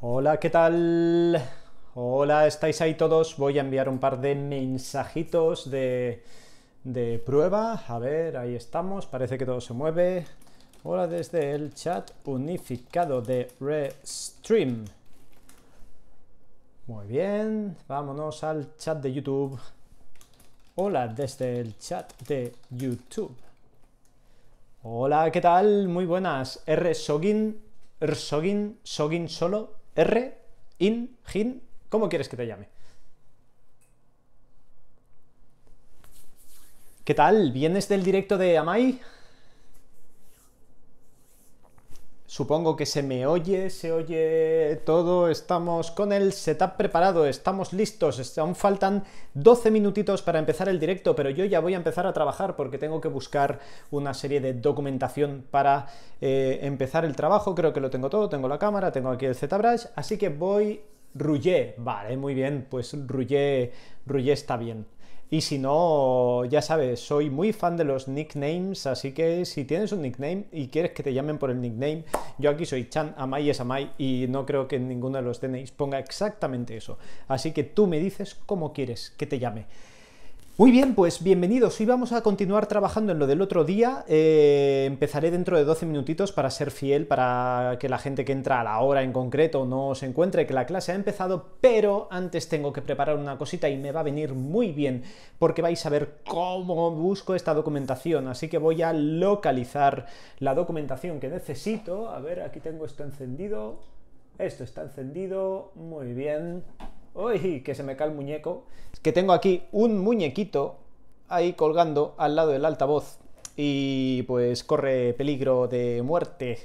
Hola, ¿qué tal? Hola, ¿estáis ahí todos? Voy a enviar un par de mensajitos de, prueba. A ver, ahí estamos. Parece que todo se mueve. Hola desde el chat unificado de Restream. Muy bien, vámonos al chat de YouTube. Hola desde el chat de YouTube. Hola, ¿qué tal? Muy buenas. R Sogin, R Sogin, Sogin solo, R, in, GIN, ¿cómo quieres que te llame? ¿Qué tal? ¿Vienes del directo de Amai? Supongo que se me oye, se oye todo, estamos con el setup preparado, estamos listos, aún faltan 12 minutitos para empezar el directo, pero yo ya voy a empezar a trabajar porque tengo que buscar una serie de documentación para eh, empezar el trabajo, creo que lo tengo todo, tengo la cámara, tengo aquí el ZBrush, así que voy... Rullé, vale, muy bien, pues Rullé, está bien. Y si no, ya sabes, soy muy fan de los nicknames, así que si tienes un nickname y quieres que te llamen por el nickname, yo aquí soy Chan, Amai es Amai y no creo que en ninguno de los tenéis ponga exactamente eso. Así que tú me dices cómo quieres que te llame. Muy bien, pues bienvenidos. Hoy vamos a continuar trabajando en lo del otro día. Eh, empezaré dentro de 12 minutitos para ser fiel, para que la gente que entra a la hora en concreto no se encuentre que la clase ha empezado, pero antes tengo que preparar una cosita y me va a venir muy bien, porque vais a ver cómo busco esta documentación. Así que voy a localizar la documentación que necesito. A ver, aquí tengo esto encendido. Esto está encendido. Muy bien. ¡Uy! Que se me cae el muñeco. que tengo aquí un muñequito ahí colgando al lado del altavoz y pues corre peligro de muerte.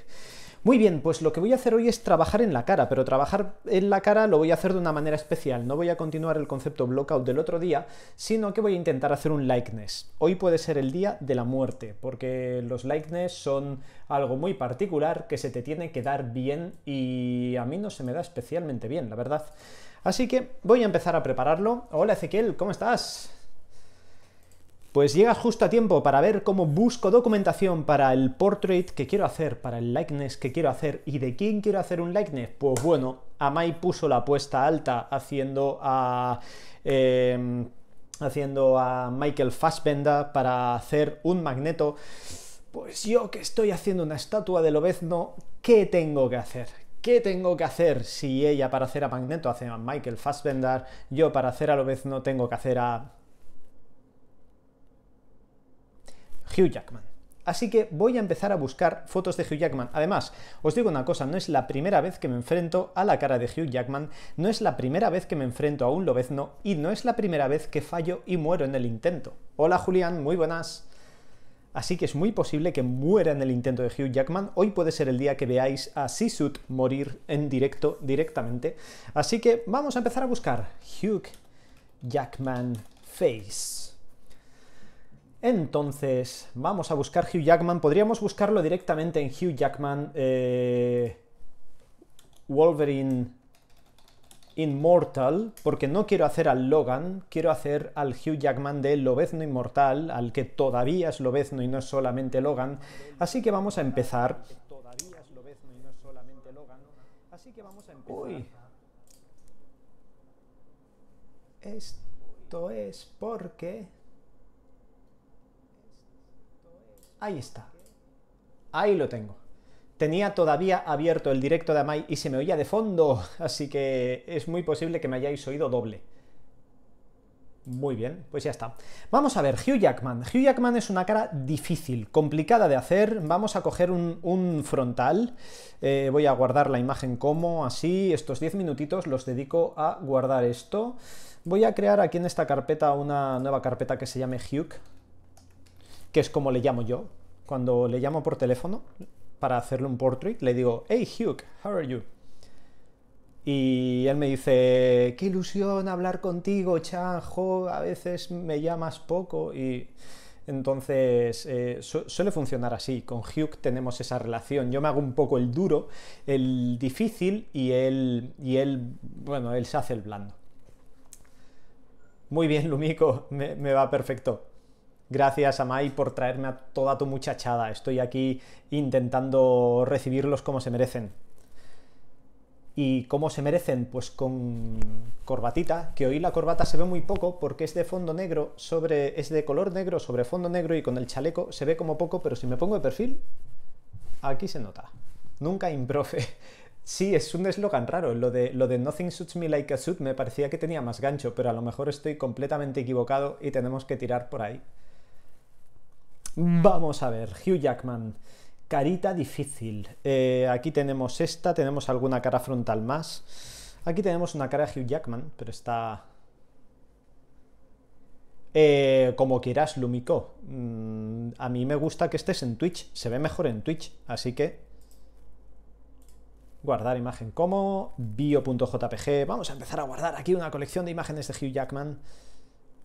Muy bien, pues lo que voy a hacer hoy es trabajar en la cara, pero trabajar en la cara lo voy a hacer de una manera especial. No voy a continuar el concepto blockout del otro día, sino que voy a intentar hacer un likeness. Hoy puede ser el día de la muerte, porque los likeness son algo muy particular que se te tiene que dar bien y a mí no se me da especialmente bien, la verdad. Así que voy a empezar a prepararlo. Hola Ezequiel, ¿cómo estás? Pues llegas justo a tiempo para ver cómo busco documentación para el portrait que quiero hacer, para el likeness que quiero hacer y de quién quiero hacer un likeness. Pues bueno, Amai puso la apuesta alta haciendo a... Em, haciendo a Michael Fassbender para hacer un magneto. Pues yo que estoy haciendo una estatua de Lobezno, ¿qué tengo que hacer? ¿Qué tengo que hacer si ella para hacer a Magneto hace a Michael Fassbender? Yo para hacer a Lobezno tengo que hacer a Hugh Jackman. Así que voy a empezar a buscar fotos de Hugh Jackman. Además, os digo una cosa, no es la primera vez que me enfrento a la cara de Hugh Jackman, no es la primera vez que me enfrento a un lobezno y no es la primera vez que fallo y muero en el intento. Hola Julián, muy buenas así que es muy posible que muera en el intento de Hugh Jackman. Hoy puede ser el día que veáis a Sisut morir en directo directamente. Así que vamos a empezar a buscar Hugh Jackman Face. Entonces, vamos a buscar Hugh Jackman. Podríamos buscarlo directamente en Hugh Jackman eh, Wolverine Inmortal, porque no quiero hacer al Logan, quiero hacer al Hugh Jackman de Lobezno Inmortal, al que todavía es Lobezno y no es solamente Logan. Así que vamos a empezar. Uy. Esto es porque... Ahí está. Ahí lo tengo. Tenía todavía abierto el directo de Amai y se me oía de fondo, así que es muy posible que me hayáis oído doble. Muy bien, pues ya está. Vamos a ver, Hugh Jackman. Hugh Jackman es una cara difícil, complicada de hacer. Vamos a coger un, frontal. Eh, voy a guardar la imagen como, así. Estos 10 minutitos los dedico a guardar esto. Voy a crear aquí en esta carpeta una nueva carpeta que se llame Hugh, que es como le llamo yo. Cuando le llamo por teléfono, para hacerle un portrait, le digo, hey Hugh, how are you? Y él me dice, qué ilusión hablar contigo, Chanjo, a veces me llamas poco. Y entonces eh, suele funcionar así, con Hugh tenemos esa relación. Yo me hago un poco el duro, el difícil y él, y él bueno, él se hace el blando. Muy bien, Lumico, me va perfecto. Gracias, a Mai por traerme a toda tu muchachada. Estoy aquí intentando recibirlos como se merecen. ¿Y cómo se merecen? Pues con corbatita, que hoy la corbata se ve muy poco porque es de fondo negro sobre. es de color negro sobre fondo negro y con el chaleco se ve como poco, pero si me pongo de perfil, aquí se nota. Nunca improfe. Sí, es un eslogan raro. Lo de, lo de Nothing suits me like a suit me parecía que tenía más gancho, pero a lo mejor estoy completamente equivocado y tenemos que tirar por ahí. Vamos a ver, Hugh Jackman. Carita difícil. Eh, aquí tenemos esta, tenemos alguna cara frontal más. Aquí tenemos una cara de Hugh Jackman, pero está... Eh, como quieras, Lumico. Mm, a mí me gusta que estés en Twitch. Se ve mejor en Twitch, así que... Guardar imagen como bio.jpg. Vamos a empezar a guardar aquí una colección de imágenes de Hugh Jackman.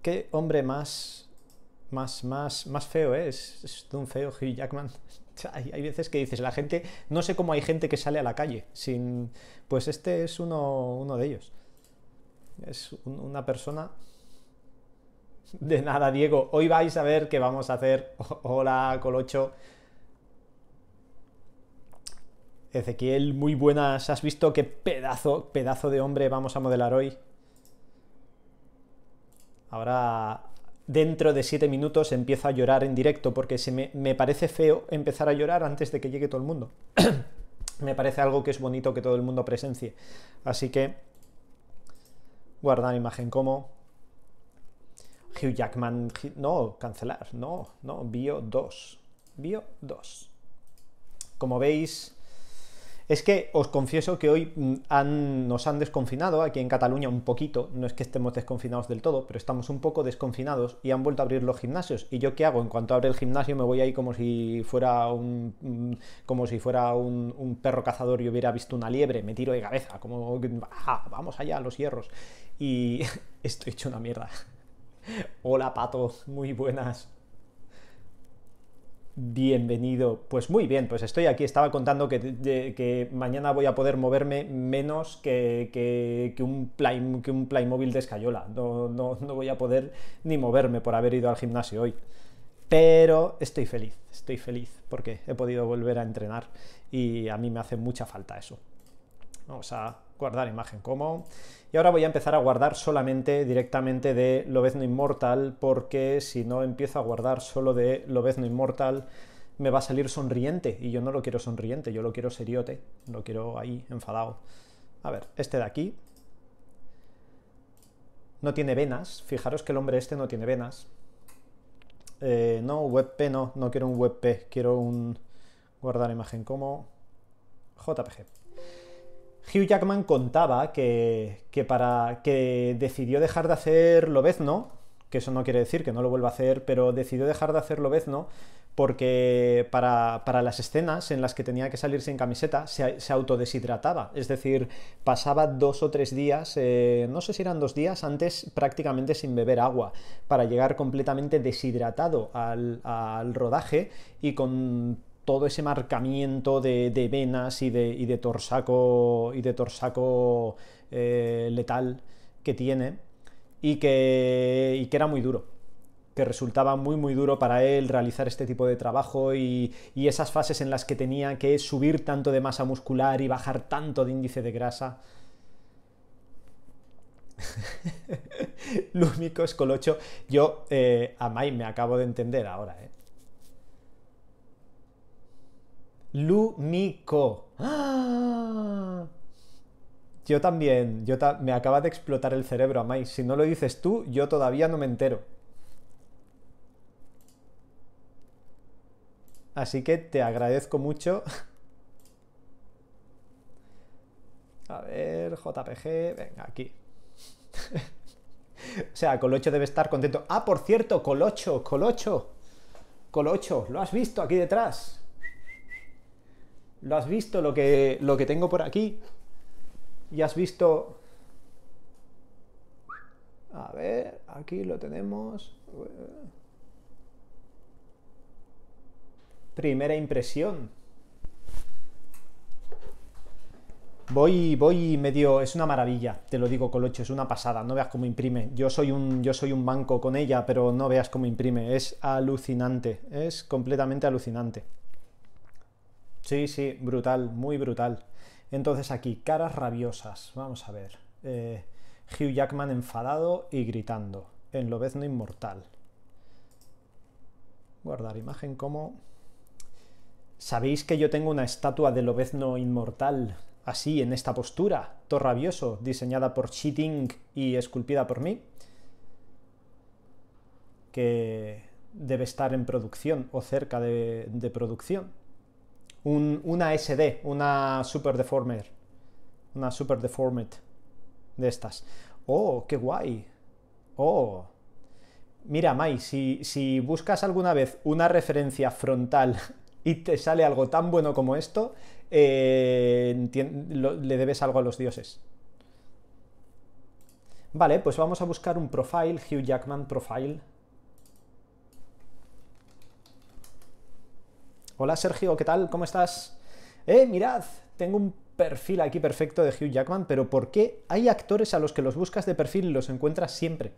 ¿Qué hombre más más, más, más feo, ¿eh? Es, es de un feo Hugh Jackman. hay, hay, veces que dices, la gente, no sé cómo hay gente que sale a la calle sin... Pues este es uno, de ellos. Es una persona... De nada, Diego. Hoy vais a ver qué vamos a hacer... Hola, Colocho. Ezequiel, muy buenas. ¿Has visto qué pedazo, pedazo de hombre vamos a modelar hoy? Ahora, dentro de siete minutos empiezo a llorar en directo, porque se me, me parece feo empezar a llorar antes de que llegue todo el mundo. me parece algo que es bonito que todo el mundo presencie. Así que guardar imagen como Hugh Jackman, no, cancelar, no, no, Bio 2. Bio 2. Como veis, es que os confieso que hoy mm, nos han desconfinado aquí en Cataluña un poquito, no es que estemos desconfinados del todo, pero estamos un poco desconfinados y han vuelto a abrir los gimnasios. ¿Y yo qué hago? En cuanto abre el gimnasio me voy ahí como si fuera un, mm, como si fuera un, perro cazador y hubiera visto una liebre, me tiro de cabeza, como ah, vamos allá a los hierros. Y estoy hecho una mierda. Hola patos, muy buenas. Bienvenido. Pues muy bien, pues estoy aquí. Estaba contando que, mañana voy a poder moverme menos que, que un, play, Playmobil de escayola. no, no voy a poder ni moverme por haber ido al gimnasio hoy. Pero estoy feliz, estoy feliz porque he podido volver a entrenar y a mí me hace mucha falta eso. Vamos a guardar imagen como. Y ahora voy a empezar a guardar solamente directamente de Lobezno inmortal porque si no empiezo a guardar solo de Lobezno inmortal me va a salir sonriente. Y yo no lo quiero sonriente, yo lo quiero seriote. Lo quiero ahí, enfadado. A ver, este de aquí. No tiene venas. Fijaros que el hombre este no tiene venas. Eh, no, WebP no, no quiero un WebP, quiero un guardar imagen como JPG. Hugh Jackman contaba que, para, que decidió dejar de hacer Lobezno, que eso no quiere decir que no lo vuelva a hacer, pero decidió dejar de hacer Lobezno porque para, las escenas en las que tenía que salir sin camiseta se, autodeshidrataba, es decir, pasaba dos o tres días, eh, no sé si eran dos días, antes prácticamente sin beber agua, para llegar completamente deshidratado al rodaje y con todo ese marcamiento de, venas y de, torsaco, y de torsaco eh, letal que tiene y que, que era muy duro que resultaba muy muy duro para él realizar este tipo de trabajo y, esas fases en las que tenía que subir tanto de masa muscular y bajar tanto de índice de grasa. es Colocho, yo eh, a Mai me acabo de entender ahora, ¿eh? Lumico. ¡Ah! Yo también, yo me acaba de explotar el cerebro, Amai. Si no lo dices tú, yo todavía no me entero. Así que te agradezco mucho. A ver, JPG, venga, aquí. o sea, Colocho debe estar contento. Ah, por cierto, Colocho, Colocho. Colocho, lo has visto aquí detrás. ¿Lo has visto lo que, lo que tengo por aquí? ¿Y has visto a ver, aquí lo tenemos. Primera impresión. Voy, voy medio. Es una maravilla, te lo digo, Colocho, es una pasada. No veas cómo imprime. Yo soy un, yo soy un banco con ella, pero no veas cómo imprime. Es alucinante. Es completamente alucinante. Sí, sí, brutal, muy brutal. Entonces aquí, caras rabiosas, vamos a ver. Eh, Hugh Jackman enfadado y gritando, en Lobezno inmortal. Guardar imagen como... ¿Sabéis que yo tengo una estatua de Lobezno inmortal así, en esta postura, todo rabioso, diseñada por Cheating y esculpida por mí? Que debe estar en producción o cerca de producción una SD, una Super Deformer, una Super Deformed de estas. ¡Oh, qué guay! ¡Oh! Mira, Mai, si, buscas alguna vez una referencia frontal y te sale algo tan bueno como esto, eh, le debes algo a los dioses. Vale, pues vamos a buscar un profile, Hugh Jackman profile. Hola Sergio, ¿qué tal? ¿Cómo estás? Eh, mirad, tengo un perfil aquí perfecto de Hugh Jackman, pero ¿por qué hay actores a los que los buscas de perfil y los encuentras siempre?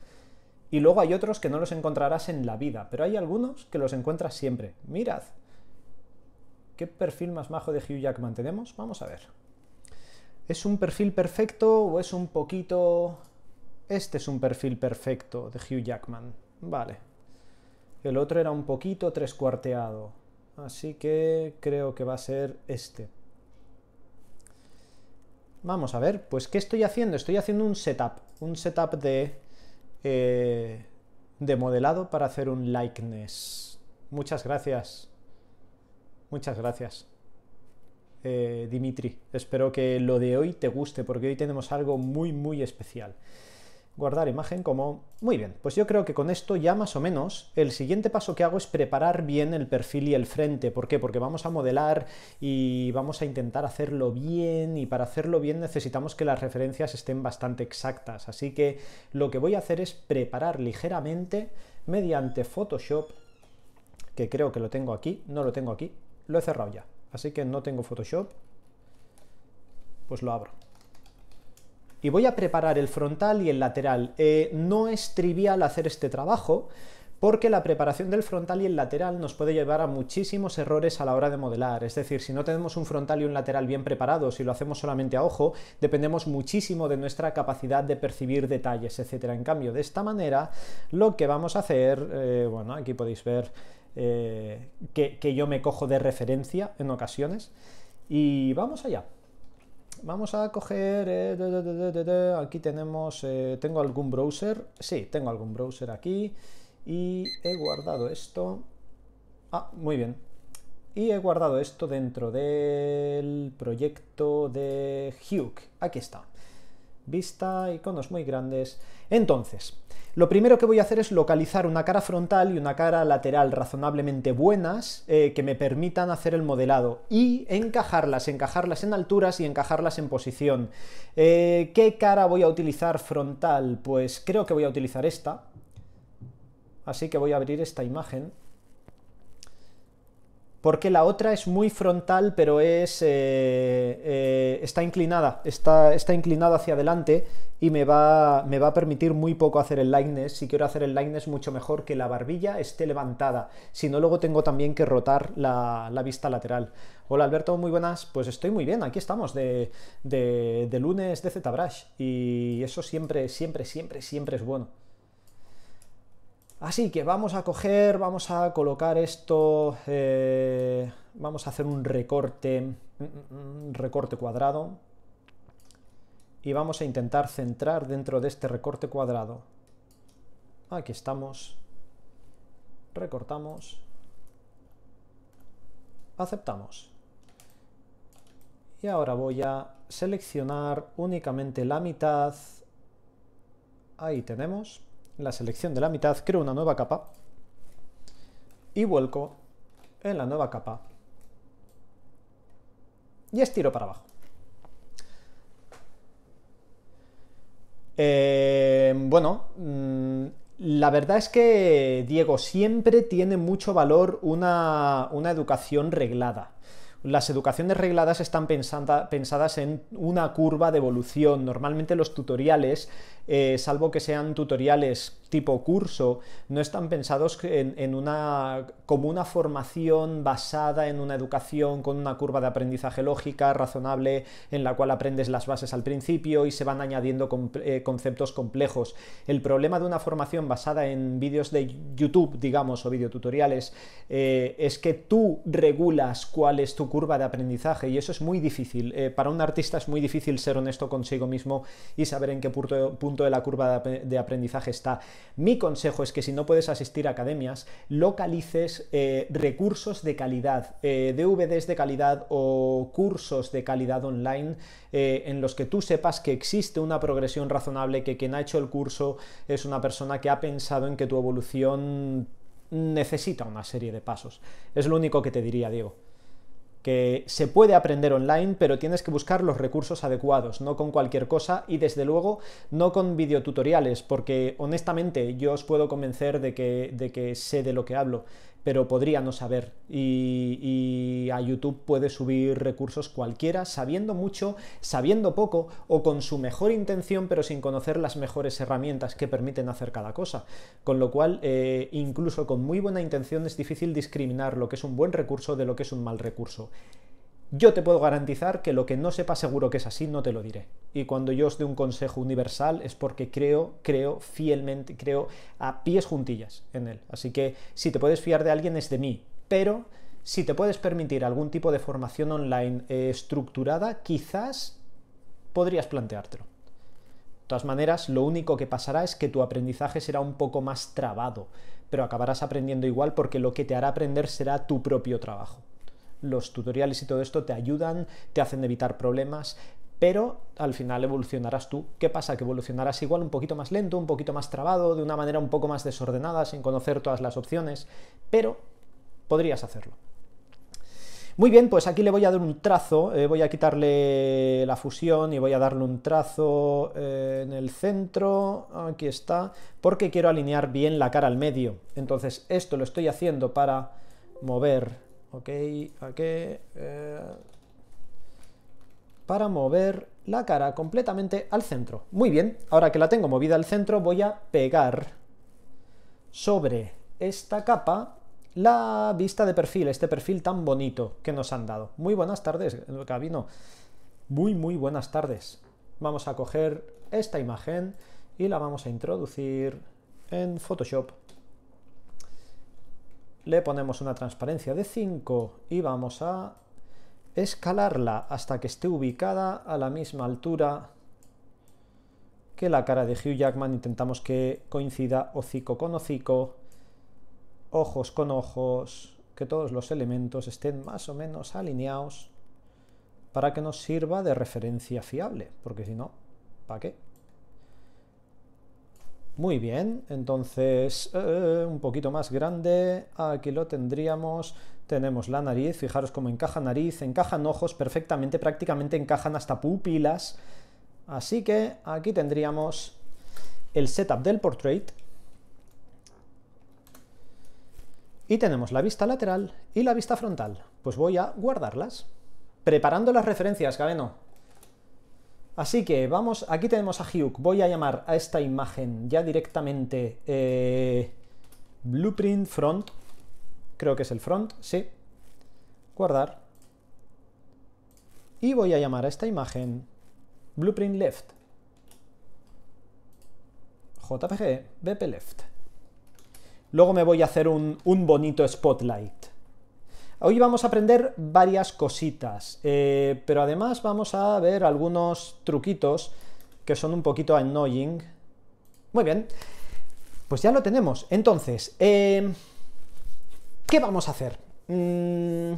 Y luego hay otros que no los encontrarás en la vida, pero hay algunos que los encuentras siempre. Mirad. ¿Qué perfil más majo de Hugh Jackman tenemos? Vamos a ver. ¿Es un perfil perfecto o es un poquito... Este es un perfil perfecto de Hugh Jackman. Vale. El otro era un poquito trescuarteado así que creo que va a ser este. Vamos a ver, pues ¿qué estoy haciendo? Estoy haciendo un setup, un setup de, eh, de modelado para hacer un likeness. Muchas gracias. Muchas gracias. Eh, Dimitri, espero que lo de hoy te guste porque hoy tenemos algo muy, muy especial guardar imagen como... Muy bien, pues yo creo que con esto ya más o menos el siguiente paso que hago es preparar bien el perfil y el frente. ¿Por qué? Porque vamos a modelar y vamos a intentar hacerlo bien y para hacerlo bien necesitamos que las referencias estén bastante exactas. Así que lo que voy a hacer es preparar ligeramente mediante Photoshop, que creo que lo tengo aquí, no lo tengo aquí, lo he cerrado ya. Así que no tengo Photoshop, pues lo abro y voy a preparar el frontal y el lateral. Eh, no es trivial hacer este trabajo porque la preparación del frontal y el lateral nos puede llevar a muchísimos errores a la hora de modelar. Es decir, si no tenemos un frontal y un lateral bien preparados si lo hacemos solamente a ojo, dependemos muchísimo de nuestra capacidad de percibir detalles, etc. En cambio, de esta manera, lo que vamos a hacer, eh, bueno, aquí podéis ver eh, que yo me cojo de referencia en ocasiones, y vamos allá. Vamos a coger... Eh, aquí tenemos... Eh, ¿Tengo algún browser? Sí, tengo algún browser aquí. Y he guardado esto. Ah, muy bien. Y he guardado esto dentro del proyecto de Hugh. Aquí está. Vista, iconos muy grandes. Entonces, lo primero que voy a hacer es localizar una cara frontal y una cara lateral razonablemente buenas eh, que me permitan hacer el modelado y encajarlas, encajarlas en alturas y encajarlas en posición. Eh, ¿Qué cara voy a utilizar frontal? Pues creo que voy a utilizar esta. Así que voy a abrir esta imagen porque la otra es muy frontal, pero es, eh, eh, está inclinada, está, está, inclinada hacia adelante y me va, me va a permitir muy poco hacer el lightness. Si quiero hacer el lightness, mucho mejor que la barbilla esté levantada. Si no, luego tengo también que rotar la, vista lateral. Hola Alberto, muy buenas. Pues estoy muy bien, aquí estamos de, de lunes de ZBrush y eso siempre, siempre, siempre, siempre es bueno. Así que vamos a coger, vamos a colocar esto, eh, vamos a hacer un recorte, mm, mm, mm, un recorte cuadrado y vamos a intentar centrar dentro de este recorte cuadrado. Aquí estamos, recortamos, aceptamos. Y ahora voy a seleccionar únicamente la mitad, ahí tenemos, la selección de la mitad creo una nueva capa y vuelco en la nueva capa y estiro para abajo. Eh, bueno, mm, la verdad es que, Diego, siempre tiene mucho valor una, una educación reglada las educaciones regladas están pensadas en una curva de evolución. Normalmente los tutoriales, eh, salvo que sean tutoriales tipo curso no están pensados en, una, como una formación basada en una educación con una curva de aprendizaje lógica, razonable, en la cual aprendes las bases al principio y se van añadiendo eh, conceptos complejos. El problema de una formación basada en vídeos de YouTube, digamos, o videotutoriales, eh, es que tú regulas cuál es tu curva de aprendizaje y eso es muy difícil. Eh, para un artista es muy difícil ser honesto consigo mismo y saber en qué punto de la curva de aprendizaje está. Mi consejo es que si no puedes asistir a academias, localices eh, recursos de calidad, eh, DVDs de calidad o cursos de calidad online eh, en los que tú sepas que existe una progresión razonable, que quien ha hecho el curso es una persona que ha pensado en que tu evolución necesita una serie de pasos. Es lo único que te diría, Diego que se puede aprender online, pero tienes que buscar los recursos adecuados, no con cualquier cosa y desde luego no con videotutoriales, porque honestamente yo os puedo convencer de que, de que sé de lo que hablo pero podría no saber. Y, a YouTube puede subir recursos cualquiera, sabiendo mucho, sabiendo poco, o con su mejor intención, pero sin conocer las mejores herramientas que permiten hacer cada cosa. Con lo cual, eh, incluso con muy buena intención, es difícil discriminar lo que es un buen recurso de lo que es un mal recurso yo te puedo garantizar que lo que no sepa seguro que es así, no te lo diré. Y cuando yo os dé un consejo universal es porque creo, creo fielmente, creo a pies juntillas en él. Así que si te puedes fiar de alguien es de mí. Pero si te puedes permitir algún tipo de formación online eh, estructurada, quizás podrías planteártelo. De todas maneras, lo único que pasará es que tu aprendizaje será un poco más trabado, pero acabarás aprendiendo igual porque lo que te hará aprender será tu propio trabajo los tutoriales y todo esto te ayudan, te hacen evitar problemas, pero al final evolucionarás tú. ¿Qué pasa? Que evolucionarás igual un poquito más lento, un poquito más trabado, de una manera un poco más desordenada, sin conocer todas las opciones, pero podrías hacerlo. Muy bien, pues aquí le voy a dar un trazo, eh, voy a quitarle la fusión y voy a darle un trazo eh, en el centro, aquí está, porque quiero alinear bien la cara al medio. Entonces esto lo estoy haciendo para mover ok, aquí. Eh, para mover la cara completamente al centro. Muy bien, ahora que la tengo movida al centro voy a pegar sobre esta capa la vista de perfil, este perfil tan bonito que nos han dado. Muy buenas tardes, Cabino. Muy, muy buenas tardes. Vamos a coger esta imagen y la vamos a introducir en Photoshop le ponemos una transparencia de 5 y vamos a escalarla hasta que esté ubicada a la misma altura que la cara de Hugh Jackman. Intentamos que coincida hocico con hocico, ojos con ojos, que todos los elementos estén más o menos alineados para que nos sirva de referencia fiable, porque si no, ¿para qué? Muy bien, entonces eh, un poquito más grande, aquí lo tendríamos, tenemos la nariz, fijaros cómo encaja nariz, encajan ojos perfectamente, prácticamente encajan hasta pupilas, así que aquí tendríamos el setup del portrait y tenemos la vista lateral y la vista frontal, pues voy a guardarlas. Preparando las referencias, Gabeno. Así que vamos, aquí tenemos a Hugh. Voy a llamar a esta imagen ya directamente eh, Blueprint Front. Creo que es el front, sí. Guardar. Y voy a llamar a esta imagen Blueprint Left. JPG, BP Left. Luego me voy a hacer un, un bonito spotlight Hoy vamos a aprender varias cositas, eh, pero además vamos a ver algunos truquitos que son un poquito annoying. Muy bien, pues ya lo tenemos. Entonces, eh, ¿qué vamos a hacer? Mm,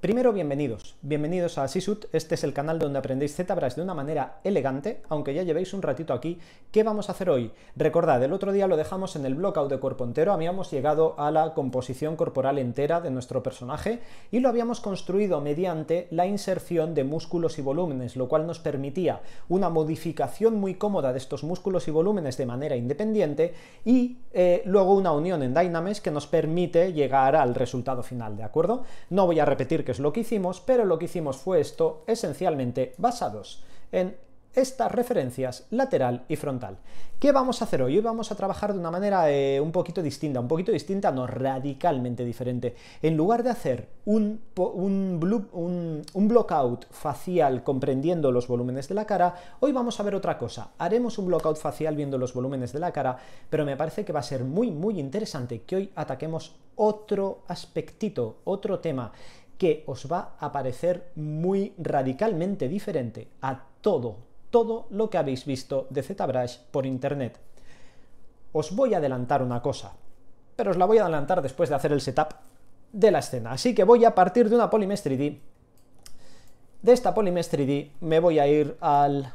Primero, bienvenidos. Bienvenidos a Sisut. Este es el canal donde aprendéis ZBrush de una manera elegante, aunque ya llevéis un ratito aquí. ¿Qué vamos a hacer hoy? Recordad, el otro día lo dejamos en el blockout de cuerpo entero. Habíamos llegado a la composición corporal entera de nuestro personaje y lo habíamos construido mediante la inserción de músculos y volúmenes, lo cual nos permitía una modificación muy cómoda de estos músculos y volúmenes de manera independiente y eh, luego una unión en Dynamics que nos permite llegar al resultado final, ¿de acuerdo? No voy a repetir que es lo que hicimos, pero lo que hicimos fue esto, esencialmente basados en estas referencias lateral y frontal. ¿Qué vamos a hacer hoy? Hoy vamos a trabajar de una manera eh, un poquito distinta, un poquito distinta, no radicalmente diferente. En lugar de hacer un, un, un, un blockout facial comprendiendo los volúmenes de la cara, hoy vamos a ver otra cosa. Haremos un blockout facial viendo los volúmenes de la cara, pero me parece que va a ser muy, muy interesante que hoy ataquemos otro aspectito, otro tema que os va a parecer muy radicalmente diferente a todo, todo lo que habéis visto de ZBrush por internet. Os voy a adelantar una cosa, pero os la voy a adelantar después de hacer el setup de la escena. Así que voy a partir de una Polymesh d De esta Polymesh d me voy a ir al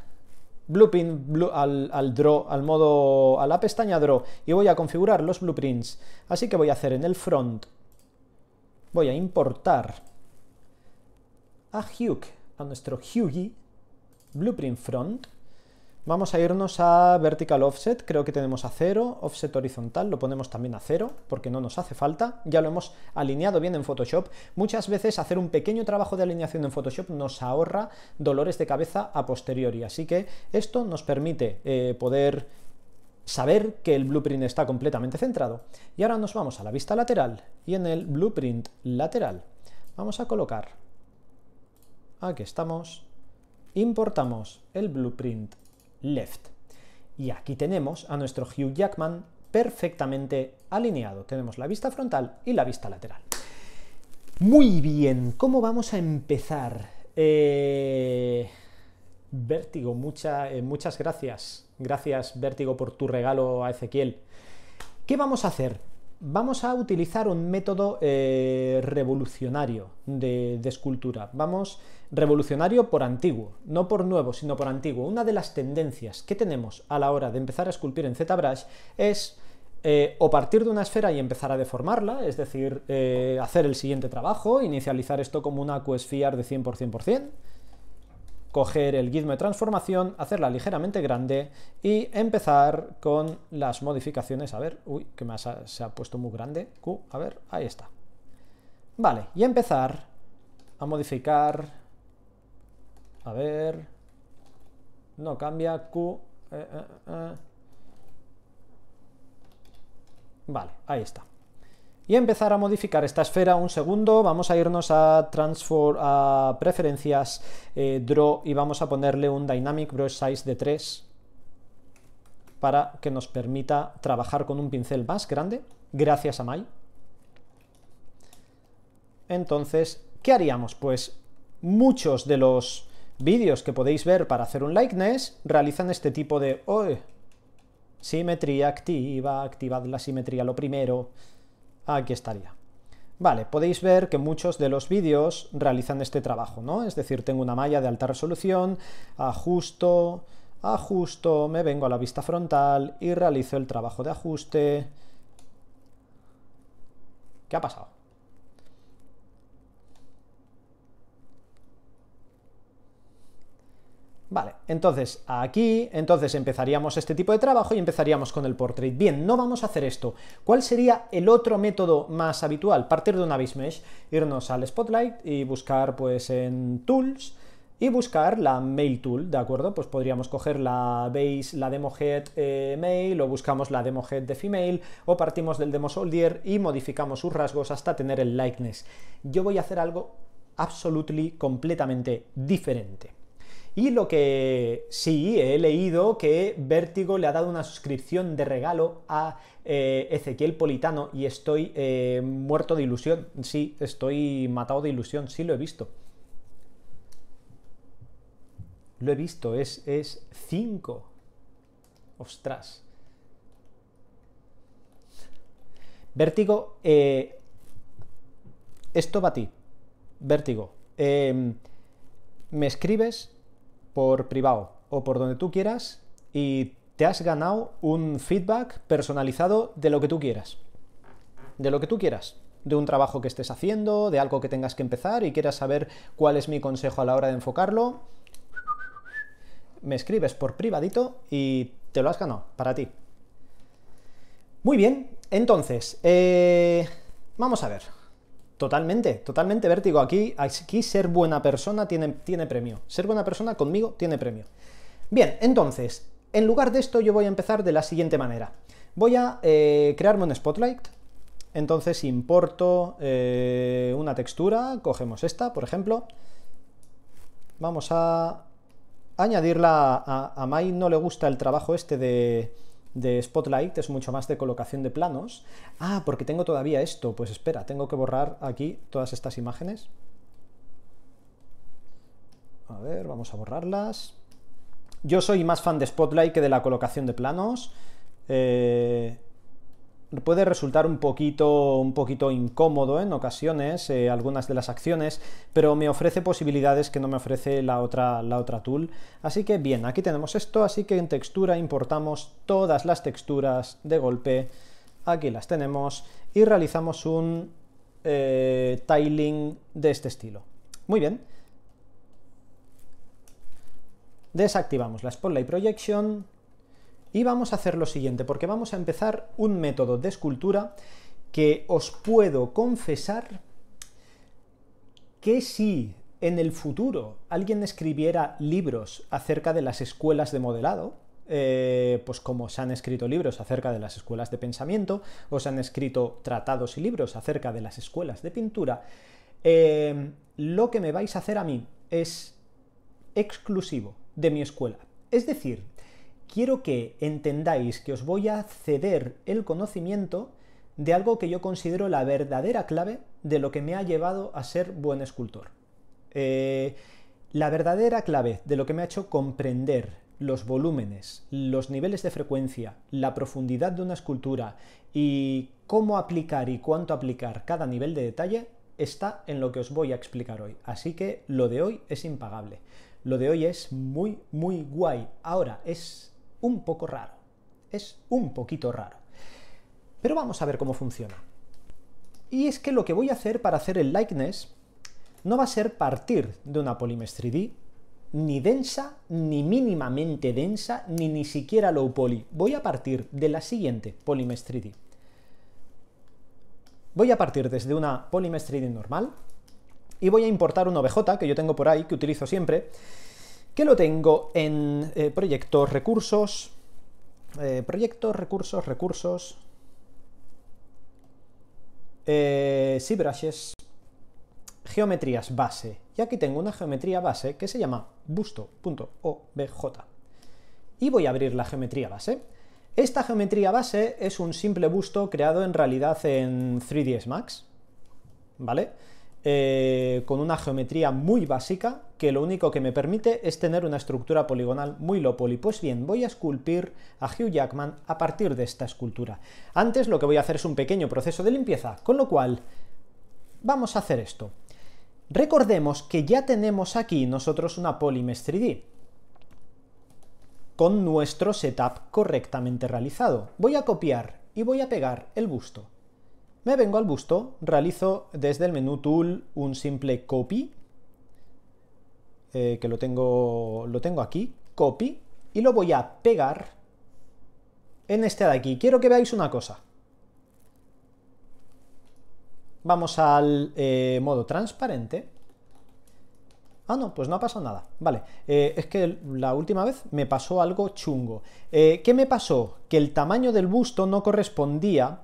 blueprint, al, al, draw, al modo, a la pestaña draw y voy a configurar los blueprints. Así que voy a hacer en el front, voy a importar a Hugh, a nuestro Hughie, Blueprint Front. Vamos a irnos a Vertical Offset, creo que tenemos a 0, Offset Horizontal lo ponemos también a 0, porque no nos hace falta, ya lo hemos alineado bien en Photoshop. Muchas veces hacer un pequeño trabajo de alineación en Photoshop nos ahorra dolores de cabeza a posteriori, así que esto nos permite eh, poder saber que el blueprint está completamente centrado. Y ahora nos vamos a la vista lateral y en el blueprint lateral vamos a colocar aquí estamos, importamos el blueprint left. Y aquí tenemos a nuestro Hugh Jackman perfectamente alineado. Tenemos la vista frontal y la vista lateral. Muy bien, ¿cómo vamos a empezar? Eh, Vértigo, eh, muchas gracias. Gracias, Vértigo, por tu regalo a Ezequiel. ¿Qué vamos a hacer? Vamos a utilizar un método eh, revolucionario de, de, escultura. Vamos Revolucionario por antiguo, no por nuevo, sino por antiguo. Una de las tendencias que tenemos a la hora de empezar a esculpir en ZBrush es eh, o partir de una esfera y empezar a deformarla, es decir, eh, hacer el siguiente trabajo, inicializar esto como una QSFIAR de 100%, coger el gizmo de transformación, hacerla ligeramente grande y empezar con las modificaciones. A ver, uy, que más se ha puesto muy grande. Q, a ver, ahí está. Vale, y empezar a modificar a ver. No cambia. Q. Eh, eh, eh. Vale, ahí está. Y empezar a modificar esta esfera un segundo, vamos a irnos a transform, a preferencias, draw y vamos a ponerle un dynamic brush size de 3 para que nos permita trabajar con un pincel más grande, gracias a Mai. Entonces, ¿qué haríamos? Pues muchos de los vídeos que podéis ver para hacer un likeness realizan este tipo de... Oh, simetría activa, activad la simetría lo primero. Aquí estaría. Vale, podéis ver que muchos de los vídeos realizan este trabajo, ¿no? Es decir, tengo una malla de alta resolución, ajusto, ajusto, me vengo a la vista frontal y realizo el trabajo de ajuste. ¿Qué ha pasado? Vale, entonces aquí, entonces empezaríamos este tipo de trabajo y empezaríamos con el portrait. Bien, no vamos a hacer esto. ¿Cuál sería el otro método más habitual? Partir de una base mesh, irnos al Spotlight y buscar pues en Tools y buscar la Mail Tool, ¿de acuerdo? Pues podríamos coger la base, la demo head eh, mail o buscamos la demo head de female o partimos del demo soldier y modificamos sus rasgos hasta tener el likeness. Yo voy a hacer algo absolutely, completamente diferente. Y lo que sí he leído que Vértigo le ha dado una suscripción de regalo a eh, Ezequiel Politano y estoy eh, muerto de ilusión. Sí, estoy matado de ilusión, sí lo he visto. Lo he visto, es 5. Ostras. Vértigo, eh, esto va a ti. Vértigo, me escribes por privado o por donde tú quieras y te has ganado un feedback personalizado de lo que tú quieras. De lo que tú quieras. De un trabajo que estés haciendo, de algo que tengas que empezar y quieras saber cuál es mi consejo a la hora de enfocarlo. Me escribes por privadito y te lo has ganado para ti. Muy bien, entonces, eh, vamos a ver. Totalmente, totalmente vértigo. Aquí, aquí ser buena persona tiene, tiene premio. Ser buena persona conmigo tiene premio. Bien, entonces, en lugar de esto yo voy a empezar de la siguiente manera. Voy a eh, crearme un spotlight. Entonces importo eh, una textura, cogemos esta, por ejemplo. Vamos a añadirla. A, a no le gusta el trabajo este de, de Spotlight es mucho más de colocación de planos. Ah, porque tengo todavía esto. Pues espera, tengo que borrar aquí todas estas imágenes. A ver, vamos a borrarlas. Yo soy más fan de Spotlight que de la colocación de planos. Eh, puede resultar un poquito, un poquito incómodo en ocasiones, eh, algunas de las acciones, pero me ofrece posibilidades que no me ofrece la otra, la otra tool. Así que bien, aquí tenemos esto, así que en textura importamos todas las texturas de golpe, aquí las tenemos, y realizamos un eh, tiling de este estilo. Muy bien. Desactivamos la Spotlight Projection, y vamos a hacer lo siguiente, porque vamos a empezar un método de escultura que os puedo confesar que si en el futuro alguien escribiera libros acerca de las escuelas de modelado, eh, pues como se han escrito libros acerca de las escuelas de pensamiento, o se han escrito tratados y libros acerca de las escuelas de pintura, eh, lo que me vais a hacer a mí es exclusivo de mi escuela. Es decir, quiero que entendáis que os voy a ceder el conocimiento de algo que yo considero la verdadera clave de lo que me ha llevado a ser buen escultor. Eh, la verdadera clave de lo que me ha hecho comprender los volúmenes, los niveles de frecuencia, la profundidad de una escultura y cómo aplicar y cuánto aplicar cada nivel de detalle está en lo que os voy a explicar hoy. Así que lo de hoy es impagable. Lo de hoy es muy, muy guay. Ahora es un poco raro. Es un poquito raro. Pero vamos a ver cómo funciona. Y es que lo que voy a hacer para hacer el likeness no va a ser partir de una Polymesh d ni densa, ni mínimamente densa, ni ni siquiera low poly. Voy a partir de la siguiente Polymesh d Voy a partir desde una Polymesh d normal y voy a importar un OBJ que yo tengo por ahí, que utilizo siempre, que lo tengo en eh, proyectos, recursos, eh, proyectos, recursos, recursos, eh, ZBrushes, geometrías base. Y aquí tengo una geometría base que se llama busto.obj. Y voy a abrir la geometría base. Esta geometría base es un simple busto creado en realidad en 3ds Max, ¿vale? Eh, con una geometría muy básica que lo único que me permite es tener una estructura poligonal muy low-poly. Pues bien, voy a esculpir a Hugh Jackman a partir de esta escultura. Antes lo que voy a hacer es un pequeño proceso de limpieza, con lo cual vamos a hacer esto. Recordemos que ya tenemos aquí nosotros una Polymesh 3D con nuestro setup correctamente realizado. Voy a copiar y voy a pegar el busto. Me vengo al busto, realizo desde el menú Tool un simple copy, eh, que lo tengo, lo tengo aquí, copy, y lo voy a pegar en este de aquí. Quiero que veáis una cosa. Vamos al eh, modo transparente. Ah, no, pues no ha pasado nada. Vale, eh, es que la última vez me pasó algo chungo. ¿Qué me pasó? Que el tamaño del busto no correspondía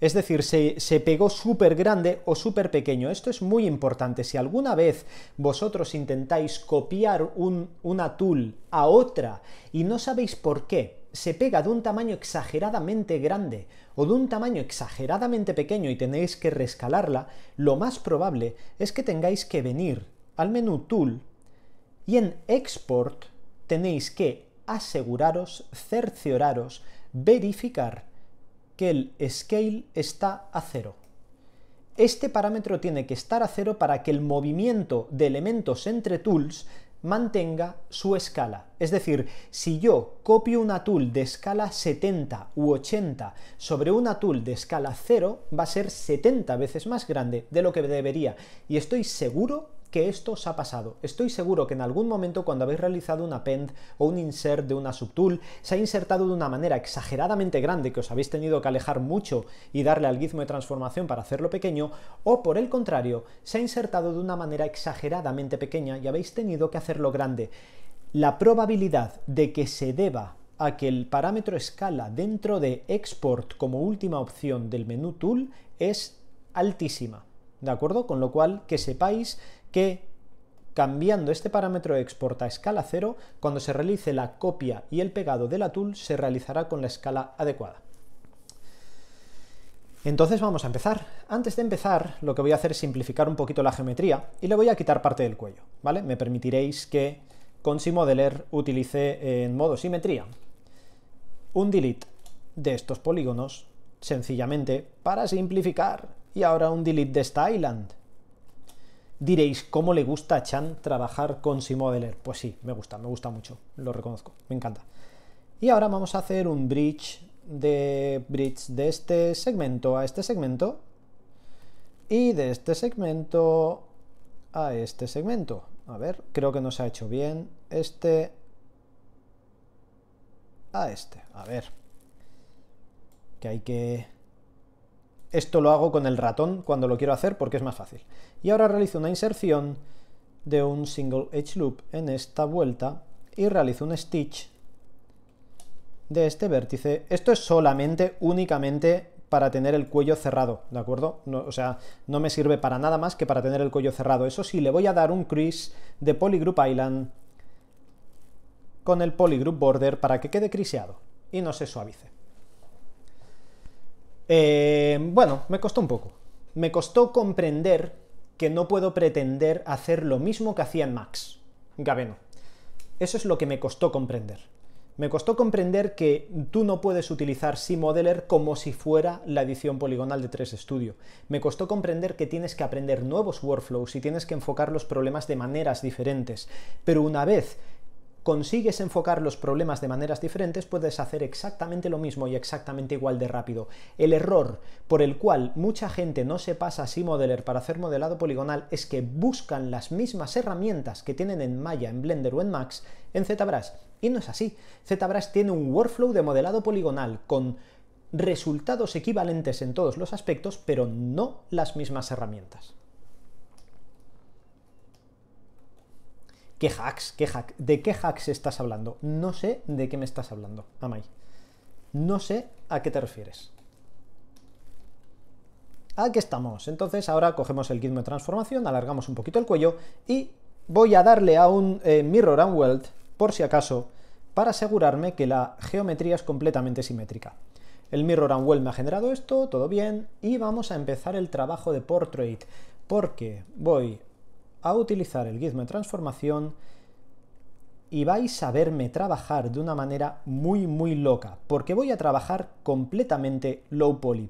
es decir, se, se pegó súper grande o súper pequeño. Esto es muy importante. Si alguna vez vosotros intentáis copiar una tool a otra y no sabéis por qué, se pega de un tamaño exageradamente grande o de un tamaño exageradamente pequeño y tenéis que rescalarla, lo más probable es que tengáis que venir al menú Tool y en Export tenéis que aseguraros, cercioraros, verificar que el scale está a cero. Este parámetro tiene que estar a cero para que el movimiento de elementos entre tools mantenga su escala. Es decir, si yo copio una tool de escala 70 u 80 sobre una tool de escala 0, va a ser 70 veces más grande de lo que debería. Y estoy seguro que esto os ha pasado. Estoy seguro que en algún momento cuando habéis realizado un append o un insert de una subtool, se ha insertado de una manera exageradamente grande que os habéis tenido que alejar mucho y darle al gizmo de transformación para hacerlo pequeño, o por el contrario, se ha insertado de una manera exageradamente pequeña y habéis tenido que hacerlo grande. La probabilidad de que se deba a que el parámetro escala dentro de export como última opción del menú tool es altísima. ¿De acuerdo? Con lo cual, que sepáis que cambiando este parámetro exporta a escala 0, cuando se realice la copia y el pegado de la tool se realizará con la escala adecuada. Entonces vamos a empezar. Antes de empezar, lo que voy a hacer es simplificar un poquito la geometría y le voy a quitar parte del cuello, ¿vale? Me permitiréis que con Simodeler utilice en modo simetría un delete de estos polígonos, sencillamente para simplificar, y ahora un delete de esta island, Diréis, ¿cómo le gusta a Chan trabajar con Simodeler? Pues sí, me gusta, me gusta mucho, lo reconozco, me encanta. Y ahora vamos a hacer un bridge de bridge de este segmento a este segmento y de este segmento a este segmento. A ver, creo que no se ha hecho bien. Este a este. A ver. Que hay que... Esto lo hago con el ratón cuando lo quiero hacer porque es más fácil y ahora realizo una inserción de un single edge loop en esta vuelta y realizo un stitch de este vértice. Esto es solamente, únicamente para tener el cuello cerrado, ¿de acuerdo? o sea, no me sirve para nada más que para tener el cuello cerrado. Eso sí, le voy a dar un criss de Polygroup Island con el Polygroup Border para que quede criseado y no se suavice. Eh, bueno, me costó un poco. Me costó comprender que no puedo pretender hacer lo mismo que hacía en Max. Gabeno. Eso es lo que me costó comprender. Me costó comprender que tú no puedes utilizar Modeler como si fuera la edición poligonal de 3 Studio. Me costó comprender que tienes que aprender nuevos workflows y tienes que enfocar los problemas de maneras diferentes. Pero una vez consigues enfocar los problemas de maneras diferentes, puedes hacer exactamente lo mismo y exactamente igual de rápido. El error por el cual mucha gente no se pasa a modeler para hacer modelado poligonal es que buscan las mismas herramientas que tienen en Maya, en Blender o en Max en ZBrush. Y no es así. ZBrush tiene un workflow de modelado poligonal con resultados equivalentes en todos los aspectos, pero no las mismas herramientas. ¿Qué hacks? ¿Qué hack? ¿De qué hacks estás hablando? No sé de qué me estás hablando, Amai. No sé a qué te refieres. Aquí estamos. Entonces ahora cogemos el gizmo de transformación, alargamos un poquito el cuello y voy a darle a un eh, mirror and weld, por si acaso, para asegurarme que la geometría es completamente simétrica. El mirror and weld me ha generado esto, todo bien, y vamos a empezar el trabajo de portrait, porque voy a utilizar el gizmo de transformación y vais a verme trabajar de una manera muy muy loca, porque voy a trabajar completamente low poly.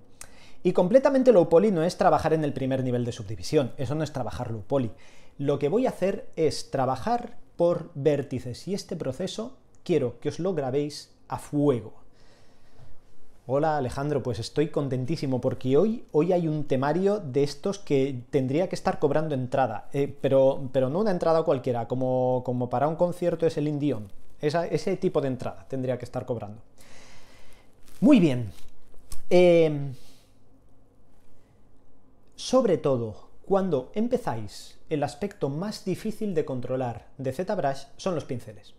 Y completamente low poly no es trabajar en el primer nivel de subdivisión, eso no es trabajar low poly. Lo que voy a hacer es trabajar por vértices y este proceso quiero que os lo grabéis a fuego. Hola Alejandro, pues estoy contentísimo porque hoy, hoy hay un temario de estos que tendría que estar cobrando entrada, eh, pero, pero no una entrada cualquiera, como, como para un concierto es el Indión. ese tipo de entrada tendría que estar cobrando. Muy bien. Em, sobre todo, cuando empezáis, el aspecto más difícil de controlar de ZBrush son los pinceles.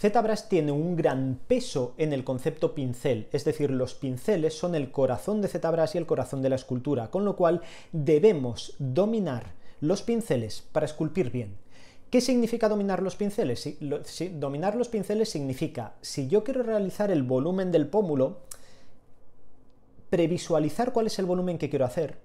ZBrush tiene un gran peso en el concepto pincel, es decir, los pinceles son el corazón de ZBrush y el corazón de la escultura, con lo cual debemos dominar los pinceles para esculpir bien. ¿Qué significa dominar los pinceles? dominar los pinceles significa, si yo quiero realizar el volumen del pómulo, previsualizar cuál es el volumen que quiero hacer,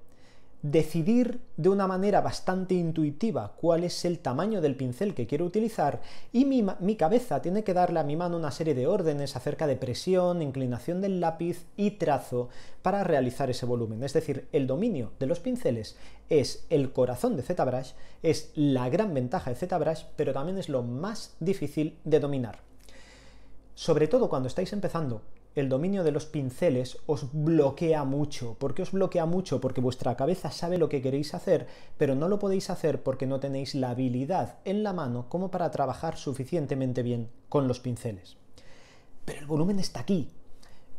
decidir de una manera bastante intuitiva cuál es el tamaño del pincel que quiero utilizar y mi, cabeza tiene que darle a mi mano una serie de órdenes acerca de presión, inclinación del lápiz y trazo para realizar ese volumen. Es decir, el dominio de los pinceles es el corazón de ZBrush, es la gran ventaja de ZBrush, pero también es lo más difícil de dominar. Sobre todo cuando estáis empezando, el dominio de los pinceles os bloquea mucho. ¿Por qué os bloquea mucho? Porque vuestra cabeza sabe lo que queréis hacer, pero no lo podéis hacer porque no tenéis la habilidad en la mano como para trabajar suficientemente bien con los pinceles. Pero el volumen está aquí.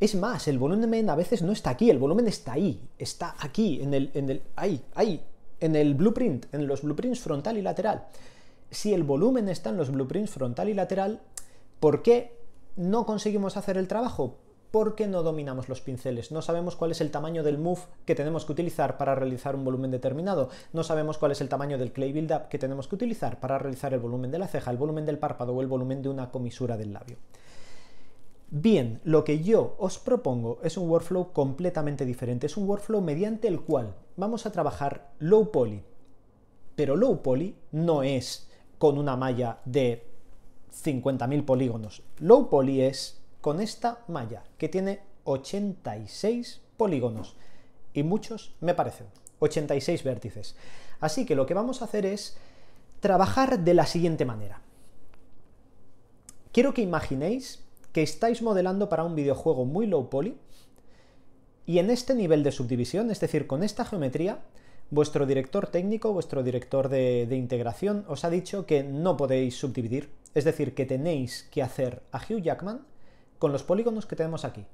Es más, el volumen a veces no está aquí, el volumen está ahí, está aquí, en el, en el, ahí, ahí, en el blueprint, en los blueprints frontal y lateral. Si el volumen está en los blueprints frontal y lateral, ¿por qué no conseguimos hacer el trabajo? porque no dominamos los pinceles, no sabemos cuál es el tamaño del move que tenemos que utilizar para realizar un volumen determinado, no sabemos cuál es el tamaño del clay build-up que tenemos que utilizar para realizar el volumen de la ceja, el volumen del párpado o el volumen de una comisura del labio. Bien, lo que yo os propongo es un workflow completamente diferente, es un workflow mediante el cual vamos a trabajar low poly, pero low poly no es con una malla de 50.000 polígonos, low poly es con esta malla que tiene 86 polígonos y muchos me parecen, 86 vértices. Así que lo que vamos a hacer es trabajar de la siguiente manera. Quiero que imaginéis que estáis modelando para un videojuego muy low poly y en este nivel de subdivisión, es decir, con esta geometría, vuestro director técnico, vuestro director de, de, integración os ha dicho que no podéis subdividir, es decir, que tenéis que hacer a Hugh Jackman con los polígonos que tenemos aquí.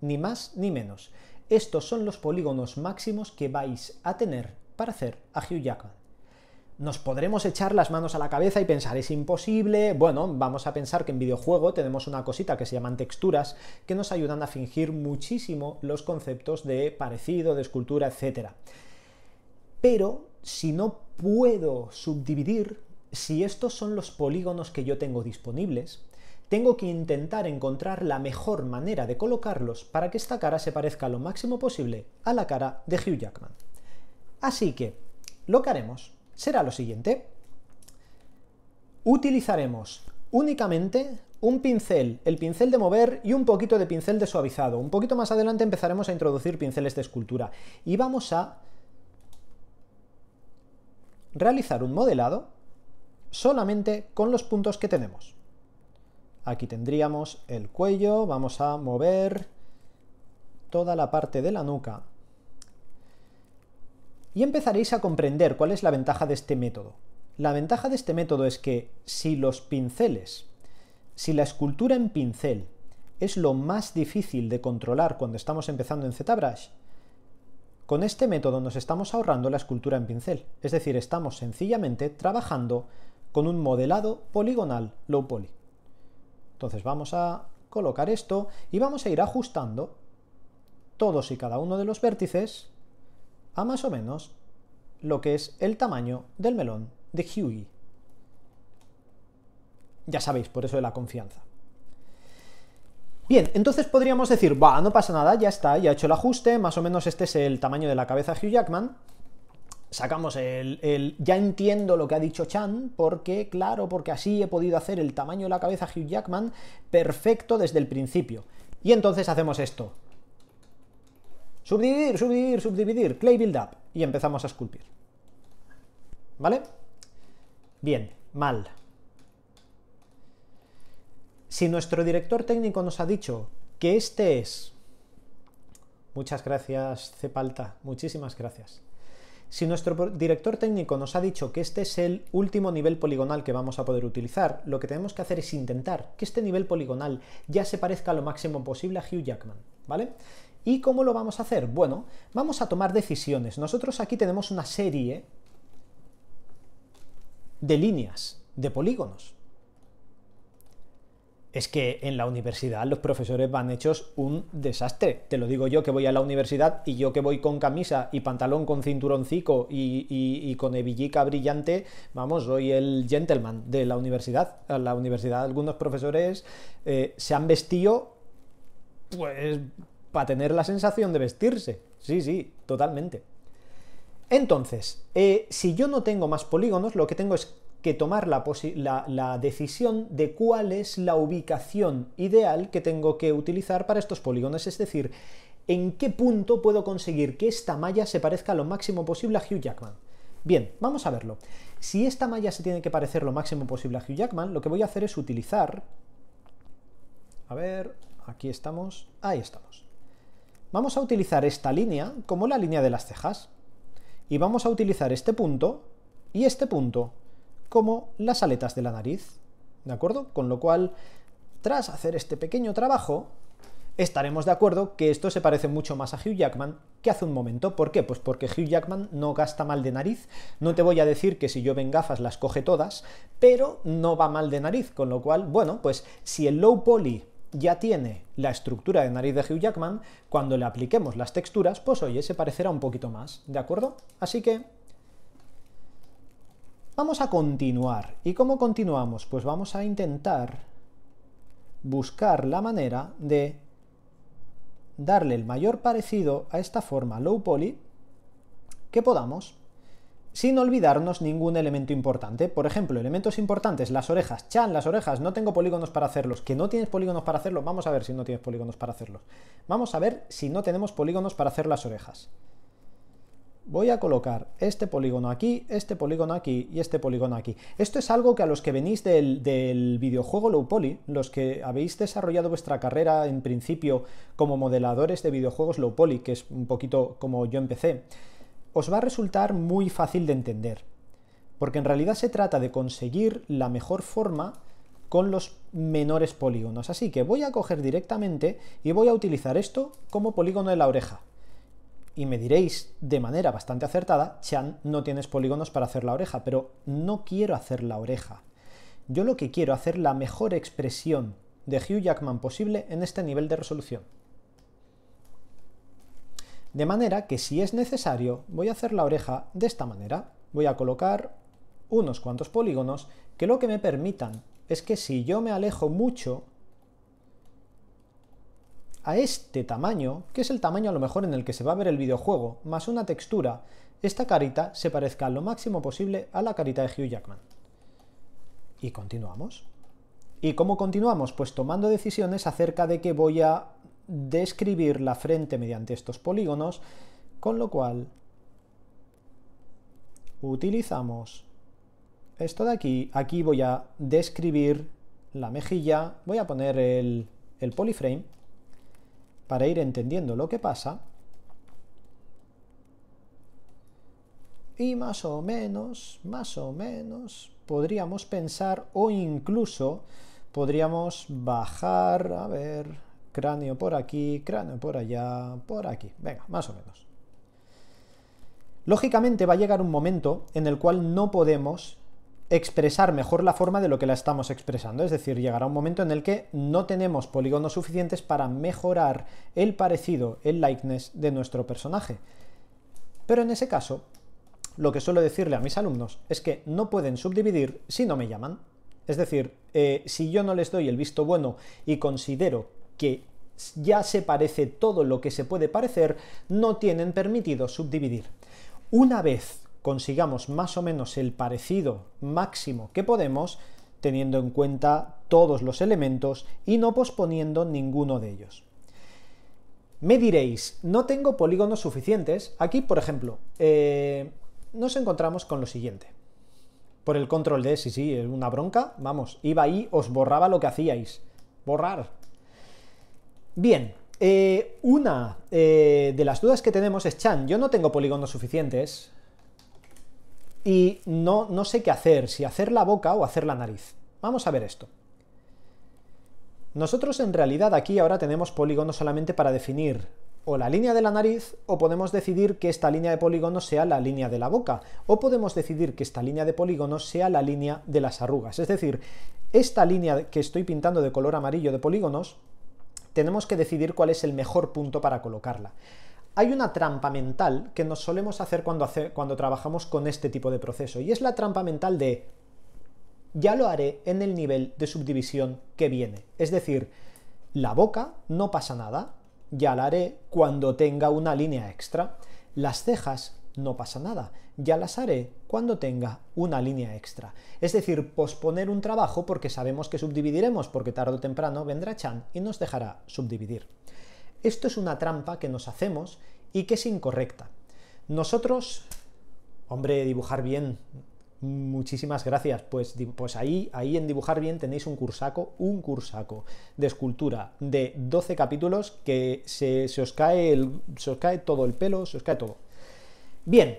Ni más ni menos. Estos son los polígonos máximos que vais a tener para hacer a Hugh Jackman. Nos podremos echar las manos a la cabeza y pensar, es imposible. Bueno, vamos a pensar que en videojuego tenemos una cosita que se llaman texturas, que nos ayudan a fingir muchísimo los conceptos de parecido, de escultura, etc. Pero si no puedo subdividir, si estos son los polígonos que yo tengo disponibles, tengo que intentar encontrar la mejor manera de colocarlos para que esta cara se parezca lo máximo posible a la cara de Hugh Jackman. Así que, lo que haremos será lo siguiente. Utilizaremos únicamente un pincel, el pincel de mover y un poquito de pincel de suavizado. Un poquito más adelante empezaremos a introducir pinceles de escultura y vamos a realizar un modelado solamente con los puntos que tenemos. Aquí tendríamos el cuello, vamos a mover toda la parte de la nuca. Y empezaréis a comprender cuál es la ventaja de este método. La ventaja de este método es que si los pinceles, si la escultura en pincel es lo más difícil de controlar cuando estamos empezando en ZBrush, con este método nos estamos ahorrando la escultura en pincel, es decir, estamos sencillamente trabajando con un modelado poligonal low poly. Entonces vamos a colocar esto y vamos a ir ajustando todos y cada uno de los vértices a más o menos lo que es el tamaño del melón de Huey. Ya sabéis, por eso de la confianza. Bien, entonces podríamos decir, va, no pasa nada, ya está, ya ha hecho el ajuste, más o menos este es el tamaño de la cabeza Hugh Jackman, sacamos el, ya entiendo lo que ha dicho Chan, porque claro, porque así he podido hacer el tamaño de la cabeza Hugh Jackman perfecto desde el principio. Y entonces hacemos esto. Subdividir, subdividir, subdividir, clay build up. Y empezamos a esculpir. ¿Vale? Bien, mal. Si nuestro director técnico nos ha dicho que este es... Muchas gracias, Cepalta. Muchísimas gracias. Si nuestro director técnico nos ha dicho que este es el último nivel poligonal que vamos a poder utilizar, lo que tenemos que hacer es intentar que este nivel poligonal ya se parezca lo máximo posible a Hugh Jackman, ¿vale? ¿Y cómo lo vamos a hacer? Bueno, vamos a tomar decisiones. Nosotros aquí tenemos una serie de líneas, de polígonos, es que en la universidad los profesores van hechos un desastre. Te lo digo yo que voy a la universidad y yo que voy con camisa y pantalón con cinturoncico y, y, con hebillica brillante, vamos, soy el gentleman de la universidad. A la universidad algunos profesores eh, se han vestido pues para tener la sensación de vestirse. Sí, sí, totalmente. Entonces, eh, si yo no tengo más polígonos, lo que tengo es que tomar la, decisión de cuál es la ubicación ideal que tengo que utilizar para estos polígonos, es decir, en qué punto puedo conseguir que esta malla se parezca lo máximo posible a Hugh Jackman. Bien, vamos a verlo. Si esta malla se tiene que parecer lo máximo posible a Hugh Jackman, lo que voy a hacer es utilizar... A ver, aquí estamos, ahí estamos. Vamos a utilizar esta línea como la línea de las cejas. Y vamos a utilizar este punto y este punto como las aletas de la nariz, ¿de acuerdo? Con lo cual, tras hacer este pequeño trabajo, estaremos de acuerdo que esto se parece mucho más a Hugh Jackman que hace un momento. ¿Por qué? Pues porque Hugh Jackman no gasta mal de nariz. No te voy a decir que si yo ven gafas las coge todas, pero no va mal de nariz, con lo cual, bueno, pues si el low poly ya tiene la estructura de nariz de Hugh Jackman, cuando le apliquemos las texturas, pues oye, se parecerá un poquito más, ¿de acuerdo? Así que Vamos a continuar. ¿Y cómo continuamos? Pues vamos a intentar buscar la manera de darle el mayor parecido a esta forma low poly que podamos sin olvidarnos ningún elemento importante. Por ejemplo, elementos importantes, las orejas. Chan, las orejas, no tengo polígonos para hacerlos. Que no tienes polígonos para hacerlos, vamos a ver si no tienes polígonos para hacerlos. Vamos a ver si no tenemos polígonos para hacer las orejas voy a colocar este polígono aquí, este polígono aquí y este polígono aquí. Esto es algo que a los que venís del, videojuego low poly, los que habéis desarrollado vuestra carrera en principio como modeladores de videojuegos low poly, que es un poquito como yo empecé, os va a resultar muy fácil de entender. Porque en realidad se trata de conseguir la mejor forma con los menores polígonos. Así que voy a coger directamente y voy a utilizar esto como polígono de la oreja. Y me diréis de manera bastante acertada, Chan, no tienes polígonos para hacer la oreja, pero no quiero hacer la oreja. Yo lo que quiero hacer la mejor expresión de Hugh Jackman posible en este nivel de resolución. De manera que si es necesario, voy a hacer la oreja de esta manera. Voy a colocar unos cuantos polígonos que lo que me permitan es que si yo me alejo mucho, a este tamaño, que es el tamaño a lo mejor en el que se va a ver el videojuego, más una textura, esta carita se parezca lo máximo posible a la carita de Hugh Jackman. Y continuamos. ¿Y cómo continuamos? Pues tomando decisiones acerca de que voy a describir la frente mediante estos polígonos, con lo cual utilizamos esto de aquí. Aquí voy a describir la mejilla, voy a poner el, el polyframe para ir entendiendo lo que pasa. Y más o menos, más o menos, podríamos pensar o incluso podríamos bajar, a ver, cráneo por aquí, cráneo por allá, por aquí. Venga, más o menos. Lógicamente va a llegar un momento en el cual no podemos expresar mejor la forma de lo que la estamos expresando. Es decir, llegará un momento en el que no tenemos polígonos suficientes para mejorar el parecido, el likeness de nuestro personaje. Pero en ese caso, lo que suelo decirle a mis alumnos es que no pueden subdividir si no me llaman. Es decir, eh, si yo no les doy el visto bueno y considero que ya se parece todo lo que se puede parecer, no tienen permitido subdividir. Una vez consigamos más o menos el parecido máximo que podemos, teniendo en cuenta todos los elementos y no posponiendo ninguno de ellos. Me diréis, no tengo polígonos suficientes. Aquí, por ejemplo, eh, nos encontramos con lo siguiente. Por el control D, sí, sí, es una bronca. Vamos, iba ahí, os borraba lo que hacíais. Borrar. Bien, eh, una eh, de las dudas que tenemos es, Chan, yo no tengo polígonos suficientes y no, no sé qué hacer, si hacer la boca o hacer la nariz. Vamos a ver esto. Nosotros en realidad aquí ahora tenemos polígonos solamente para definir o la línea de la nariz o podemos decidir que esta línea de polígonos sea la línea de la boca o podemos decidir que esta línea de polígonos sea la línea de las arrugas. Es decir, esta línea que estoy pintando de color amarillo de polígonos, tenemos que decidir cuál es el mejor punto para colocarla hay una trampa mental que nos solemos hacer cuando, trabajamos con este tipo de proceso, y es la trampa mental de ya lo haré en el nivel de subdivisión que viene. Es decir, la boca no pasa nada, ya la haré cuando tenga una línea extra. Las cejas no pasa nada, ya las haré cuando tenga una línea extra. Es decir, posponer un trabajo porque sabemos que subdividiremos, porque tarde o temprano vendrá Chan y nos dejará subdividir. Esto es una trampa que nos hacemos y que es incorrecta. Nosotros, hombre, dibujar bien, muchísimas gracias, pues, pues ahí, ahí en dibujar bien tenéis un cursaco, un cursaco de escultura de 12 capítulos que se, os, cae el, se os cae todo el pelo, se os cae todo. Bien,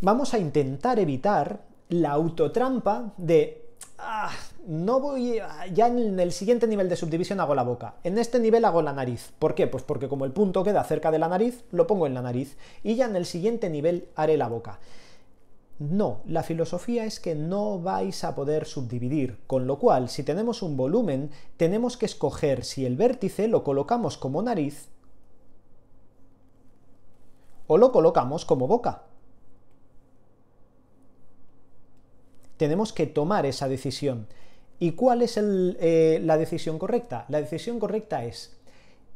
vamos a intentar evitar la autotrampa de ah, no voy, ya en el siguiente nivel de subdivisión hago la boca, en este nivel hago la nariz. ¿Por qué? Pues porque como el punto queda cerca de la nariz, lo pongo en la nariz y ya en el siguiente nivel haré la boca. No, la filosofía es que no vais a poder subdividir, con lo cual, si tenemos un volumen, tenemos que escoger si el vértice lo colocamos como nariz o lo colocamos como boca. tenemos que tomar esa decisión. ¿Y cuál es eh, la decisión correcta? La decisión correcta es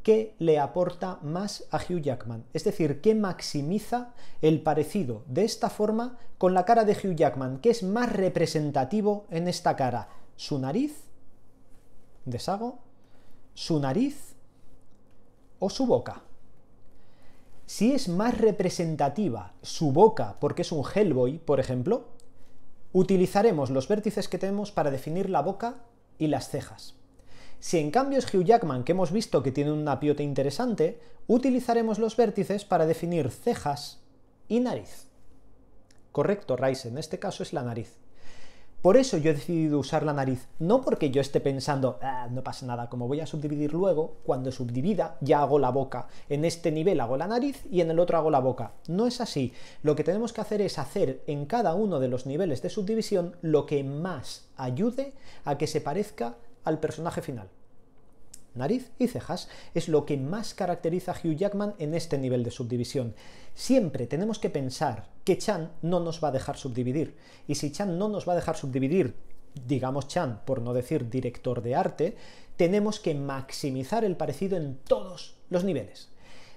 qué le aporta más a Hugh Jackman, es decir, qué maximiza el parecido de esta forma con la cara de Hugh Jackman, que es más representativo en esta cara, su nariz, deshago, su nariz o su boca. Si es más representativa su boca porque es un Hellboy, por ejemplo, Utilizaremos los vértices que tenemos para definir la boca y las cejas. Si en cambio es Hugh Jackman, que hemos visto que tiene un apiote interesante, utilizaremos los vértices para definir cejas y nariz. Correcto, Rice, en este caso es la nariz. Por eso yo he decidido usar la nariz, no porque yo esté pensando, ah, no pasa nada, como voy a subdividir luego, cuando subdivida ya hago la boca. En este nivel hago la nariz y en el otro hago la boca. No es así. Lo que tenemos que hacer es hacer en cada uno de los niveles de subdivisión lo que más ayude a que se parezca al personaje final nariz y cejas es lo que más caracteriza a Hugh Jackman en este nivel de subdivisión. Siempre tenemos que pensar que Chan no nos va a dejar subdividir. Y si Chan no nos va a dejar subdividir, digamos Chan, por no decir director de arte, tenemos que maximizar el parecido en todos los niveles.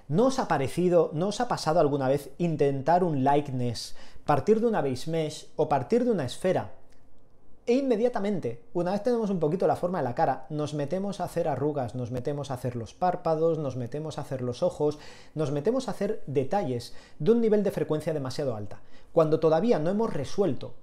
¿No os ha parecido, no os ha pasado alguna vez intentar un likeness, partir de una base mesh o partir de una esfera? E inmediatamente, una vez tenemos un poquito la forma de la cara, nos metemos a hacer arrugas, nos metemos a hacer los párpados, nos metemos a hacer los ojos, nos metemos a hacer detalles de un nivel de frecuencia demasiado alta. Cuando todavía no hemos resuelto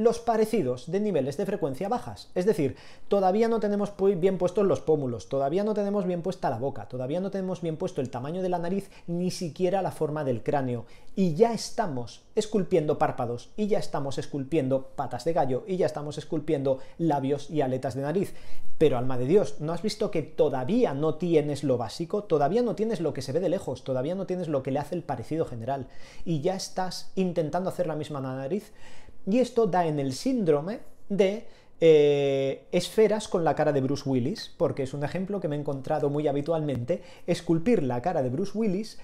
los parecidos de niveles de frecuencia bajas. Es decir, todavía no tenemos bien puestos los pómulos, todavía no tenemos bien puesta la boca, todavía no tenemos bien puesto el tamaño de la nariz, ni siquiera la forma del cráneo. Y ya estamos esculpiendo párpados, y ya estamos esculpiendo patas de gallo, y ya estamos esculpiendo labios y aletas de nariz. Pero alma de Dios, ¿no has visto que todavía no tienes lo básico? Todavía no tienes lo que se ve de lejos, todavía no tienes lo que le hace el parecido general. Y ya estás intentando hacer la misma nariz y esto da en el síndrome de eh, esferas con la cara de Bruce Willis, porque es un ejemplo que me he encontrado muy habitualmente, esculpir la cara de Bruce Willis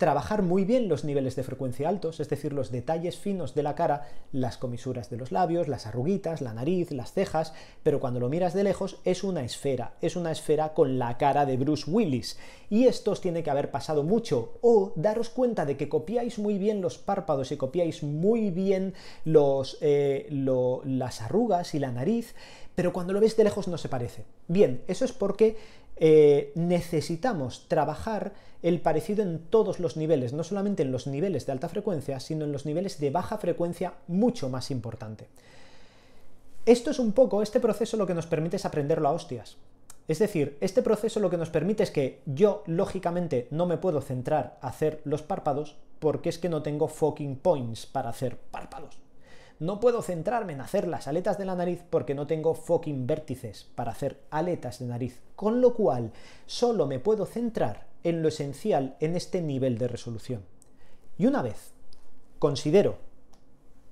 trabajar muy bien los niveles de frecuencia altos, es decir, los detalles finos de la cara, las comisuras de los labios, las arruguitas, la nariz, las cejas, pero cuando lo miras de lejos es una esfera, es una esfera con la cara de Bruce Willis. Y esto os tiene que haber pasado mucho, o daros cuenta de que copiáis muy bien los párpados y copiáis muy bien los, eh, las arrugas y la nariz, pero cuando lo ves de lejos no se parece. Bien, eso es porque eh, necesitamos trabajar el parecido en todos los niveles, no solamente en los niveles de alta frecuencia, sino en los niveles de baja frecuencia mucho más importante. Esto es un poco, este proceso lo que nos permite es aprenderlo a hostias. Es decir, este proceso lo que nos permite es que yo, lógicamente, no me puedo centrar a hacer los párpados porque es que no tengo fucking points para hacer párpados no puedo centrarme en hacer las aletas de la nariz porque no tengo fucking vértices para hacer aletas de nariz, con lo cual solo me puedo centrar en lo esencial en este nivel de resolución. Y una vez considero,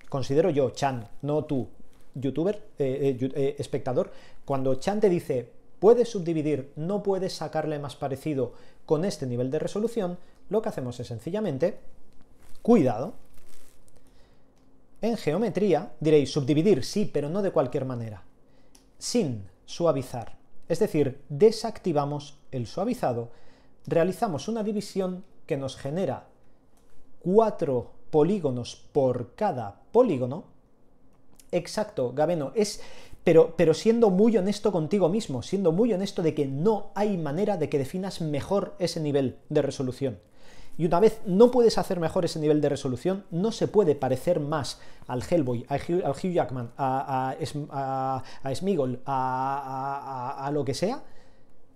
considero yo, Chan, no tú, youtuber, eh, eh, eh, espectador, cuando Chan te dice puedes subdividir, no puedes sacarle más parecido con este nivel de resolución, lo que hacemos es sencillamente, cuidado, en geometría diréis subdividir, sí, pero no de cualquier manera. Sin suavizar, es decir, desactivamos el suavizado, realizamos una división que nos genera cuatro polígonos por cada polígono. Exacto, Gabeno, es pero, pero, siendo muy honesto contigo mismo, siendo muy honesto de que no hay manera de que definas mejor ese nivel de resolución. Y una vez no puedes hacer mejor ese nivel de resolución, no se puede parecer más al Hellboy, al Hugh, Jackman, a, a, a, Smigol, a lo que sea,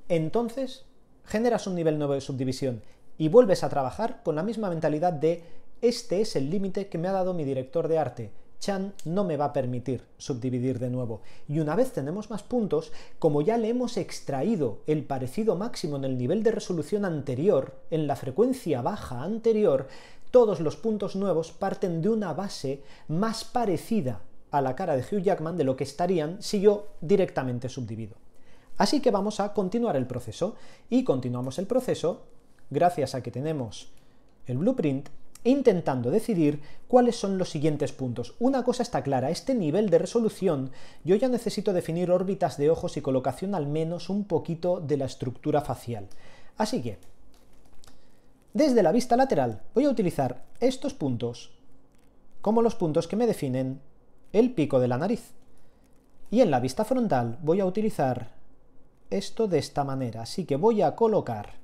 entonces generas un nivel nuevo de subdivisión y vuelves a trabajar con la misma mentalidad de este es el límite que me ha dado mi director de arte Chan no me va a permitir subdividir de nuevo. Y una vez tenemos más puntos, como ya le hemos extraído el parecido máximo en el nivel de resolución anterior, en la frecuencia baja anterior, todos los puntos nuevos parten de una base más parecida a la cara de Hugh Jackman de lo que estarían si yo directamente subdivido. Así que vamos a continuar el proceso y continuamos el proceso gracias a que tenemos el blueprint intentando decidir cuáles son los siguientes puntos. Una cosa está clara, este nivel de resolución yo ya necesito definir órbitas de ojos y colocación al menos un poquito de la estructura facial. Así que, desde la vista lateral voy a utilizar estos puntos como los puntos que me definen el pico de la nariz. Y en la vista frontal voy a utilizar esto de esta manera, así que voy a colocar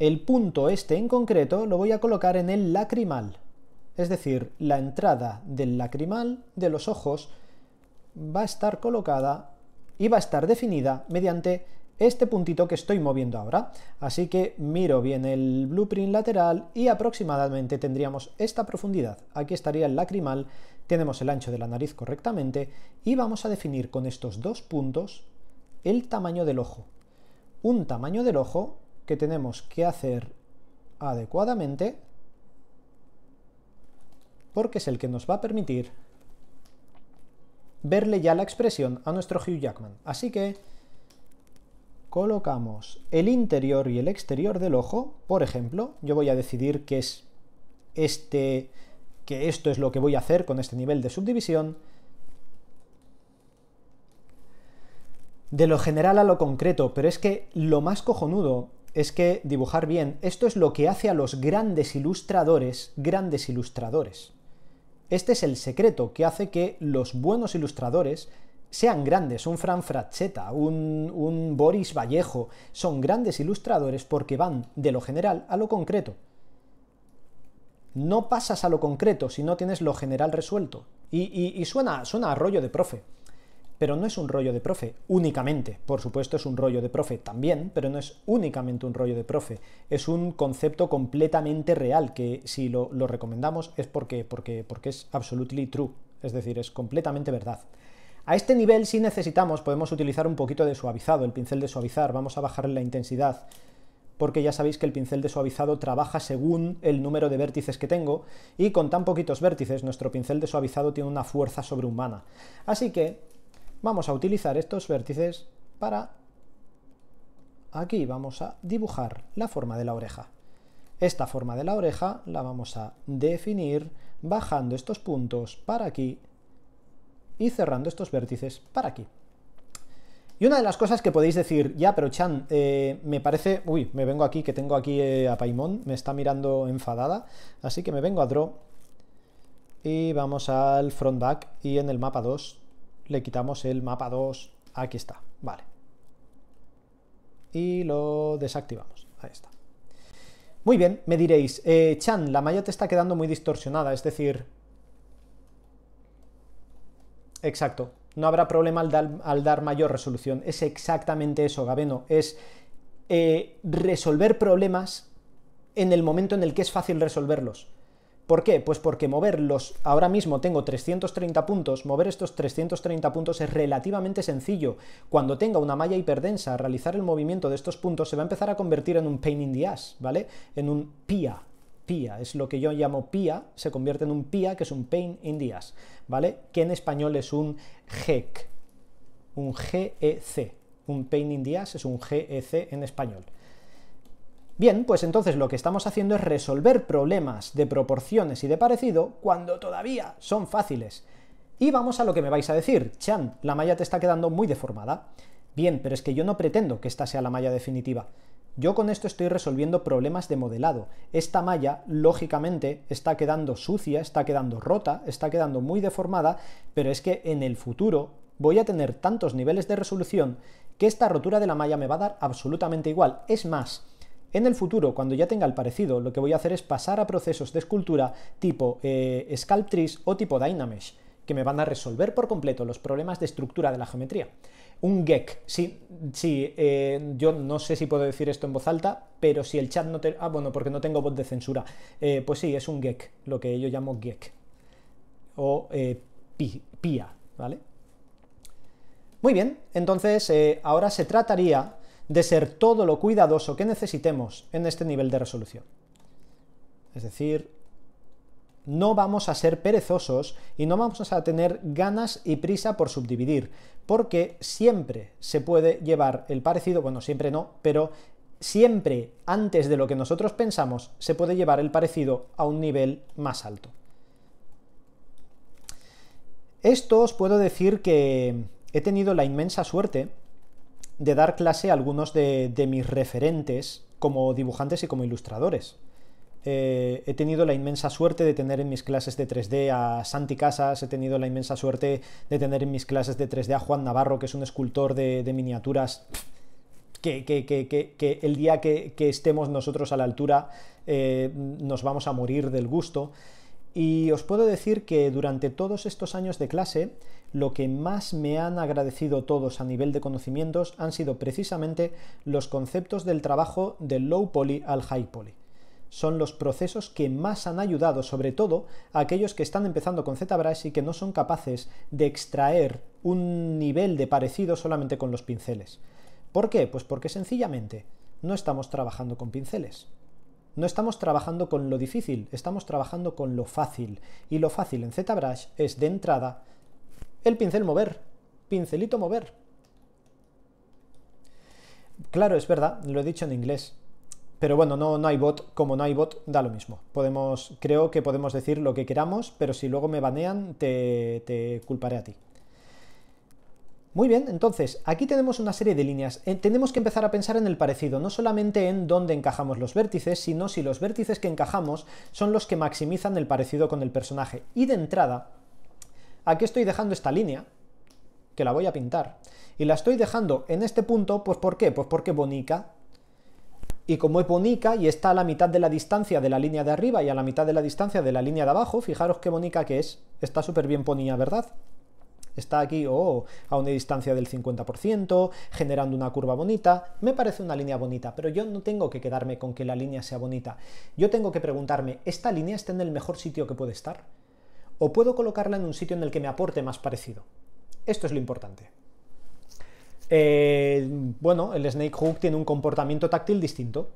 El punto este en concreto lo voy a colocar en el lacrimal, es decir, la entrada del lacrimal de los ojos va a estar colocada y va a estar definida mediante este puntito que estoy moviendo ahora. Así que miro bien el blueprint lateral y aproximadamente tendríamos esta profundidad. Aquí estaría el lacrimal, tenemos el ancho de la nariz correctamente y vamos a definir con estos dos puntos el tamaño del ojo. Un tamaño del ojo que tenemos que hacer adecuadamente porque es el que nos va a permitir verle ya la expresión a nuestro Hugh Jackman. Así que colocamos el interior y el exterior del ojo, por ejemplo, yo voy a decidir que es este que esto es lo que voy a hacer con este nivel de subdivisión. De lo general a lo concreto, pero es que lo más cojonudo es que dibujar bien, esto es lo que hace a los grandes ilustradores grandes ilustradores. Este es el secreto que hace que los buenos ilustradores sean grandes, un Fran Franchetta, un, Boris Vallejo, son grandes ilustradores porque van de lo general a lo concreto. No pasas a lo concreto si no tienes lo general resuelto. Y, y suena, suena a rollo de profe, pero no es un rollo de profe únicamente. Por supuesto es un rollo de profe también, pero no es únicamente un rollo de profe. Es un concepto completamente real que si lo, recomendamos es porque, porque es absolutely true, es decir, es completamente verdad. A este nivel si necesitamos, podemos utilizar un poquito de suavizado, el pincel de suavizar, vamos a bajarle la intensidad, porque ya sabéis que el pincel de suavizado trabaja según el número de vértices que tengo, y con tan poquitos vértices nuestro pincel de suavizado tiene una fuerza sobrehumana. Así que Vamos a utilizar estos vértices para... Aquí vamos a dibujar la forma de la oreja. Esta forma de la oreja la vamos a definir bajando estos puntos para aquí y cerrando estos vértices para aquí. Y una de las cosas que podéis decir, ya, pero Chan, eh, me parece... Uy, me vengo aquí, que tengo aquí eh, a Paimon, me está mirando enfadada, así que me vengo a Draw y vamos al front back y en el mapa 2 le quitamos el mapa 2, aquí está, vale. Y lo desactivamos, ahí está. Muy bien, me diréis, eh, Chan, la malla te está quedando muy distorsionada, es decir... Exacto, no habrá problema al dar, mayor resolución. Es exactamente eso, Gabeno, es eh, resolver problemas en el momento en el que es fácil resolverlos. ¿Por qué? Pues porque moverlos, ahora mismo tengo 330 puntos, mover estos 330 puntos es relativamente sencillo. Cuando tenga una malla hiperdensa, realizar el movimiento de estos puntos se va a empezar a convertir en un pain in the ass, ¿vale? En un pia, pia, es lo que yo llamo pia, se convierte en un pia, que es un pain in the ass, ¿vale? Que en español es un GEC, un GEC, un pain in the ass es un GEC en español. Bien, pues entonces lo que estamos haciendo es resolver problemas de proporciones y de parecido cuando todavía son fáciles. Y vamos a lo que me vais a decir. Chan, la malla te está quedando muy deformada. Bien, pero es que yo no pretendo que esta sea la malla definitiva. Yo con esto estoy resolviendo problemas de modelado. Esta malla, lógicamente, está quedando sucia, está quedando rota, está quedando muy deformada, pero es que en el futuro voy a tener tantos niveles de resolución que esta rotura de la malla me va a dar absolutamente igual. Es más, en el futuro, cuando ya tenga el parecido, lo que voy a hacer es pasar a procesos de escultura tipo eh, Sculptris o tipo Dynamesh, que me van a resolver por completo los problemas de estructura de la geometría. Un GEC, sí, sí eh, yo no sé si puedo decir esto en voz alta, pero si el chat no te... Ah, bueno, porque no tengo voz de censura. Eh, pues sí, es un GEC, lo que yo llamo GEC. O eh, PIA, ¿vale? Muy bien, entonces ahora se trataría de ser todo lo cuidadoso que necesitemos en este nivel de resolución. Es decir, no vamos a ser perezosos y no vamos a tener ganas y prisa por subdividir, porque siempre se puede llevar el parecido, bueno, siempre no, pero siempre antes de lo que nosotros pensamos se puede llevar el parecido a un nivel más alto. Esto os puedo decir que he tenido la inmensa suerte de dar clase a algunos de, mis referentes como dibujantes y como ilustradores. Eh, he tenido la inmensa suerte de tener en mis clases de 3D a Santi Casas, he tenido la inmensa suerte de tener en mis clases de 3D a Juan Navarro, que es un escultor de, miniaturas que, el día que, estemos nosotros a la altura eh, nos vamos a morir del gusto. Y os puedo decir que durante todos estos años de clase, lo que más me han agradecido todos a nivel de conocimientos han sido precisamente los conceptos del trabajo del low poly al high poly. Son los procesos que más han ayudado, sobre todo a aquellos que están empezando con ZBrush y que no son capaces de extraer un nivel de parecido solamente con los pinceles. ¿Por qué? Pues porque sencillamente no estamos trabajando con pinceles. No estamos trabajando con lo difícil, estamos trabajando con lo fácil. Y lo fácil en ZBrush es de entrada el pincel mover, pincelito mover. Claro, es verdad, lo he dicho en inglés. Pero bueno, no, no hay bot, como no hay bot, da lo mismo. Podemos, creo que podemos decir lo que queramos, pero si luego me banean, te, te culparé a ti. Muy bien, entonces aquí tenemos una serie de líneas. Eh, tenemos que empezar a pensar en el parecido, no solamente en dónde encajamos los vértices, sino si los vértices que encajamos son los que maximizan el parecido con el personaje. Y de entrada, aquí estoy dejando esta línea, que la voy a pintar. Y la estoy dejando en este punto, pues ¿por qué? Pues porque bonica. Y como es bonica y está a la mitad de la distancia de la línea de arriba y a la mitad de la distancia de la línea de abajo, fijaros qué bonica que es. Está súper bien ponía, ¿verdad? está aquí o oh, a una distancia del 50%, generando una curva bonita. Me parece una línea bonita, pero yo no tengo que quedarme con que la línea sea bonita. Yo tengo que preguntarme, ¿esta línea está en el mejor sitio que puede estar? ¿O puedo colocarla en un sitio en el que me aporte más parecido? Esto es lo importante. Eh, bueno, el snake hook tiene un comportamiento táctil distinto.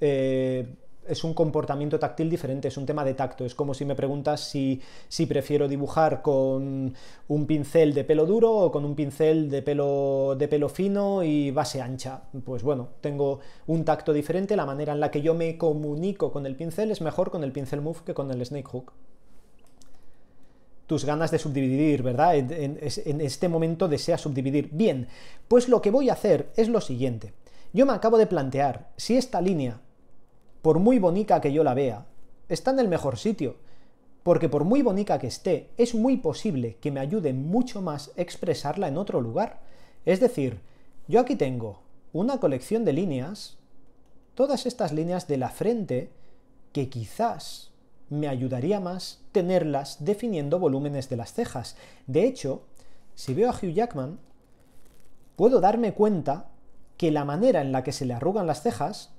Eh, es un comportamiento táctil diferente, es un tema de tacto. Es como si me preguntas si, prefiero dibujar con un pincel de pelo duro o con un pincel de pelo, de pelo fino y base ancha. Pues bueno, tengo un tacto diferente, la manera en la que yo me comunico con el pincel es mejor con el pincel move que con el snake hook tus ganas de subdividir, ¿verdad? En, en, este momento desea subdividir. Bien, pues lo que voy a hacer es lo siguiente. Yo me acabo de plantear si esta línea por muy bonita que yo la vea, está en el mejor sitio, porque por muy bonita que esté, es muy posible que me ayude mucho más expresarla en otro lugar. Es decir, yo aquí tengo una colección de líneas, todas estas líneas de la frente, que quizás me ayudaría más tenerlas definiendo volúmenes de las cejas. De hecho, si veo a Hugh Jackman, puedo darme cuenta que la manera en la que se le arrugan las cejas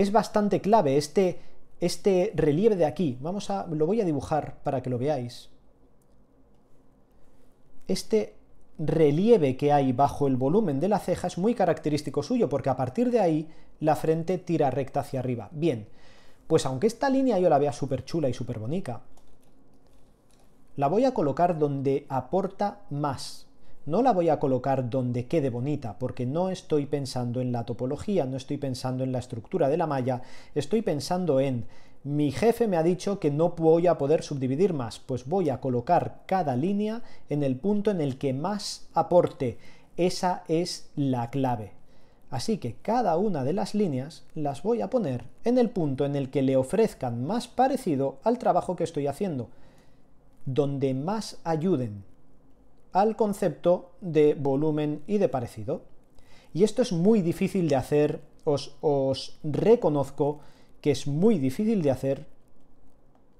es bastante clave este, este relieve de aquí. Vamos a, lo voy a dibujar para que lo veáis. Este relieve que hay bajo el volumen de la ceja es muy característico suyo, porque a partir de ahí la frente tira recta hacia arriba. Bien, pues aunque esta línea yo la vea súper chula y súper bonita, la voy a colocar donde aporta más no la voy a colocar donde quede bonita, porque no estoy pensando en la topología, no estoy pensando en la estructura de la malla, estoy pensando en mi jefe me ha dicho que no voy a poder subdividir más, pues voy a colocar cada línea en el punto en el que más aporte. Esa es la clave. Así que cada una de las líneas las voy a poner en el punto en el que le ofrezcan más parecido al trabajo que estoy haciendo, donde más ayuden al concepto de volumen y de parecido. Y esto es muy difícil de hacer, os, reconozco que es muy difícil de hacer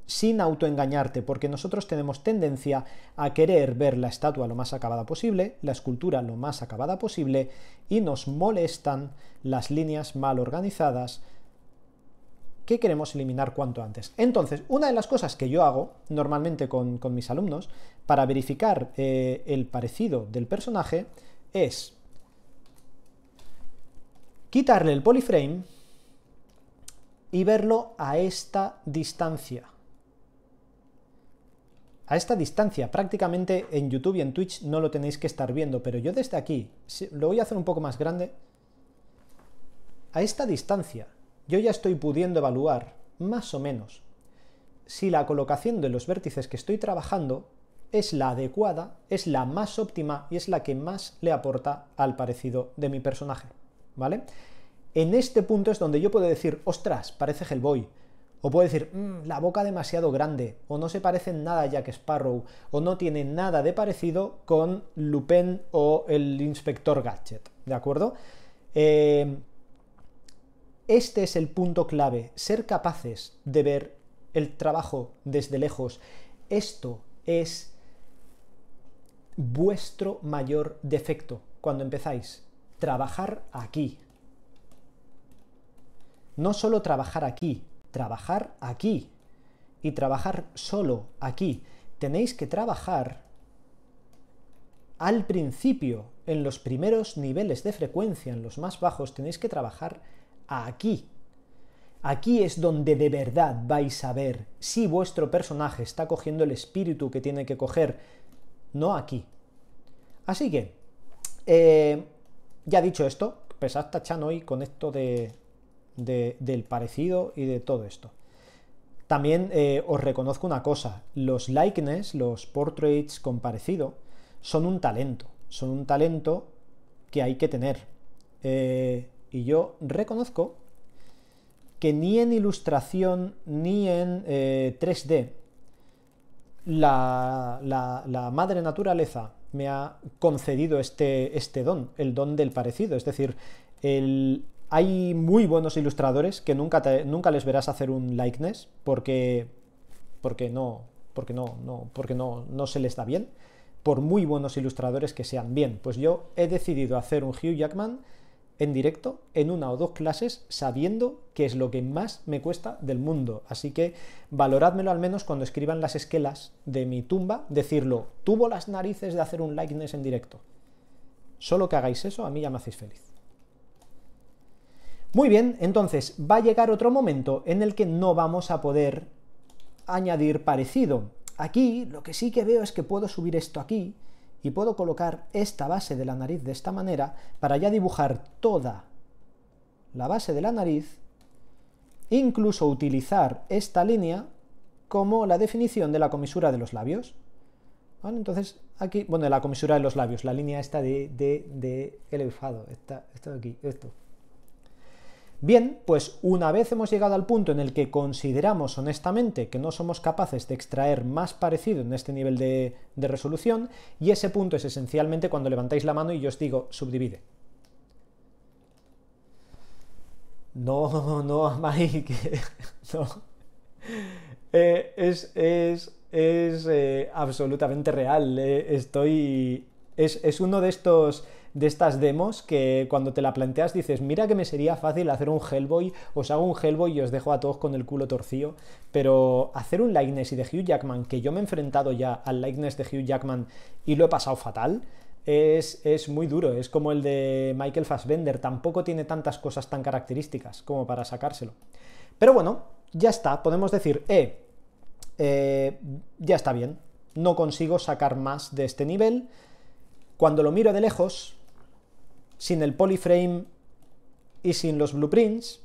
sin autoengañarte, porque nosotros tenemos tendencia a querer ver la estatua lo más acabada posible, la escultura lo más acabada posible, y nos molestan las líneas mal organizadas que queremos eliminar cuanto antes. Entonces, una de las cosas que yo hago normalmente con mis alumnos para verificar eh, el parecido del personaje es quitarle el polyframe y verlo a esta distancia. A esta distancia, prácticamente en YouTube y en Twitch no lo tenéis que estar viendo, pero yo desde aquí, lo voy a hacer un poco más grande, a esta distancia yo ya estoy pudiendo evaluar, más o menos, si la colocación de los vértices que estoy trabajando es la adecuada, es la más óptima y es la que más le aporta al parecido de mi personaje, ¿vale? En este punto es donde yo puedo decir, ostras, parece Hellboy, o puedo decir, mm, la boca demasiado grande, o no se parece en nada a Jack Sparrow, o no tiene nada de parecido con Lupin o el inspector Gadget, ¿de acuerdo? Eh, este es el punto clave, ser capaces de ver el trabajo desde lejos. Esto es vuestro mayor defecto cuando empezáis. Trabajar aquí. No solo trabajar aquí, trabajar aquí. Y trabajar solo aquí. Tenéis que trabajar al principio, en los primeros niveles de frecuencia, en los más bajos, tenéis que trabajar aquí. Aquí es donde de verdad vais a ver si vuestro personaje está cogiendo el espíritu que tiene que coger, no aquí. Así que, eh, ya dicho esto, pesad tachan hoy con esto de, del parecido y de todo esto. También eh, os reconozco una cosa, los likeness, los portraits con parecido, son un talento, son un talento que hay que tener. Eh, y yo reconozco que ni en ilustración ni en 3D la, la, madre naturaleza me ha concedido este, este don, el don del parecido. Es decir, hay muy buenos ilustradores que nunca, nunca les verás hacer un likeness porque, porque, no, porque, no, porque no, no se les da bien, por muy buenos ilustradores que sean bien. Pues yo he decidido hacer un Hugh Jackman en directo en una o dos clases sabiendo que es lo que más me cuesta del mundo. Así que valoradmelo al menos cuando escriban las esquelas de mi tumba, decirlo, tuvo las narices de hacer un likeness en directo. Solo que hagáis eso, a mí ya me hacéis feliz. Muy bien, entonces va a llegar otro momento en el que no vamos a poder añadir parecido. Aquí lo que sí que veo es que puedo subir esto aquí, y puedo colocar esta base de la nariz de esta manera para ya dibujar toda la base de la nariz, incluso utilizar esta línea como la definición de la comisura de los labios. Entonces, aquí, bueno, la comisura de los labios, la línea esta de, de, de esta de aquí, esto. Bien, pues una vez hemos llegado al punto en el que consideramos honestamente que no somos capaces de extraer más parecido en este nivel de, resolución, y ese punto es esencialmente cuando levantáis la mano y yo os digo subdivide. No, no, Mike, no. Eh, es, eh, absolutamente real. Eh, estoy. es uno de estos de estas demos que cuando te la planteas dices, mira que me sería fácil hacer un Hellboy, os hago un Hellboy y os dejo a todos con el culo torcido, pero hacer un Likeness y de Hugh Jackman, que yo me he enfrentado ya al Likeness de Hugh Jackman y lo he pasado fatal, es, es, muy duro, es como el de Michael Fassbender, tampoco tiene tantas cosas tan características como para sacárselo. Pero bueno, ya está, podemos decir, eh, eh ya está bien, no consigo sacar más de este nivel. Cuando lo miro de lejos, sin el polyframe y sin los blueprints,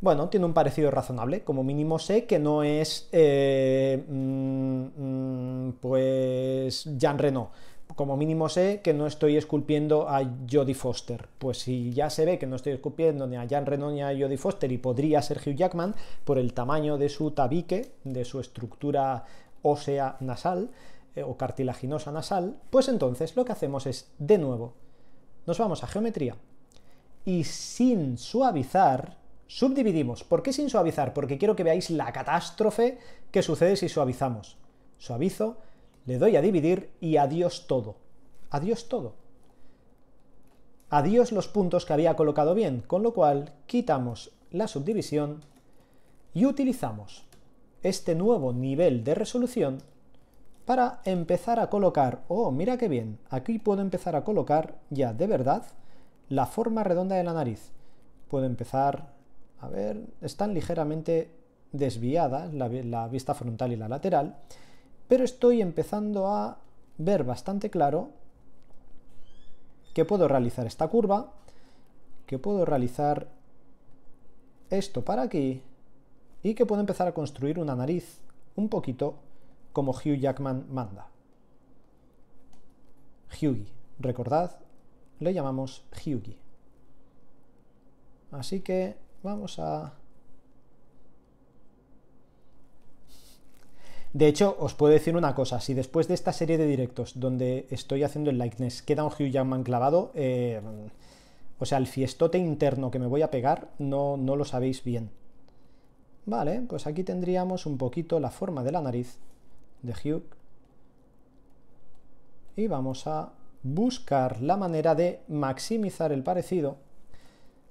bueno, tiene un parecido razonable. Como mínimo sé que no es, eh, mm, mm, pues, Jean Reno. Como mínimo sé que no estoy esculpiendo a Jodie Foster. Pues si ya se ve que no estoy esculpiendo ni a Jean Reno ni a Jodie Foster y podría ser Hugh Jackman por el tamaño de su tabique, de su estructura ósea nasal eh, o cartilaginosa nasal, pues entonces lo que hacemos es, de nuevo, nos vamos a geometría y sin suavizar, subdividimos. ¿Por qué sin suavizar? Porque quiero que veáis la catástrofe que sucede si suavizamos. Suavizo, le doy a dividir y adiós todo. Adiós todo. Adiós los puntos que había colocado bien, con lo cual quitamos la subdivisión y utilizamos este nuevo nivel de resolución para empezar a colocar, oh, mira qué bien, aquí puedo empezar a colocar ya de verdad la forma redonda de la nariz. Puedo empezar, a ver, están ligeramente desviadas la, la vista frontal y la lateral, pero estoy empezando a ver bastante claro que puedo realizar esta curva, que puedo realizar esto para aquí y que puedo empezar a construir una nariz un poquito como Hugh Jackman manda. Hughie, recordad, le llamamos Hughie. Así que vamos a... De hecho, os puedo decir una cosa, si después de esta serie de directos donde estoy haciendo el likeness queda un Hugh Jackman clavado, eh, o sea, el fiestote interno que me voy a pegar no, no lo sabéis bien. Vale, pues aquí tendríamos un poquito la forma de la nariz de Hugh. Y vamos a buscar la manera de maximizar el parecido.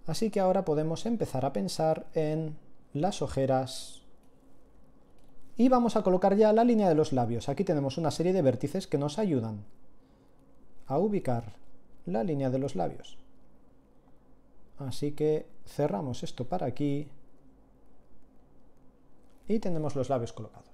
Así que ahora podemos empezar a pensar en las ojeras. Y vamos a colocar ya la línea de los labios. Aquí tenemos una serie de vértices que nos ayudan a ubicar la línea de los labios. Así que cerramos esto para aquí y tenemos los labios colocados.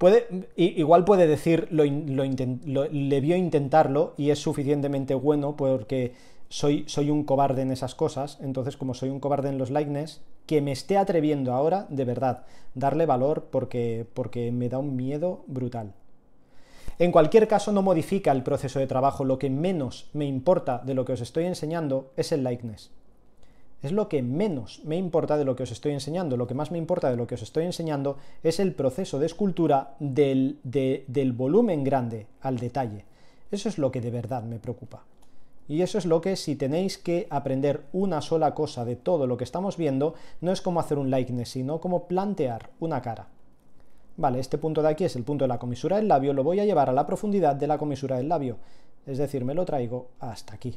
Puede, igual puede decir, lo, le vio intentarlo y es suficientemente bueno porque soy, soy un cobarde en esas cosas, entonces como soy un cobarde en los likeness, que me esté atreviendo ahora, de verdad, darle valor porque, porque me da un miedo brutal. En cualquier caso, no modifica el proceso de trabajo, lo que menos me importa de lo que os estoy enseñando es el likeness es lo que menos me importa de lo que os estoy enseñando. Lo que más me importa de lo que os estoy enseñando es el proceso de escultura del, volumen grande al detalle. Eso es lo que de verdad me preocupa. Y eso es lo que si tenéis que aprender una sola cosa de todo lo que estamos viendo, no es como hacer un likeness, sino como plantear una cara. Vale, este punto de aquí es el punto de la comisura del labio, lo voy a llevar a la profundidad de la comisura del labio. Es decir, me lo traigo hasta aquí.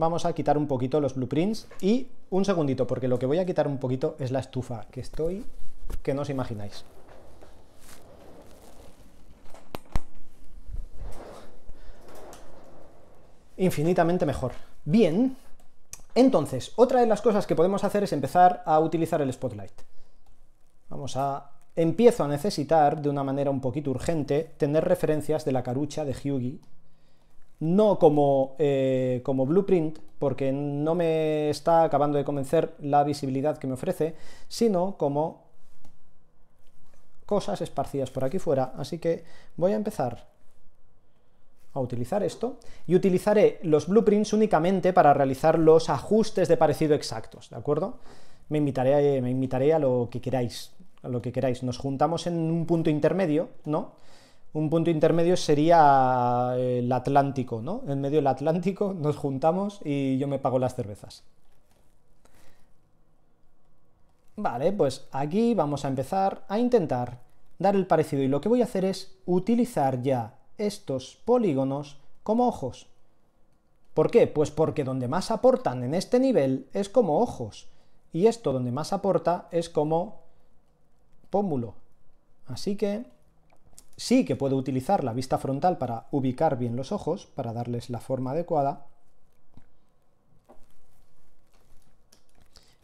vamos a quitar un poquito los blueprints y un segundito, porque lo que voy a quitar un poquito es la estufa, que estoy que no os imagináis. Infinitamente mejor. Bien, entonces, otra de las cosas que podemos hacer es empezar a utilizar el Spotlight. Vamos a... Empiezo a necesitar, de una manera un poquito urgente, tener referencias de la carucha de Hughie no eh, como, blueprint, porque no me está acabando de convencer la visibilidad que me ofrece, sino como cosas esparcidas por aquí fuera. Así que voy a empezar a utilizar esto y utilizaré los blueprints únicamente para realizar los ajustes de parecido exactos, ¿de acuerdo? Me invitaré, me invitaré a lo que queráis, a lo que queráis. Nos juntamos en un punto intermedio, ¿no? Un punto intermedio sería eh, el Atlántico, ¿no? En medio del Atlántico nos juntamos y yo me pago las cervezas. Vale, pues aquí vamos a empezar a intentar dar el parecido y lo que voy a hacer es utilizar ya estos polígonos como ojos. ¿Por qué? Pues porque donde más aportan en este nivel es como ojos y esto donde más aporta es como pómulo. Así que Sí que puedo utilizar la vista frontal para ubicar bien los ojos, para darles la forma adecuada.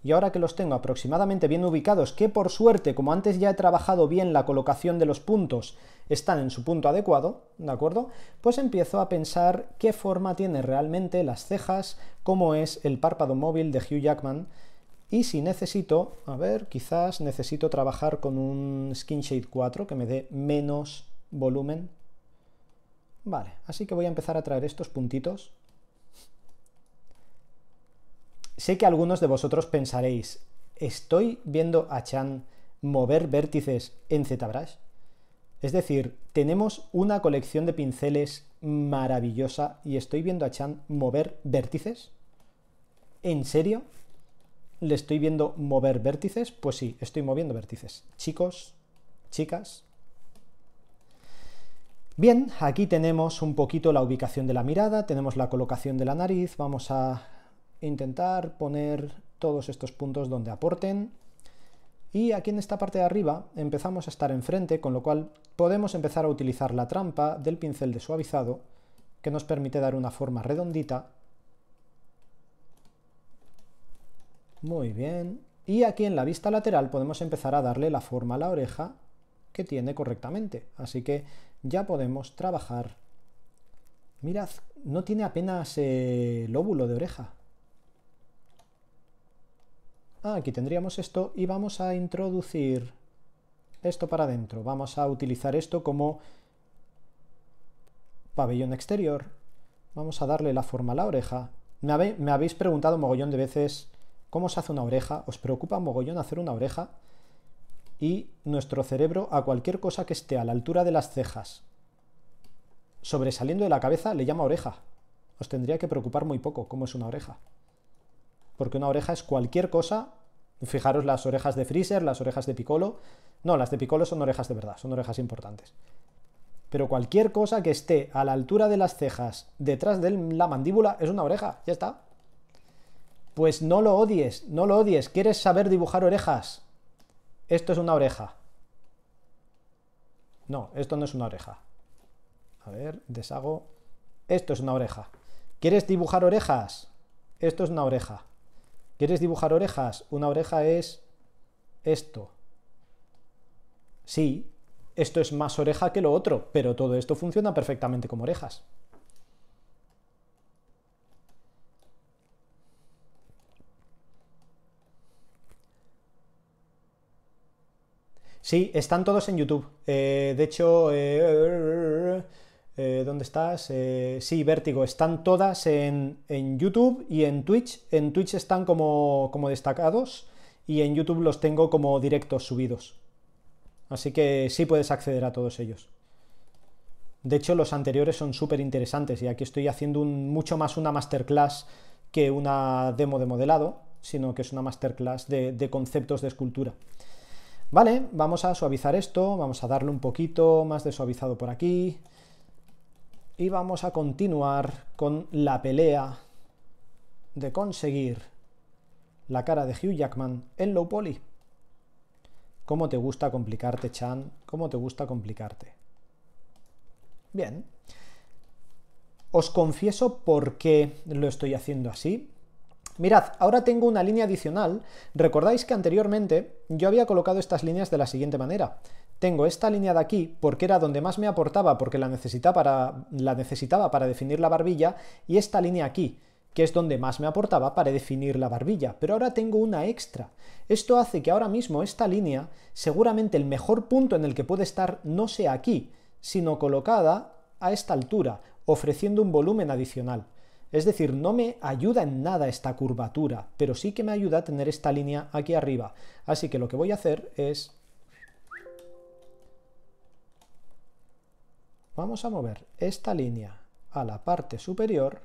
Y ahora que los tengo aproximadamente bien ubicados, que por suerte, como antes ya he trabajado bien la colocación de los puntos, están en su punto adecuado, ¿de acuerdo? Pues empiezo a pensar qué forma tiene realmente las cejas, cómo es el párpado móvil de Hugh Jackman, y si necesito, a ver, quizás necesito trabajar con un Skin Shade 4 que me dé menos volumen. Vale, así que voy a empezar a traer estos puntitos. Sé que algunos de vosotros pensaréis, ¿estoy viendo a Chan mover vértices en ZBrush? Es decir, tenemos una colección de pinceles maravillosa y estoy viendo a Chan mover vértices. ¿En serio? ¿Le estoy viendo mover vértices? Pues sí, estoy moviendo vértices. Chicos, chicas, Bien, aquí tenemos un poquito la ubicación de la mirada, tenemos la colocación de la nariz, vamos a intentar poner todos estos puntos donde aporten. Y aquí en esta parte de arriba empezamos a estar enfrente, con lo cual podemos empezar a utilizar la trampa del pincel de suavizado que nos permite dar una forma redondita. Muy bien. Y aquí en la vista lateral podemos empezar a darle la forma a la oreja que tiene correctamente. Así que ya podemos trabajar. Mirad, no tiene apenas eh, el lóbulo de oreja. Ah, aquí tendríamos esto y vamos a introducir esto para adentro. Vamos a utilizar esto como pabellón exterior. Vamos a darle la forma a la oreja. me habéis preguntado mogollón de veces cómo se hace una oreja. ¿Os preocupa mogollón hacer una oreja? y nuestro cerebro a cualquier cosa que esté a la altura de las cejas, sobresaliendo de la cabeza, le llama oreja. Os tendría que preocupar muy poco cómo es una oreja. Porque una oreja es cualquier cosa. Fijaros las orejas de Freezer, las orejas de Piccolo. No, las de Piccolo son orejas de verdad, son orejas importantes. Pero cualquier cosa que esté a la altura de las cejas, detrás de la mandíbula, es una oreja, ya está. Pues no lo odies, no lo odies. ¿Quieres saber dibujar orejas? Esto es una oreja. No, esto no es una oreja. A ver, deshago. Esto es una oreja. ¿Quieres dibujar orejas? Esto es una oreja. ¿Quieres dibujar orejas? Una oreja es esto. Sí, esto es más oreja que lo otro, pero todo esto funciona perfectamente como orejas. Sí, están todos en YouTube. Eh, de hecho, eh, eh, ¿dónde estás? sí, Vértigo, están todas en, YouTube y en Twitch. En Twitch están como, destacados y en YouTube los tengo como directos subidos. Así que sí puedes acceder a todos ellos. De hecho, los anteriores son súper interesantes y aquí estoy haciendo mucho más una masterclass que una demo de modelado, sino que es una masterclass de conceptos de escultura. Vale, vamos a suavizar esto, vamos a darle un poquito más de suavizado por aquí y vamos a continuar con la pelea de conseguir la cara de Hugh Jackman en low poly. ¿Cómo te gusta complicarte, Chan? ¿Cómo te gusta complicarte? Bien. Os confieso por qué lo estoy haciendo así. Mirad, ahora tengo una línea adicional. Recordáis que anteriormente yo había colocado estas líneas de la siguiente manera. Tengo esta línea de aquí porque era donde más me aportaba porque la necesitaba para, definir la barbilla y esta línea aquí que es donde más me aportaba para definir la barbilla, pero ahora tengo una extra. Esto hace que ahora mismo esta línea, seguramente el mejor punto en el que puede estar no sea aquí, sino colocada a esta altura, ofreciendo un volumen adicional. Es decir, no me ayuda en nada esta curvatura, pero sí que me ayuda a tener esta línea aquí arriba. Así que lo que voy a hacer es... Vamos a mover esta línea a la parte superior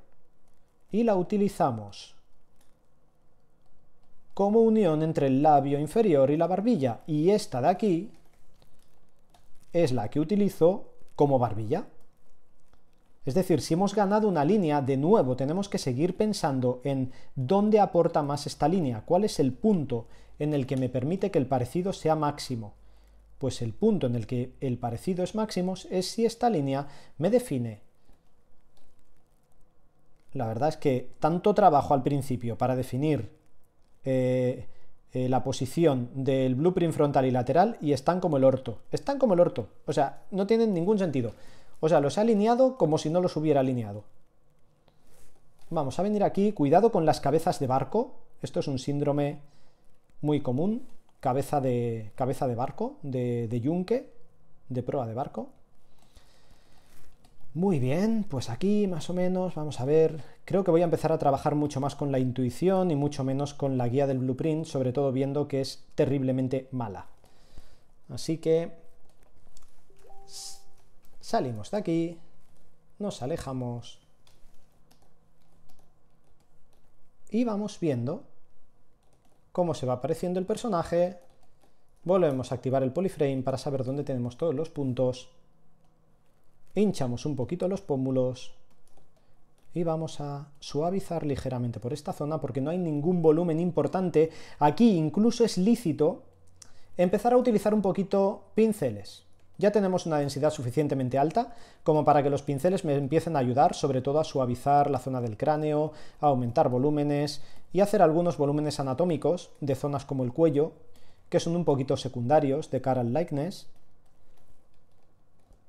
y la utilizamos como unión entre el labio inferior y la barbilla. Y esta de aquí es la que utilizo como barbilla. Es decir, si hemos ganado una línea, de nuevo tenemos que seguir pensando en dónde aporta más esta línea, cuál es el punto en el que me permite que el parecido sea máximo. Pues el punto en el que el parecido es máximo es si esta línea me define. La verdad es que tanto trabajo al principio para definir eh, eh, la posición del blueprint frontal y lateral y están como el orto. Están como el orto. O sea, no tienen ningún sentido. O sea, los he alineado como si no los hubiera alineado. Vamos a venir aquí, cuidado con las cabezas de barco. Esto es un síndrome muy común, cabeza de, cabeza de barco, de, de yunque, de proa de barco. Muy bien, pues aquí más o menos, vamos a ver, creo que voy a empezar a trabajar mucho más con la intuición y mucho menos con la guía del blueprint, sobre todo viendo que es terriblemente mala. Así que Salimos de aquí, nos alejamos y vamos viendo cómo se va apareciendo el personaje. Volvemos a activar el polyframe para saber dónde tenemos todos los puntos. Hinchamos un poquito los pómulos y vamos a suavizar ligeramente por esta zona porque no hay ningún volumen importante. Aquí incluso es lícito empezar a utilizar un poquito pinceles. Ya tenemos una densidad suficientemente alta como para que los pinceles me empiecen a ayudar sobre todo a suavizar la zona del cráneo, a aumentar volúmenes y hacer algunos volúmenes anatómicos de zonas como el cuello, que son un poquito secundarios de cara al likeness.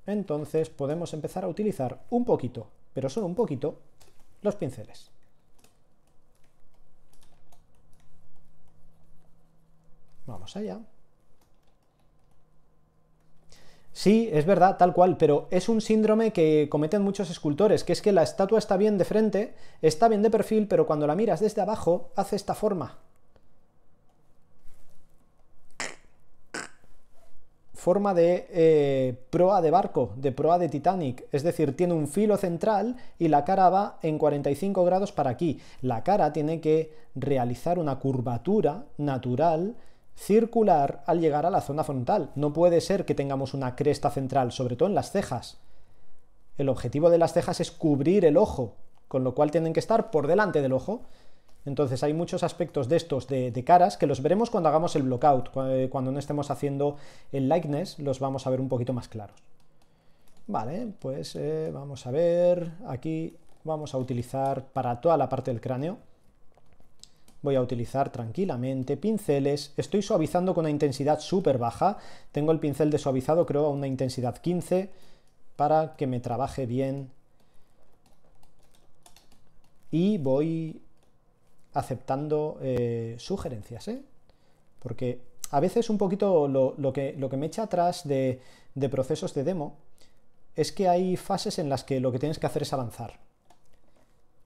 Entonces podemos empezar a utilizar un poquito, pero solo un poquito, los pinceles. Vamos allá. Sí, es verdad, tal cual, pero es un síndrome que cometen muchos escultores, que es que la estatua está bien de frente, está bien de perfil, pero cuando la miras desde abajo, hace esta forma. forma de eh, proa de barco, de proa de Titanic, es decir, tiene un filo central y la cara va en 45 grados para aquí. La cara tiene que realizar una curvatura natural circular al llegar a la zona frontal. No puede ser que tengamos una cresta central, sobre todo en las cejas. El objetivo de las cejas es cubrir el ojo, con lo cual tienen que estar por delante del ojo. Entonces hay muchos aspectos de estos de, caras que los veremos cuando hagamos el blockout, eh, cuando no estemos haciendo el likeness, los vamos a ver un poquito más claros. Vale, pues eh, vamos a ver, aquí vamos a utilizar para toda la parte del cráneo voy a utilizar tranquilamente pinceles, estoy suavizando con una intensidad súper baja, tengo el pincel de suavizado creo a una intensidad 15 para que me trabaje bien y voy aceptando eh, sugerencias, ¿eh? porque a veces un poquito lo, que, lo que, me echa atrás de procesos de demo es que hay fases en las que lo que tienes que hacer es avanzar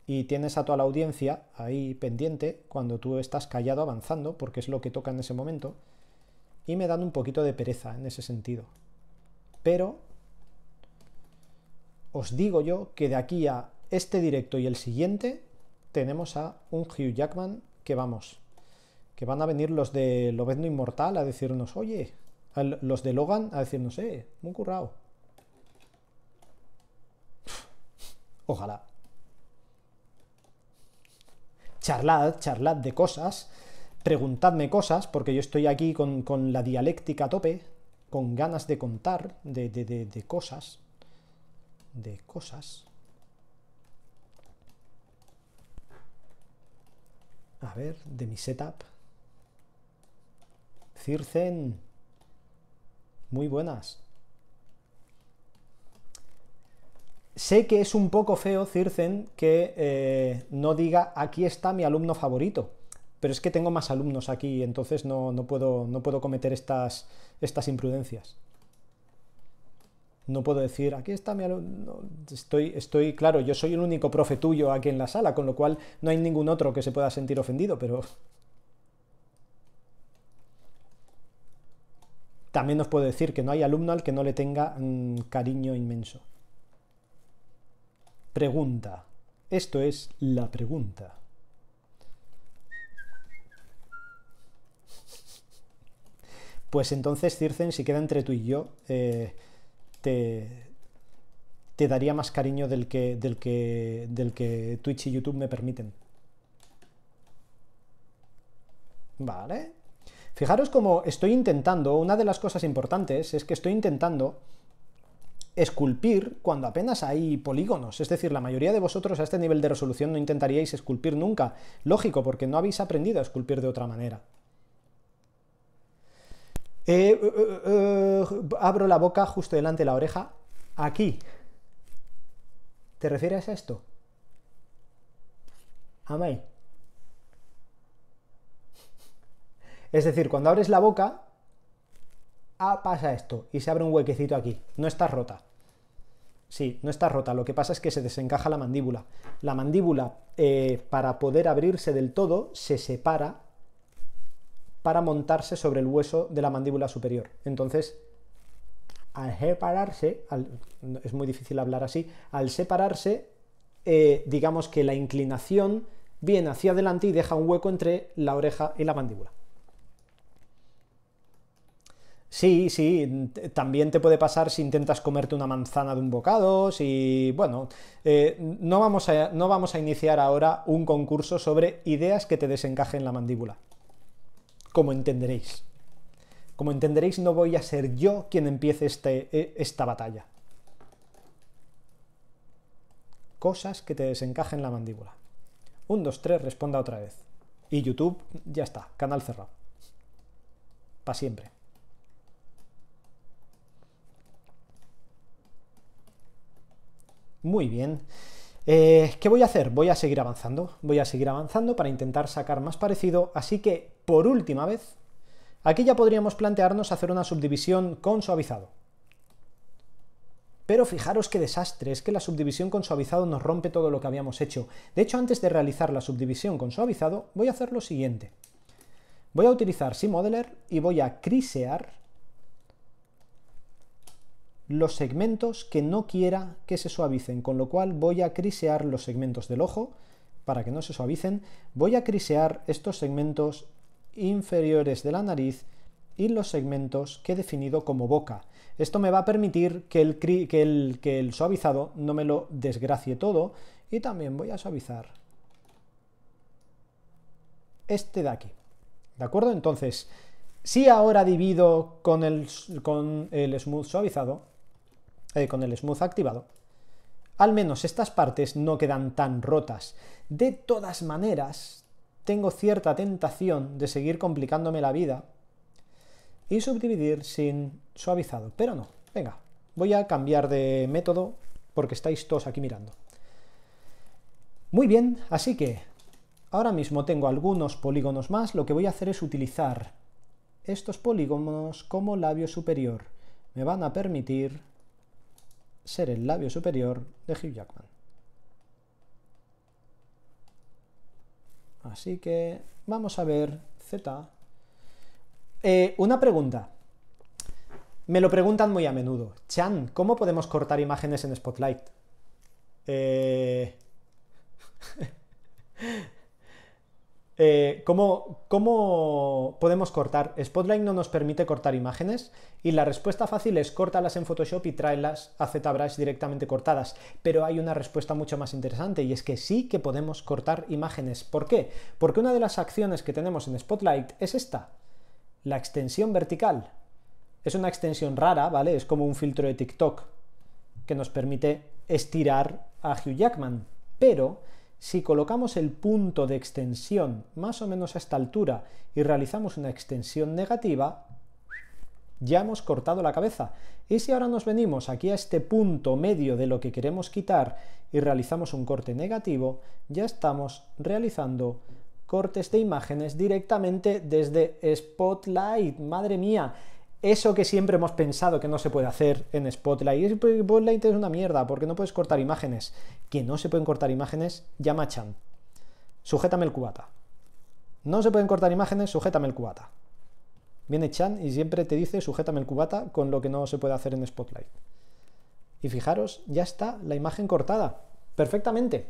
y tienes a toda la audiencia ahí pendiente cuando tú estás callado avanzando, porque es lo que toca en ese momento, y me dan un poquito de pereza en ese sentido. Pero os digo yo que de aquí a este directo y el siguiente tenemos a un Hugh Jackman que vamos, que van a venir los de Lobezno Inmortal a decirnos, oye, los de Logan a decirnos, eh, muy currado Ojalá charlad, charlad de cosas, preguntadme cosas, porque yo estoy aquí con, la dialéctica a tope, con ganas de contar, de, de cosas, de cosas. A ver, de mi setup. Circen. Muy buenas. Sé que es un poco feo, Circen, que eh, no diga aquí está mi alumno favorito, pero es que tengo más alumnos aquí, entonces no, puedo, no puedo cometer estas, estas imprudencias. No puedo decir, aquí está mi alumno. Estoy, estoy, claro, yo soy el único profe tuyo aquí en la sala, con lo cual no hay ningún otro que se pueda sentir ofendido, pero. También os puedo decir que no hay alumno al que no le tenga mm, cariño inmenso. Pregunta. Esto es la pregunta. Pues entonces, Circen, si queda entre tú y yo, eh, te, daría más cariño del que, del, que, del que Twitch y YouTube me permiten. Vale. Fijaros cómo estoy intentando, una de las cosas importantes es que estoy intentando esculpir cuando apenas hay polígonos. Es decir, la mayoría de vosotros a este nivel de resolución no intentaríais esculpir nunca. Lógico, porque no habéis aprendido a esculpir de otra manera. Eh, eh, eh, abro la boca justo delante de la oreja. Aquí. ¿Te refieres a esto? Amai. Es decir, cuando abres la boca, ah, pasa esto, y se abre un huequecito aquí. No está rota. Sí, no está rota. Lo que pasa es que se desencaja la mandíbula. La mandíbula, eh, para poder abrirse del todo, se separa para montarse sobre el hueso de la mandíbula superior. Entonces, al separarse, es muy difícil hablar así, al separarse, eh, digamos que la inclinación viene hacia adelante y deja un hueco entre la oreja y la mandíbula. Sí, sí, también te puede pasar si intentas comerte una manzana de un bocado, si, bueno, eh, no, vamos a, no vamos a iniciar ahora un concurso sobre ideas que te desencajen la mandíbula, como entenderéis. Como entenderéis, no voy a ser yo quien empiece este, e, esta batalla. Cosas que te desencajen la mandíbula. Un, dos, tres, responda otra vez. Y YouTube, ya está, canal cerrado. Para siempre. Muy bien. Eh, ¿Qué voy a hacer? Voy a seguir avanzando, voy a seguir avanzando para intentar sacar más parecido, así que, por última vez, aquí ya podríamos plantearnos hacer una subdivisión con suavizado. Pero fijaros qué desastre, es que la subdivisión con suavizado nos rompe todo lo que habíamos hecho. De hecho, antes de realizar la subdivisión con suavizado, voy a hacer lo siguiente. Voy a utilizar Simodeler y voy a crisear los segmentos que no quiera que se suavicen, con lo cual voy a crisear los segmentos del ojo para que no se suavicen, voy a crisear estos segmentos inferiores de la nariz y los segmentos que he definido como boca. Esto me va a permitir que el, el, suavizado no me lo desgracie todo y también voy a suavizar este de aquí. ¿De acuerdo? Entonces, si ahora divido con con el smooth suavizado, eh, con el smooth activado, al menos estas partes no quedan tan rotas. De todas maneras, tengo cierta tentación de seguir complicándome la vida y subdividir sin suavizado, pero no. Venga, voy a cambiar de método porque estáis todos aquí mirando. Muy bien, así que ahora mismo tengo algunos polígonos más. Lo que voy a hacer es utilizar estos polígonos como labio superior. Me van a permitir ser el labio superior de Hugh Jackman. Así que vamos a ver Z. Eh, una pregunta. Me lo preguntan muy a menudo. Chan, ¿cómo podemos cortar imágenes en Spotlight? Eh... Eh, ¿cómo, podemos cortar? Spotlight no nos permite cortar imágenes y la respuesta fácil es córtalas en Photoshop y tráelas a ZBrush directamente cortadas. Pero hay una respuesta mucho más interesante y es que sí que podemos cortar imágenes. ¿Por qué? Porque una de las acciones que tenemos en Spotlight es esta, la extensión vertical. Es una extensión rara, ¿vale? Es como un filtro de TikTok que nos permite estirar a Hugh Jackman. Pero si colocamos el punto de extensión más o menos a esta altura y realizamos una extensión negativa, ya hemos cortado la cabeza. Y si ahora nos venimos aquí a este punto medio de lo que queremos quitar y realizamos un corte negativo, ya estamos realizando cortes de imágenes directamente desde Spotlight. Madre mía, eso que siempre hemos pensado que no se puede hacer en Spotlight. Spotlight es una mierda porque no puedes cortar imágenes. Que no se pueden cortar imágenes, llama a Chan. Sujétame el cubata. No se pueden cortar imágenes, sujétame el cubata. Viene Chan y siempre te dice sujétame el cubata con lo que no se puede hacer en Spotlight. Y fijaros, ya está la imagen cortada. Perfectamente.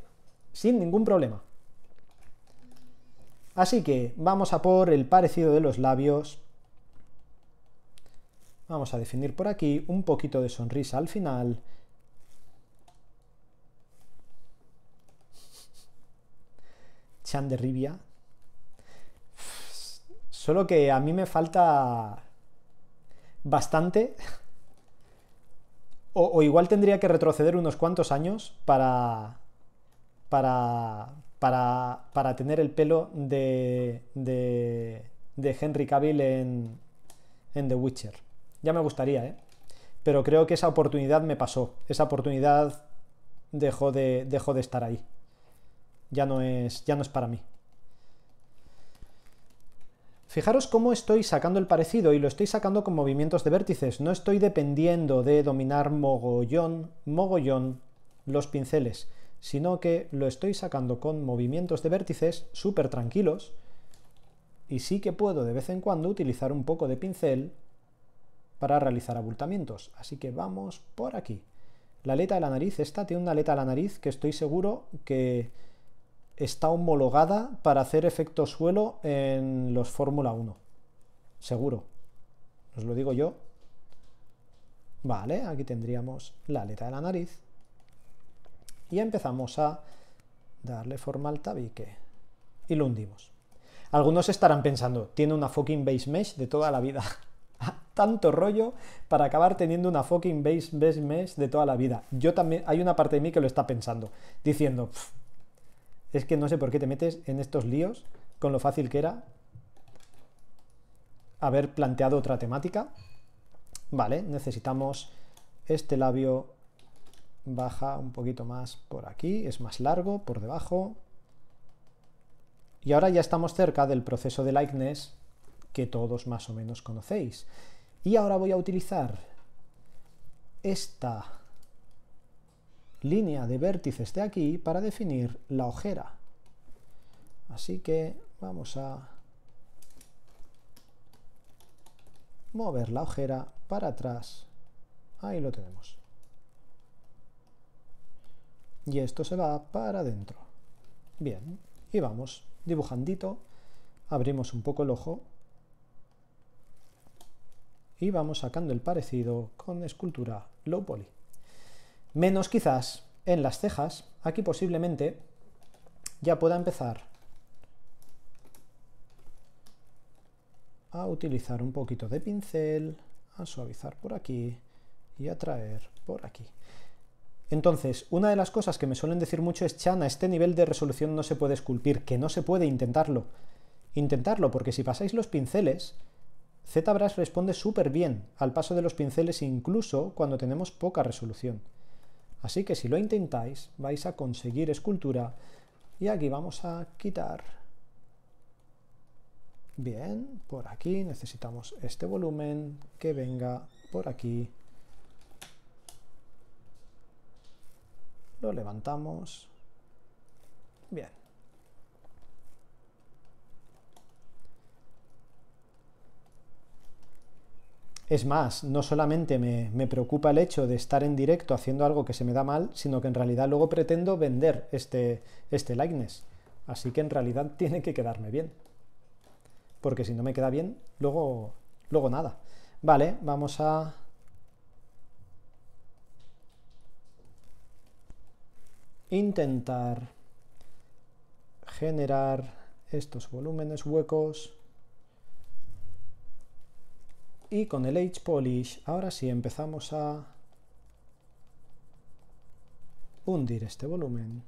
Sin ningún problema. Así que vamos a por el parecido de los labios Vamos a definir por aquí un poquito de sonrisa al final. Chan de Rivia. Solo que a mí me falta bastante. O, igual tendría que retroceder unos cuantos años para, para, para, tener el pelo de, Henry Cavill en The Witcher. Ya me gustaría, ¿eh? Pero creo que esa oportunidad me pasó. Esa oportunidad dejó de, dejó de estar ahí. Ya no, es, ya no es para mí. Fijaros cómo estoy sacando el parecido y lo estoy sacando con movimientos de vértices. No estoy dependiendo de dominar mogollón, mogollón los pinceles, sino que lo estoy sacando con movimientos de vértices súper tranquilos y sí que puedo de vez en cuando utilizar un poco de pincel para realizar abultamientos. Así que vamos por aquí. La aleta de la nariz, esta tiene una aleta de la nariz que estoy seguro que está homologada para hacer efecto suelo en los Fórmula 1. Seguro. Os lo digo yo. Vale, aquí tendríamos la aleta de la nariz. Y empezamos a darle forma al tabique. Y lo hundimos. Algunos estarán pensando, tiene una fucking base mesh de toda la vida. tanto rollo para acabar teniendo una fucking base best mes de toda la vida. Yo también, hay una parte de mí que lo está pensando, diciendo, es que no sé por qué te metes en estos líos con lo fácil que era haber planteado otra temática. Vale, necesitamos este labio baja un poquito más por aquí, es más largo, por debajo. Y ahora ya estamos cerca del proceso de likeness que todos más o menos conocéis. Y ahora voy a utilizar esta línea de vértices de aquí para definir la ojera. Así que vamos a mover la ojera para atrás. Ahí lo tenemos. Y esto se va para adentro. Bien, y vamos dibujandito. Abrimos un poco el ojo y vamos sacando el parecido con escultura low poly. Menos quizás en las cejas, aquí posiblemente ya pueda empezar a utilizar un poquito de pincel, a suavizar por aquí y a traer por aquí. Entonces, una de las cosas que me suelen decir mucho es, Chana, este nivel de resolución no se puede esculpir, que no se puede intentarlo. Intentarlo, porque si pasáis los pinceles, ZBrush responde súper bien al paso de los pinceles incluso cuando tenemos poca resolución. Así que si lo intentáis vais a conseguir escultura y aquí vamos a quitar. Bien, por aquí necesitamos este volumen que venga por aquí. Lo levantamos. Bien. Es más, no solamente me, preocupa el hecho de estar en directo haciendo algo que se me da mal, sino que en realidad luego pretendo vender este, este likeness. Así que en realidad tiene que quedarme bien. Porque si no me queda bien, luego, luego nada. Vale, vamos a... Intentar generar estos volúmenes huecos y con el age Polish ahora sí empezamos a hundir este volumen.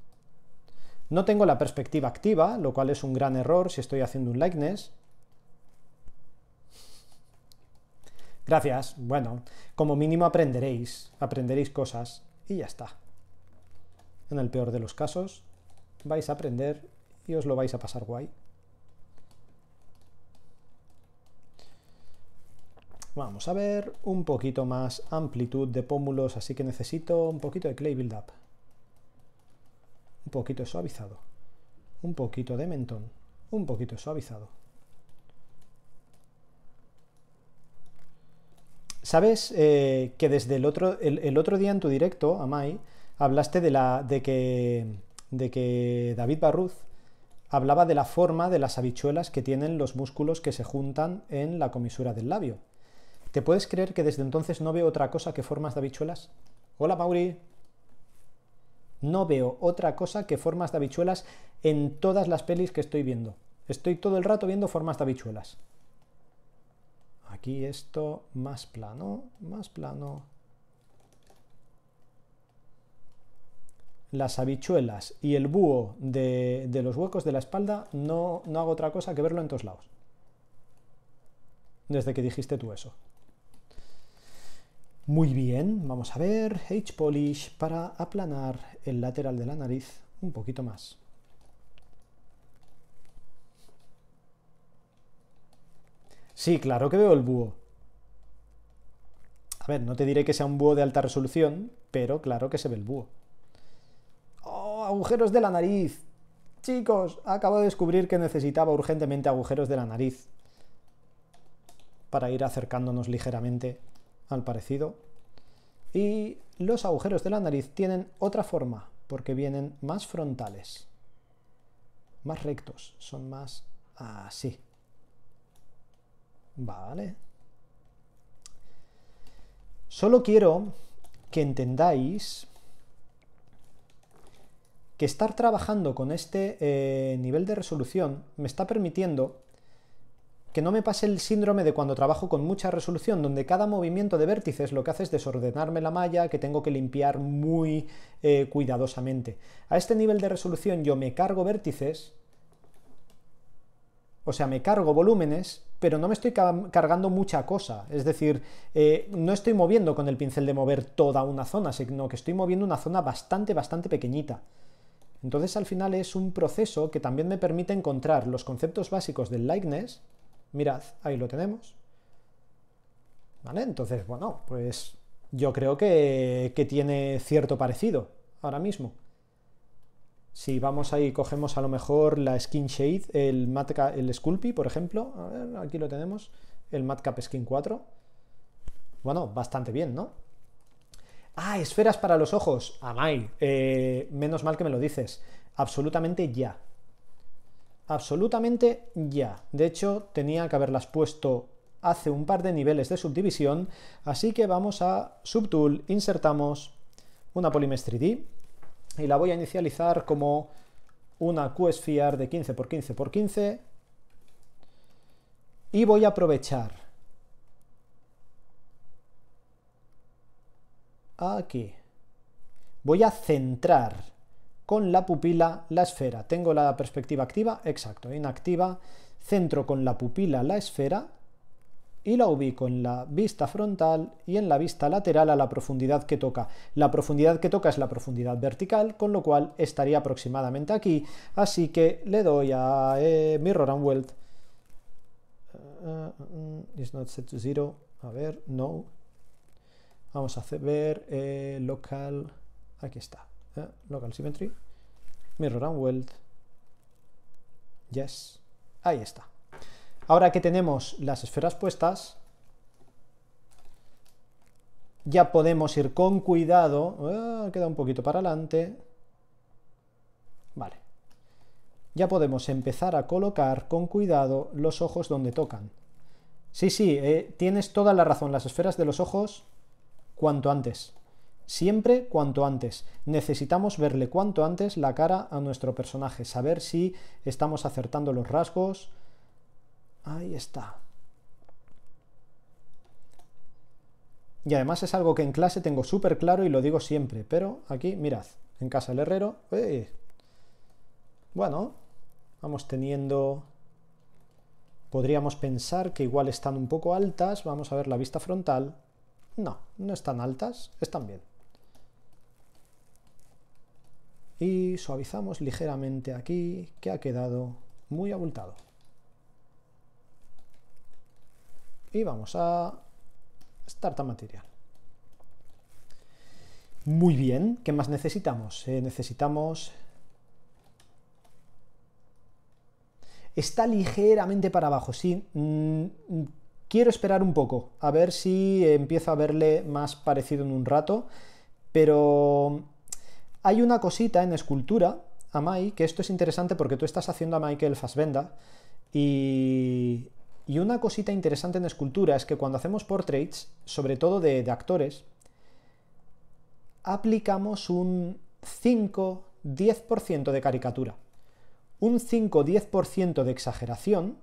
No tengo la perspectiva activa, lo cual es un gran error si estoy haciendo un likeness. Gracias. Bueno, como mínimo aprenderéis, aprenderéis cosas y ya está. En el peor de los casos, vais a aprender y os lo vais a pasar guay. Vamos a ver un poquito más amplitud de pómulos, así que necesito un poquito de clay build up. Un poquito suavizado. Un poquito de mentón. Un poquito suavizado. Sabes eh, que desde el otro, el, otro, día en tu directo, Amai, hablaste de, la, de, que, de que David Barruz hablaba de la forma de las habichuelas que tienen los músculos que se juntan en la comisura del labio. ¿Te puedes creer que desde entonces no veo otra cosa que formas de habichuelas? Hola Mauri. No veo otra cosa que formas de habichuelas en todas las pelis que estoy viendo. Estoy todo el rato viendo formas de habichuelas. Aquí esto más plano, más plano. Las habichuelas y el búho de, de los huecos de la espalda no, no hago otra cosa que verlo en todos lados. Desde que dijiste tú eso. Muy bien, vamos a ver H-Polish para aplanar el lateral de la nariz un poquito más. Sí, claro que veo el búho. A ver, no te diré que sea un búho de alta resolución, pero claro que se ve el búho. ¡Oh, agujeros de la nariz! Chicos, acabo de descubrir que necesitaba urgentemente agujeros de la nariz para ir acercándonos ligeramente al parecido. Y los agujeros de la nariz tienen otra forma, porque vienen más frontales, más rectos, son más así. Vale. Solo quiero que entendáis que estar trabajando con este eh, nivel de resolución me está permitiendo que no me pase el síndrome de cuando trabajo con mucha resolución, donde cada movimiento de vértices lo que hace es desordenarme la malla, que tengo que limpiar muy eh, cuidadosamente. A este nivel de resolución yo me cargo vértices, o sea, me cargo volúmenes, pero no me estoy cargando mucha cosa. Es decir, eh, no estoy moviendo con el pincel de mover toda una zona, sino que estoy moviendo una zona bastante, bastante pequeñita. Entonces al final es un proceso que también me permite encontrar los conceptos básicos del likeness, Mirad, ahí lo tenemos. ¿Vale? Entonces, bueno, pues yo creo que, tiene cierto parecido ahora mismo. Si vamos ahí, cogemos a lo mejor la Skin Shade, el, el Sculpey, por ejemplo. A ver, aquí lo tenemos, el Matcap Skin 4. Bueno, bastante bien, ¿no? Ah, esferas para los ojos. Amai, eh, menos mal que me lo dices. Absolutamente ya absolutamente ya. De hecho, tenía que haberlas puesto hace un par de niveles de subdivisión, así que vamos a Subtool, insertamos una Polymesh d y la voy a inicializar como una FIAR de 15x15x15 y voy a aprovechar aquí. Voy a centrar con la pupila, la esfera. Tengo la perspectiva activa, exacto, inactiva, centro con la pupila la esfera y la ubico en la vista frontal y en la vista lateral a la profundidad que toca. La profundidad que toca es la profundidad vertical, con lo cual estaría aproximadamente aquí, así que le doy a eh, Mirror and Weld. Eh, is not set to zero. A ver, no. Vamos a ver eh, local. Aquí está. Ah, local Symmetry. Mirror and Weld. Yes. Ahí está. Ahora que tenemos las esferas puestas, ya podemos ir con cuidado. Ah, queda un poquito para adelante. Vale. Ya podemos empezar a colocar con cuidado los ojos donde tocan. Sí, sí, eh, tienes toda la razón. Las esferas de los ojos, cuanto antes siempre cuanto antes. Necesitamos verle cuanto antes la cara a nuestro personaje, saber si estamos acertando los rasgos. Ahí está. Y además es algo que en clase tengo súper claro y lo digo siempre, pero aquí, mirad, en casa el herrero... Eh. Bueno, vamos teniendo... Podríamos pensar que igual están un poco altas, vamos a ver la vista frontal. No, no están altas, están bien. y suavizamos ligeramente aquí que ha quedado muy abultado. Y vamos a starta Material. Muy bien, ¿qué más necesitamos? Eh, necesitamos... Está ligeramente para abajo, sí. Mm, quiero esperar un poco, a ver si empiezo a verle más parecido en un rato, pero hay una cosita en escultura, Amai, que esto es interesante porque tú estás haciendo a Michael Fassbenda y, y una cosita interesante en escultura es que cuando hacemos portraits, sobre todo de, de actores, aplicamos un 5-10% de caricatura, un 5-10% de exageración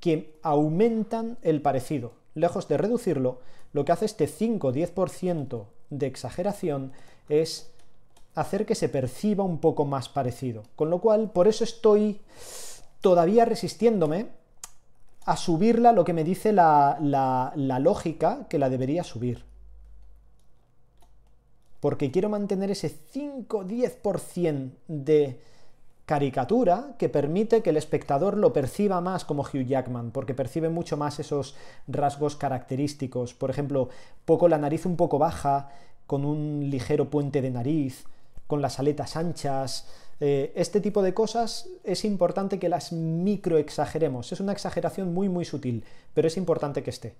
que aumentan el parecido. Lejos de reducirlo, lo que hace este 5-10% de exageración es hacer que se perciba un poco más parecido. Con lo cual, por eso estoy todavía resistiéndome a subirla lo que me dice la, lógica que la debería subir. Porque quiero mantener ese 5-10% de caricatura que permite que el espectador lo perciba más como Hugh Jackman, porque percibe mucho más esos rasgos característicos. Por ejemplo, poco la nariz un poco baja, con un ligero puente de nariz, con las aletas anchas. Eh, este tipo de cosas es importante que las microexageremos. Es una exageración muy, muy sutil, pero es importante que esté.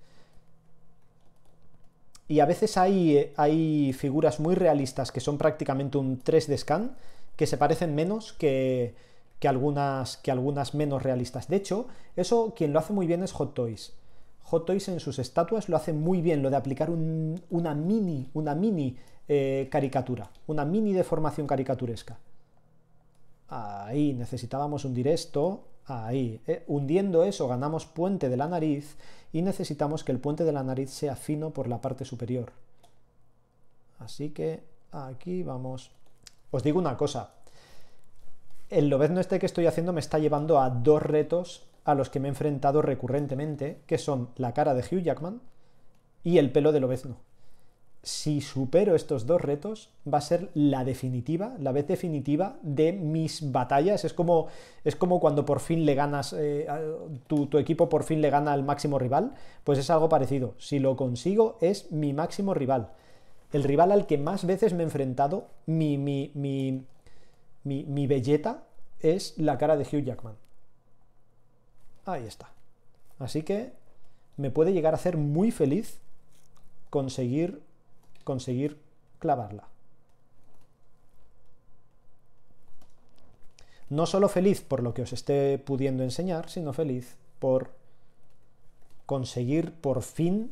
Y a veces hay, hay figuras muy realistas que son prácticamente un 3D scan, que se parecen menos que, algunas, que algunas menos realistas. De hecho, eso quien lo hace muy bien es Hot Toys. Hot Toys en sus estatuas lo hace muy bien, lo de aplicar una mini, una mini eh, caricatura, una mini deformación caricaturesca. Ahí necesitábamos hundir esto, ahí. Eh, hundiendo eso ganamos puente de la nariz y necesitamos que el puente de la nariz sea fino por la parte superior. Así que aquí vamos. Os digo una cosa. El lobezno este que estoy haciendo me está llevando a dos retos a los que me he enfrentado recurrentemente, que son la cara de Hugh Jackman y el pelo de lobezno si supero estos dos retos, va a ser la definitiva, la vez definitiva de mis batallas. Es como, es como cuando por fin le ganas, eh, tu, equipo por fin le gana al máximo rival, pues es algo parecido. Si lo consigo, es mi máximo rival. El rival al que más veces me he enfrentado, mi, mi, belleta, es la cara de Hugh Jackman. Ahí está. Así que me puede llegar a hacer muy feliz conseguir conseguir clavarla. No solo feliz por lo que os esté pudiendo enseñar, sino feliz por conseguir por fin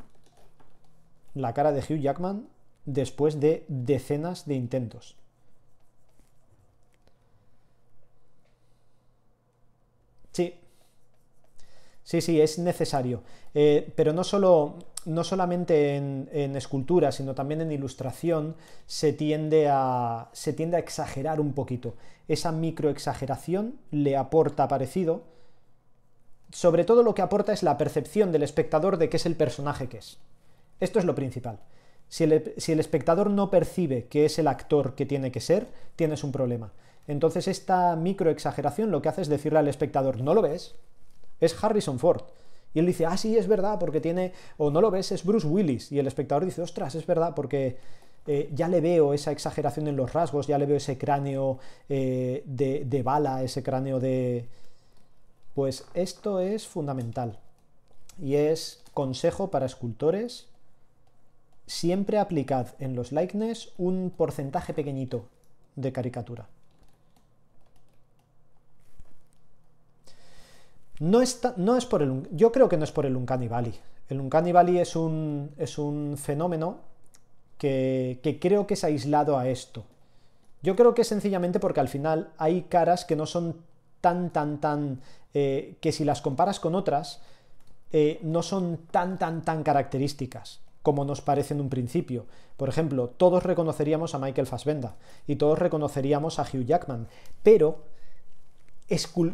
la cara de Hugh Jackman después de decenas de intentos. Sí, sí, sí, es necesario. Eh, pero no solo no solamente en, escultura, sino también en ilustración, se tiende, a, se tiende a exagerar un poquito. Esa microexageración le aporta parecido. Sobre todo lo que aporta es la percepción del espectador de qué es el personaje que es. Esto es lo principal. Si el, si el espectador no percibe que es el actor que tiene que ser, tienes un problema. Entonces esta microexageración lo que hace es decirle al espectador, no lo ves, es Harrison Ford y él dice, ah, sí, es verdad, porque tiene, o no lo ves, es Bruce Willis. Y el espectador dice, ostras, es verdad, porque eh, ya le veo esa exageración en los rasgos, ya le veo ese cráneo eh, de, de bala, ese cráneo de... Pues esto es fundamental. Y es consejo para escultores. Siempre aplicad en los likeness un porcentaje pequeñito de caricatura. No, está, no es por el, yo creo que no es por el Uncanny Valley. El Uncanny Valley es un, es un fenómeno que, que creo que es aislado a esto. Yo creo que es sencillamente porque al final hay caras que no son tan, tan, tan, eh, que si las comparas con otras, eh, no son tan, tan, tan características como nos parece en un principio. Por ejemplo, todos reconoceríamos a Michael Fassbender y todos reconoceríamos a Hugh Jackman, pero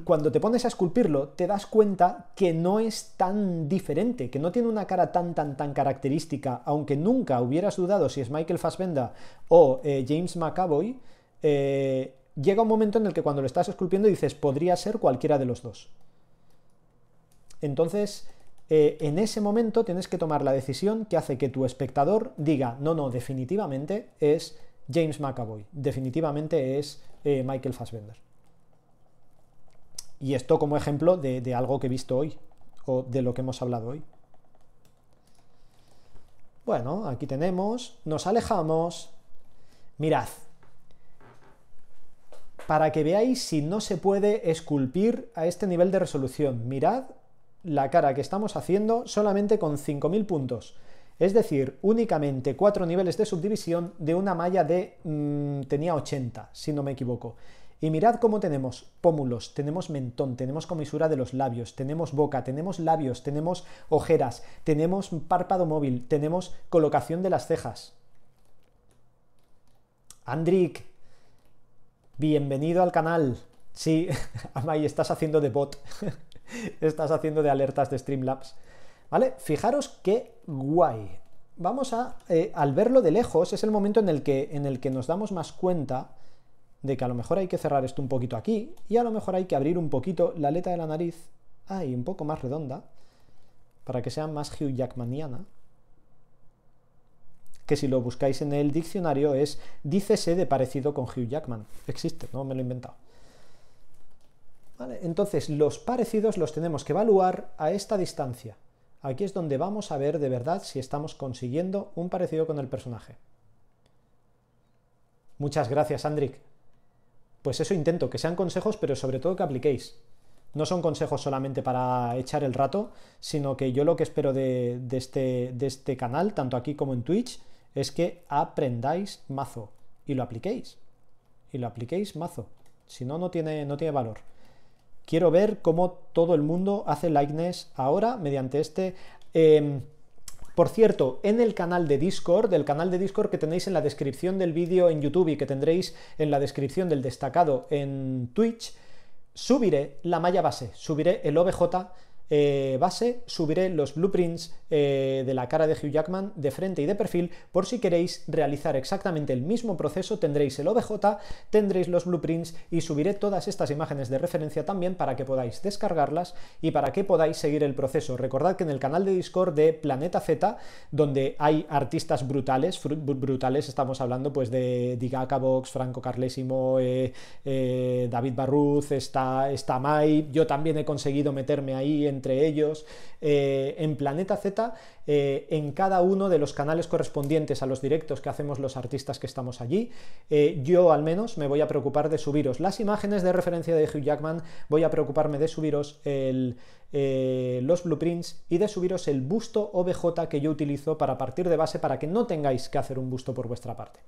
cuando te pones a esculpirlo, te das cuenta que no es tan diferente, que no tiene una cara tan, tan, tan característica, aunque nunca hubieras dudado si es Michael Fassbender o eh, James McAvoy, eh, llega un momento en el que cuando lo estás esculpiendo dices, podría ser cualquiera de los dos. Entonces, eh, en ese momento tienes que tomar la decisión que hace que tu espectador diga, no, no, definitivamente es James McAvoy, definitivamente es Michael Fassbender. Y esto como ejemplo de, algo que he visto hoy, o de lo que hemos hablado hoy. Bueno, aquí tenemos, nos alejamos. Mirad, para que veáis si no se puede esculpir a este nivel de resolución. Mirad la cara que estamos haciendo solamente con 5.000 puntos, es decir, únicamente cuatro niveles de subdivisión de una malla de... Mm, tenía 80, si no me equivoco. Y mirad cómo tenemos pómulos, tenemos mentón, tenemos comisura de los labios, tenemos boca, tenemos labios, tenemos ojeras, tenemos párpado móvil, tenemos colocación de las cejas. Andrik, bienvenido al canal. Sí, Amay, estás haciendo de bot, estás haciendo de alertas de Streamlabs. ¿Vale? Fijaros qué guay. Vamos a, eh, al verlo de lejos, es el momento en el que, en el que nos damos más cuenta de que a lo mejor hay que cerrar esto un poquito aquí y a lo mejor hay que abrir un poquito la aleta de la nariz ahí un poco más redonda para que sea más Hugh Jackmaniana que si lo buscáis en el diccionario es dícese de parecido con Hugh Jackman existe, no me lo he inventado ¿Vale? entonces los parecidos los tenemos que evaluar a esta distancia aquí es donde vamos a ver de verdad si estamos consiguiendo un parecido con el personaje Muchas gracias, Andrik pues eso intento, que sean consejos, pero sobre todo que apliquéis. No son consejos solamente para echar el rato, sino que yo lo que espero de, este, de este canal, tanto aquí como en Twitch, es que aprendáis mazo y lo apliquéis. Y lo apliquéis mazo. Si no, no tiene, no tiene valor. Quiero ver cómo todo el mundo hace likeness ahora mediante este... Em, por cierto, en el canal de Discord, del canal de Discord que tenéis en la descripción del vídeo en YouTube y que tendréis en la descripción del destacado en Twitch, subiré la malla base, subiré el OBJ eh, base subiré los blueprints eh, de la cara de Hugh Jackman de frente y de perfil por si queréis realizar exactamente el mismo proceso tendréis el OBJ, tendréis los blueprints y subiré todas estas imágenes de referencia también para que podáis descargarlas y para que podáis seguir el proceso. Recordad que en el canal de Discord de Planeta Z, donde hay artistas brutales, brutales estamos hablando pues de Digaka Box, Franco Carlésimo, eh, David Barruz, está, está Mai, yo también he conseguido meterme ahí en entre ellos, eh, en Planeta Z, eh, en cada uno de los canales correspondientes a los directos que hacemos los artistas que estamos allí. Eh, yo al menos me voy a preocupar de subiros las imágenes de referencia de Hugh Jackman, voy a preocuparme de subiros los blueprints y de subiros el busto OBJ que yo utilizo para partir de base para que no tengáis que hacer un busto por vuestra parte.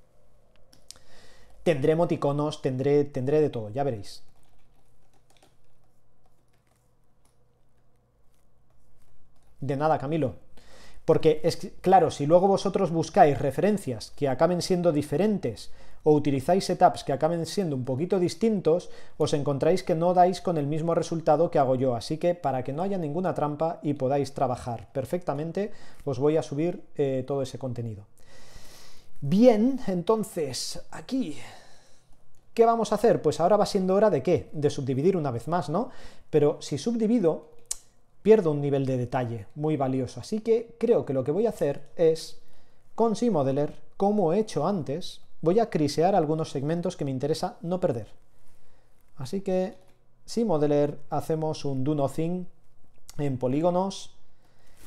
Tendré moticonos, tendré, tendré de todo, ya veréis. De nada, Camilo. Porque es claro, si luego vosotros buscáis referencias que acaben siendo diferentes o utilizáis setups que acaben siendo un poquito distintos, os encontráis que no dais con el mismo resultado que hago yo. Así que para que no haya ninguna trampa y podáis trabajar perfectamente, os voy a subir eh, todo ese contenido. Bien, entonces, aquí ¿Qué vamos a hacer? Pues ahora va siendo hora de qué? De subdividir una vez más, ¿no? Pero si subdivido, pierdo un nivel de detalle muy valioso. Así que creo que lo que voy a hacer es, con SIModeler, como he hecho antes, voy a crisear algunos segmentos que me interesa no perder. Así que SIModeler hacemos un do nothing en polígonos.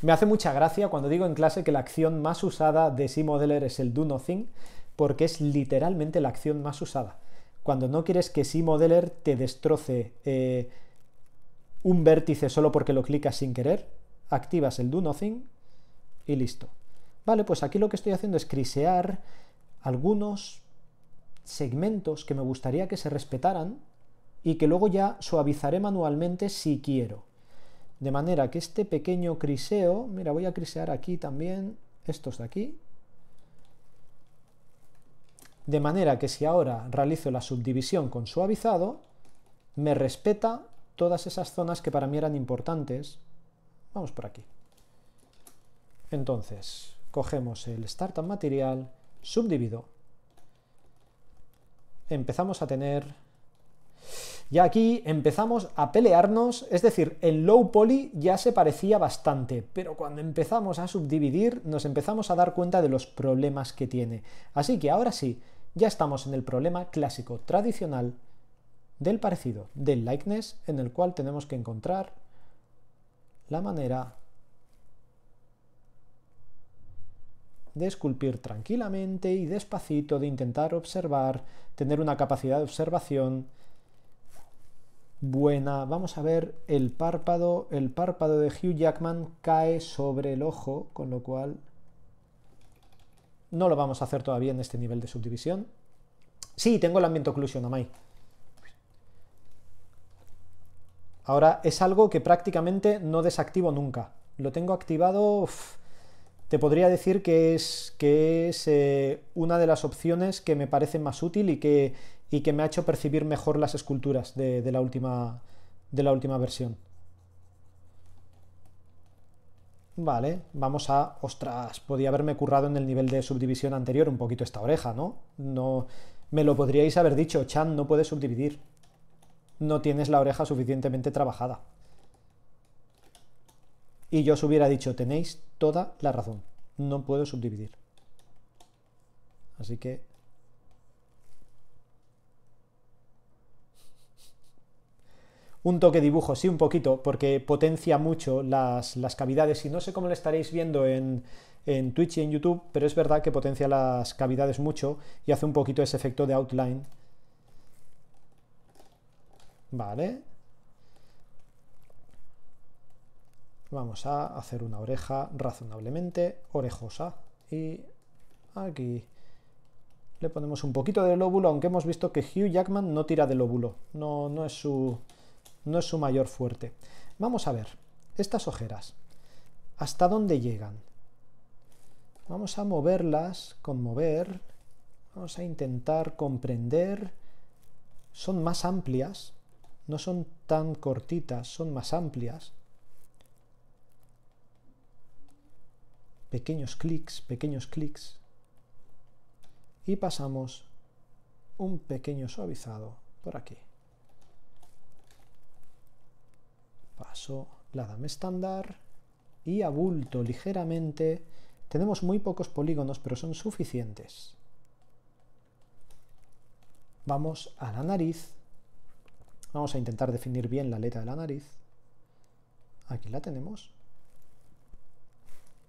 Me hace mucha gracia cuando digo en clase que la acción más usada de SIModeler es el do nothing, porque es literalmente la acción más usada. Cuando no quieres que SIModeler te destroce... Eh, un vértice solo porque lo clicas sin querer, activas el do nothing y listo. Vale, pues aquí lo que estoy haciendo es crisear algunos segmentos que me gustaría que se respetaran y que luego ya suavizaré manualmente si quiero. De manera que este pequeño criseo, mira, voy a crisear aquí también estos de aquí. De manera que si ahora realizo la subdivisión con suavizado, me respeta todas esas zonas que para mí eran importantes. Vamos por aquí. Entonces, cogemos el Startup Material, subdivido. Empezamos a tener... Ya aquí empezamos a pelearnos, es decir, el low poly ya se parecía bastante, pero cuando empezamos a subdividir nos empezamos a dar cuenta de los problemas que tiene. Así que ahora sí, ya estamos en el problema clásico, tradicional, del parecido, del likeness, en el cual tenemos que encontrar la manera de esculpir tranquilamente y despacito, de intentar observar, tener una capacidad de observación buena. Vamos a ver el párpado, el párpado de Hugh Jackman cae sobre el ojo, con lo cual no lo vamos a hacer todavía en este nivel de subdivisión. Sí, tengo el ambiente occlusion, Amai. Ahora es algo que prácticamente no desactivo nunca. Lo tengo activado... te podría decir que es, que es eh, una de las opciones que me parece más útil y que, que me ha hecho percibir mejor las esculturas de, la, última, de la última versión. Vale, vamos a... Ostras, podía haberme currado en el nivel de subdivisión anterior un poquito esta oreja, ¿no? No... Me lo podríais haber dicho, Chan no puede subdividir no tienes la oreja suficientemente trabajada. Y yo os hubiera dicho, tenéis toda la razón, no puedo subdividir. Así que... Un toque dibujo, sí, un poquito, porque potencia mucho las, las cavidades y no sé cómo lo estaréis viendo en, en Twitch y en YouTube, pero es verdad que potencia las cavidades mucho y hace un poquito ese efecto de outline Vale. Vamos a hacer una oreja razonablemente orejosa. Y aquí le ponemos un poquito de lóbulo, aunque hemos visto que Hugh Jackman no tira del lóbulo. No, no, es, su, no es su mayor fuerte. Vamos a ver, estas ojeras, ¿hasta dónde llegan? Vamos a moverlas con mover. Vamos a intentar comprender. Son más amplias no son tan cortitas, son más amplias. Pequeños clics, pequeños clics. Y pasamos un pequeño suavizado por aquí. Paso la dama estándar y abulto ligeramente. Tenemos muy pocos polígonos, pero son suficientes. Vamos a la nariz Vamos a intentar definir bien la aleta de la nariz. Aquí la tenemos.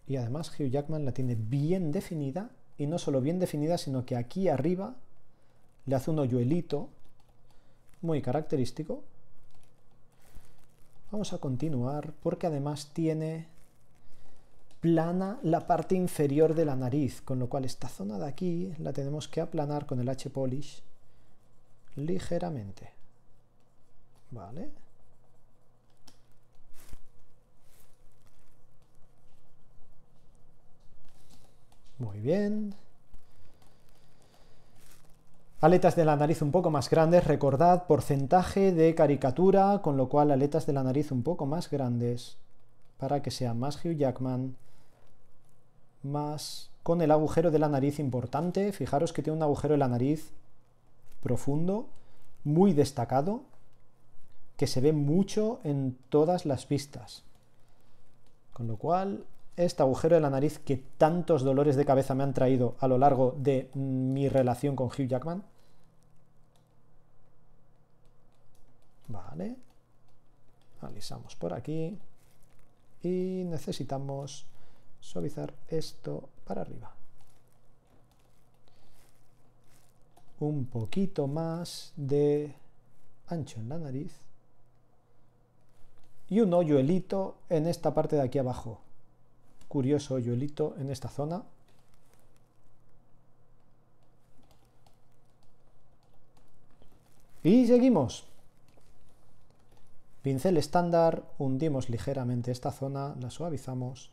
Y además Hugh Jackman la tiene bien definida, y no solo bien definida, sino que aquí arriba le hace un hoyuelito muy característico. Vamos a continuar porque además tiene plana la parte inferior de la nariz, con lo cual esta zona de aquí la tenemos que aplanar con el H-Polish ligeramente vale muy bien Aletas de la nariz un poco más grandes, recordad, porcentaje de caricatura, con lo cual aletas de la nariz un poco más grandes, para que sea más Hugh Jackman, más con el agujero de la nariz importante, fijaros que tiene un agujero de la nariz profundo, muy destacado, que se ve mucho en todas las vistas. Con lo cual, este agujero de la nariz que tantos dolores de cabeza me han traído a lo largo de mi relación con Hugh Jackman. Vale. Alisamos por aquí. Y necesitamos suavizar esto para arriba. Un poquito más de ancho en la nariz y un hoyuelito en esta parte de aquí abajo. Curioso hoyuelito en esta zona. Y seguimos. Pincel estándar, hundimos ligeramente esta zona, la suavizamos.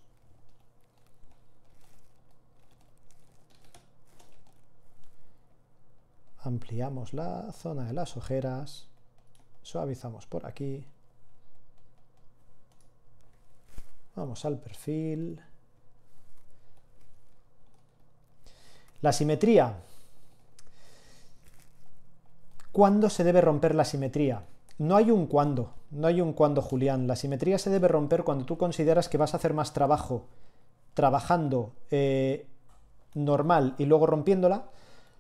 Ampliamos la zona de las ojeras, suavizamos por aquí. Vamos al perfil. La simetría. ¿Cuándo se debe romper la simetría? No hay un cuándo, no hay un cuándo, Julián. La simetría se debe romper cuando tú consideras que vas a hacer más trabajo trabajando eh, normal y luego rompiéndola,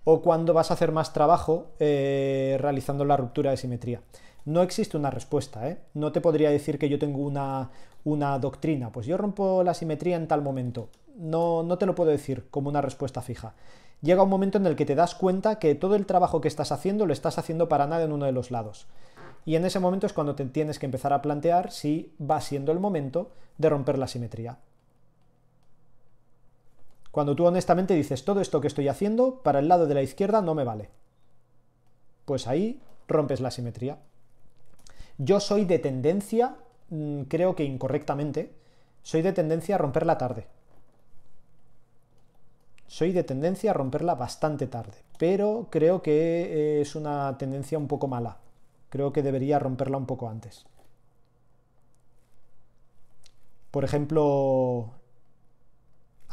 o cuando vas a hacer más trabajo eh, realizando la ruptura de simetría. No existe una respuesta, ¿eh? No te podría decir que yo tengo una, una doctrina, pues yo rompo la simetría en tal momento. No, no te lo puedo decir como una respuesta fija. Llega un momento en el que te das cuenta que todo el trabajo que estás haciendo lo estás haciendo para nada en uno de los lados. Y en ese momento es cuando te tienes que empezar a plantear si va siendo el momento de romper la simetría. Cuando tú honestamente dices, todo esto que estoy haciendo para el lado de la izquierda no me vale. Pues ahí rompes la simetría. Yo soy de tendencia, mm, creo que incorrectamente, soy de tendencia a romper la tarde. Soy de tendencia a romperla bastante tarde, pero creo que eh, es una tendencia un poco mala. Creo que debería romperla un poco antes. Por ejemplo,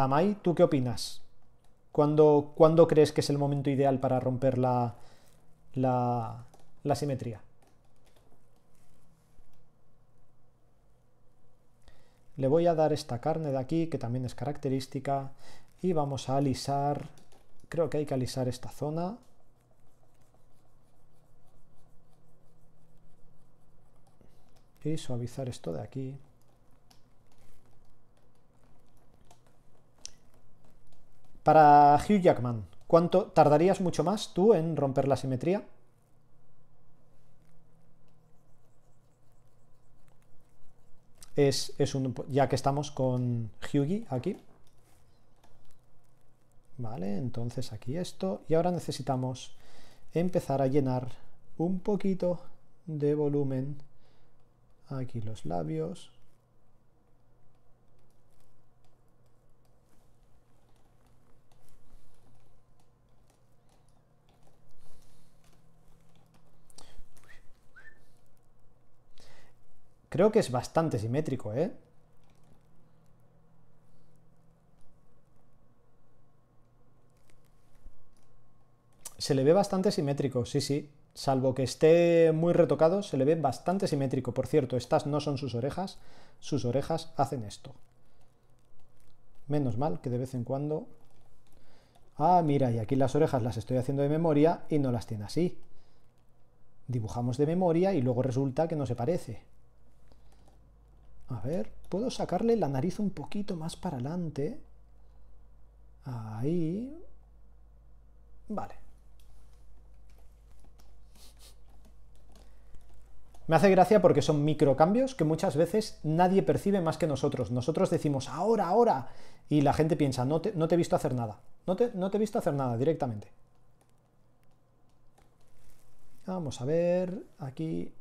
Amai, ¿tú qué opinas? ¿Cuándo, ¿Cuándo, crees que es el momento ideal para romper la, la, la simetría? Le voy a dar esta carne de aquí, que también es característica, y vamos a alisar, creo que hay que alisar esta zona. Y suavizar esto de aquí. Para Hugh Jackman, ¿cuánto tardarías mucho más tú en romper la simetría? Es, ya que estamos con Hughie aquí. Vale, entonces aquí esto. Y ahora necesitamos empezar a llenar un poquito de volumen. Aquí los labios. Creo que es bastante simétrico, ¿eh? Se le ve bastante simétrico, sí, sí. Salvo que esté muy retocado, se le ve bastante simétrico. Por cierto, estas no son sus orejas. Sus orejas hacen esto. Menos mal que de vez en cuando... Ah, mira, y aquí las orejas las estoy haciendo de memoria y no las tiene así. Dibujamos de memoria y luego resulta que no se parece. A ver, puedo sacarle la nariz un poquito más para adelante. Ahí. Vale. Me hace gracia porque son microcambios que muchas veces nadie percibe más que nosotros. Nosotros decimos ahora, ahora, y la gente piensa, no te, no he visto hacer nada. No no te he visto hacer nada directamente. Vamos a ver, aquí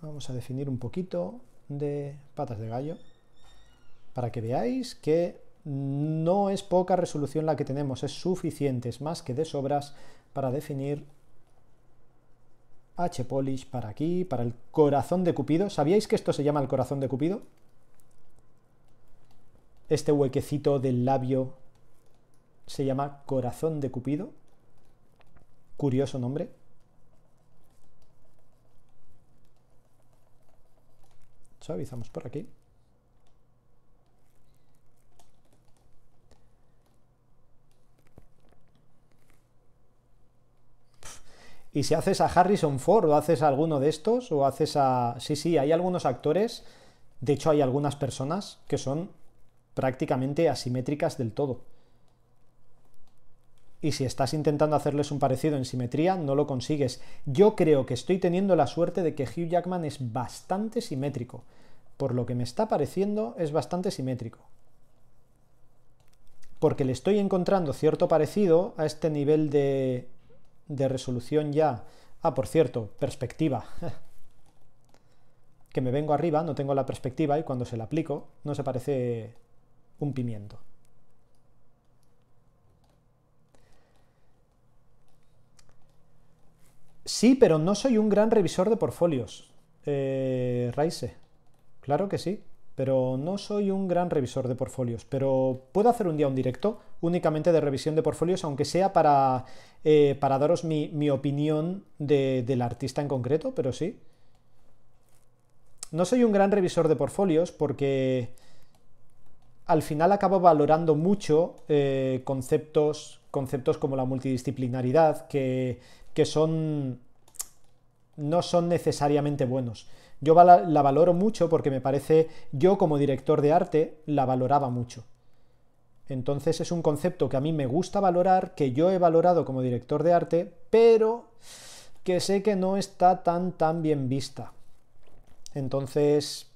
vamos a definir un poquito de patas de gallo para que veáis que no es poca resolución la que tenemos, es suficiente, es más que de sobras para definir H-Polish para aquí, para el corazón de Cupido. ¿Sabíais que esto se llama el corazón de Cupido? Este huequecito del labio se llama corazón de Cupido. Curioso nombre. avisamos por aquí. Y si haces a Harrison Ford o haces a alguno de estos, o haces a... Sí, sí, hay algunos actores, de hecho hay algunas personas que son prácticamente asimétricas del todo y si estás intentando hacerles un parecido en simetría, no lo consigues. Yo creo que estoy teniendo la suerte de que Hugh Jackman es bastante simétrico. Por lo que me está pareciendo, es bastante simétrico. Porque le estoy encontrando cierto parecido a este nivel de, resolución ya. Ah, por cierto, perspectiva. que me vengo arriba, no tengo la perspectiva y cuando se la aplico no se parece un pimiento. Sí, pero no soy un gran revisor de portfolios. Eh, Raise, claro que sí, pero no soy un gran revisor de portfolios. Pero puedo hacer un día un directo únicamente de revisión de portfolios, aunque sea para, eh, para daros mi, opinión del artista en concreto, pero sí. No soy un gran revisor de portfolios porque al final acabo valorando mucho eh, conceptos, conceptos como la multidisciplinaridad, que que son no son necesariamente buenos. Yo la, valoro mucho porque me parece, yo como director de arte la valoraba mucho. Entonces es un concepto que a mí me gusta valorar, que yo he valorado como director de arte, pero que sé que no está tan tan bien vista. Entonces,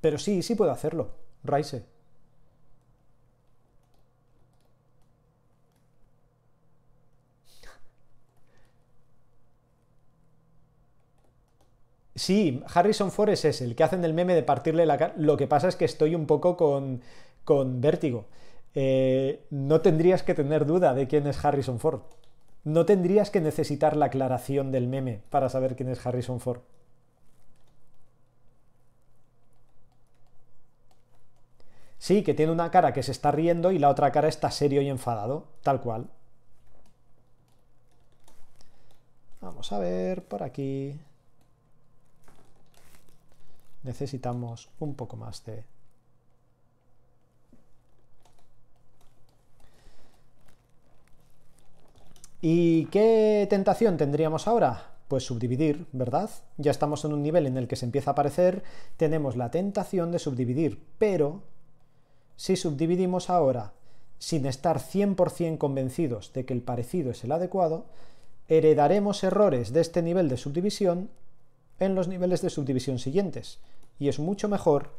pero sí, sí puedo hacerlo, Raise. Sí, Harrison Ford es ese, el que hacen del meme de partirle la cara. Lo que pasa es que estoy un poco con, vértigo. Eh, no tendrías que tener duda de quién es Harrison Ford. No tendrías que necesitar la aclaración del meme para saber quién es Harrison Ford. Sí, que tiene una cara que se está riendo y la otra cara está serio y enfadado, tal cual. Vamos a ver por aquí necesitamos un poco más de... ¿Y qué tentación tendríamos ahora? Pues subdividir, ¿verdad? Ya estamos en un nivel en el que se empieza a parecer tenemos la tentación de subdividir, pero si subdividimos ahora sin estar 100% convencidos de que el parecido es el adecuado, heredaremos errores de este nivel de subdivisión en los niveles de subdivisión siguientes, y es mucho mejor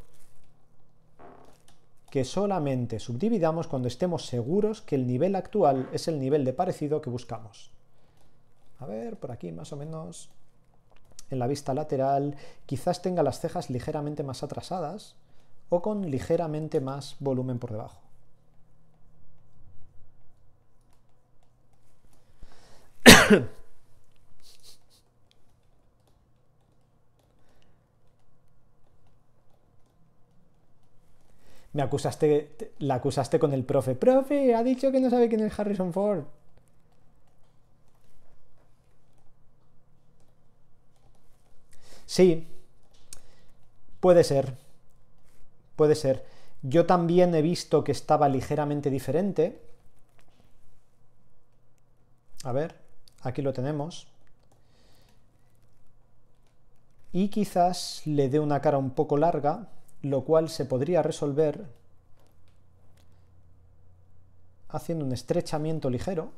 que solamente subdividamos cuando estemos seguros que el nivel actual es el nivel de parecido que buscamos. A ver, por aquí más o menos, en la vista lateral, quizás tenga las cejas ligeramente más atrasadas o con ligeramente más volumen por debajo. me acusaste, la acusaste con el profe. Profe, ha dicho que no sabe quién es Harrison Ford. Sí, puede ser, puede ser. Yo también he visto que estaba ligeramente diferente. A ver, aquí lo tenemos. Y quizás le dé una cara un poco larga lo cual se podría resolver haciendo un estrechamiento ligero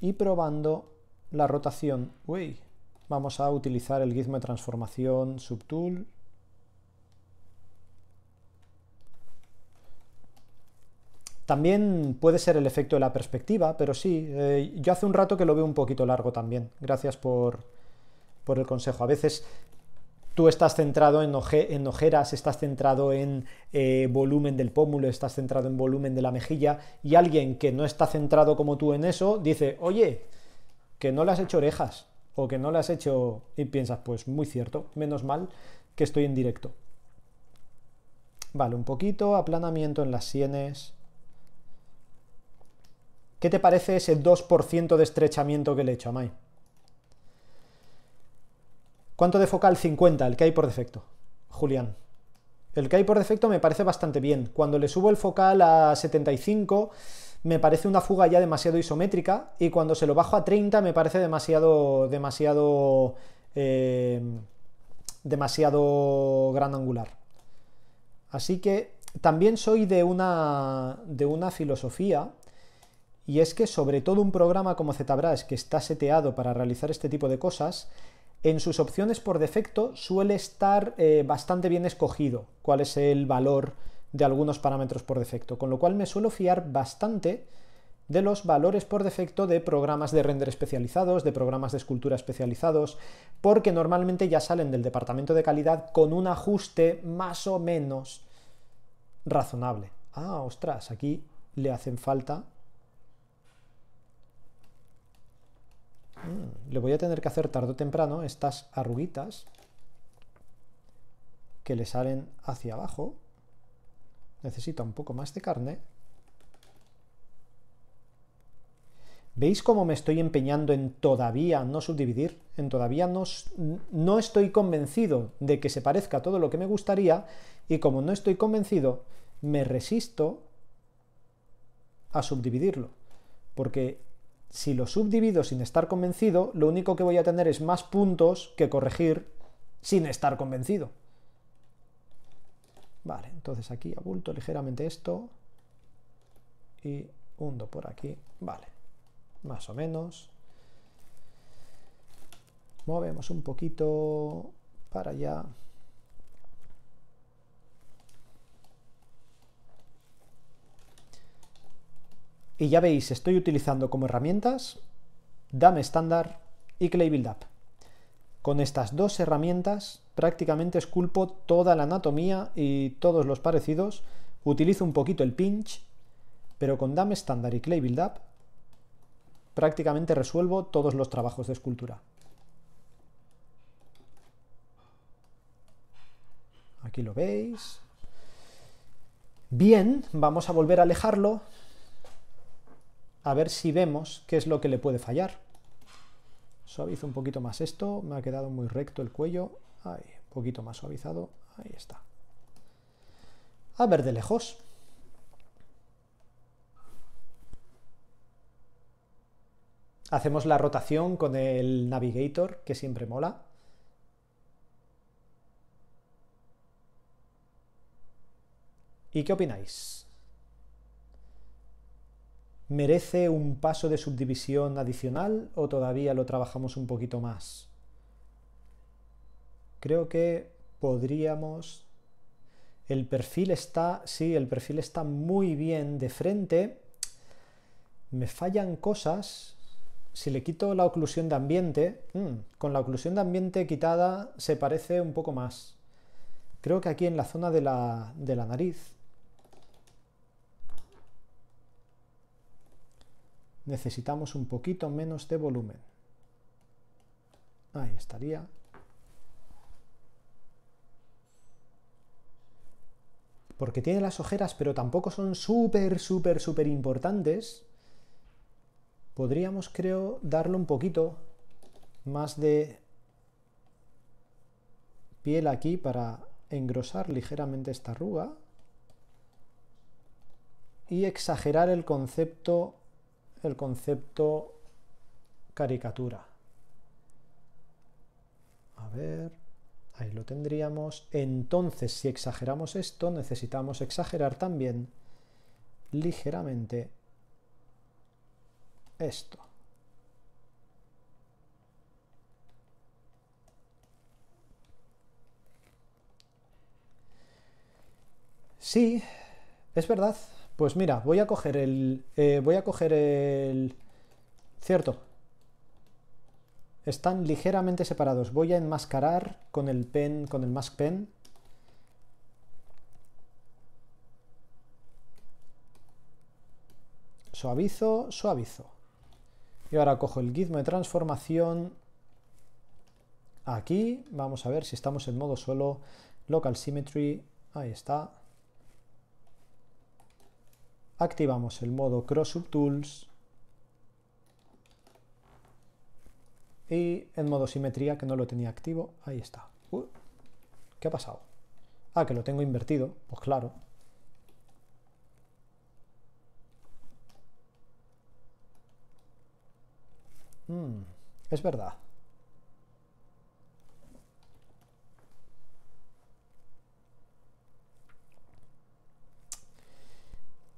y probando la rotación. Uy, vamos a utilizar el gizmo de transformación subtool. También puede ser el efecto de la perspectiva, pero sí, eh, yo hace un rato que lo veo un poquito largo también. Gracias por, por el consejo. A veces tú estás centrado en, ojeras, estás centrado en eh, volumen del pómulo, estás centrado en volumen de la mejilla, y alguien que no está centrado como tú en eso dice, oye, que no le has hecho orejas, o que no le has hecho, y piensas, pues muy cierto, menos mal que estoy en directo. Vale, un poquito, aplanamiento en las sienes. ¿Qué te parece ese 2% de estrechamiento que le he hecho a Mai? ¿Cuánto de focal? 50, el que hay por defecto. Julián. El que hay por defecto me parece bastante bien. Cuando le subo el focal a 75 me parece una fuga ya demasiado isométrica y cuando se lo bajo a 30 me parece demasiado demasiado eh, demasiado gran angular. Así que también soy de una de una filosofía y es que sobre todo un programa como ZBrush que está seteado para realizar este tipo de cosas en sus opciones por defecto suele estar eh, bastante bien escogido cuál es el valor de algunos parámetros por defecto, con lo cual me suelo fiar bastante de los valores por defecto de programas de render especializados, de programas de escultura especializados, porque normalmente ya salen del departamento de calidad con un ajuste más o menos razonable. Ah, ostras, aquí le hacen falta le voy a tener que hacer tarde o temprano estas arruguitas que le salen hacia abajo. Necesita un poco más de carne. ¿Veis cómo me estoy empeñando en todavía no subdividir? En todavía no, no estoy convencido de que se parezca todo lo que me gustaría y como no estoy convencido, me resisto a subdividirlo. Porque si lo subdivido sin estar convencido, lo único que voy a tener es más puntos que corregir sin estar convencido. Vale, entonces aquí abulto ligeramente esto y hundo por aquí. Vale, más o menos. Movemos un poquito para allá. Y ya veis, estoy utilizando como herramientas DAM estándar y Clay Build Up. Con estas dos herramientas prácticamente esculpo toda la anatomía y todos los parecidos. Utilizo un poquito el pinch, pero con DAM estándar y Clay Build Up prácticamente resuelvo todos los trabajos de escultura. Aquí lo veis. Bien, vamos a volver a alejarlo a ver si vemos qué es lo que le puede fallar. Suavizo un poquito más esto, me ha quedado muy recto el cuello, ahí, un poquito más suavizado, ahí está. A ver de lejos. Hacemos la rotación con el navigator, que siempre mola. ¿Y qué opináis? ¿Merece un paso de subdivisión adicional o todavía lo trabajamos un poquito más? Creo que podríamos... El perfil está, sí, el perfil está muy bien de frente. Me fallan cosas. Si le quito la oclusión de ambiente, mm, con la oclusión de ambiente quitada se parece un poco más. Creo que aquí en la zona de la, de la nariz necesitamos un poquito menos de volumen. Ahí estaría. Porque tiene las ojeras, pero tampoco son súper, súper, súper importantes. Podríamos, creo, darle un poquito más de piel aquí para engrosar ligeramente esta arruga y exagerar el concepto el concepto caricatura. A ver, ahí lo tendríamos. Entonces, si exageramos esto, necesitamos exagerar también ligeramente esto. Sí, es verdad, pues mira, voy a coger el... Eh, voy a coger el... Cierto. Están ligeramente separados. Voy a enmascarar con el pen, con el mask pen. Suavizo, suavizo. Y ahora cojo el gizmo de transformación. Aquí, vamos a ver si estamos en modo solo. Local Symmetry, ahí está activamos el modo Cross Subtools y en modo simetría, que no lo tenía activo, ahí está. ¿Qué ha pasado? Ah, que lo tengo invertido, pues claro. Mm, es verdad.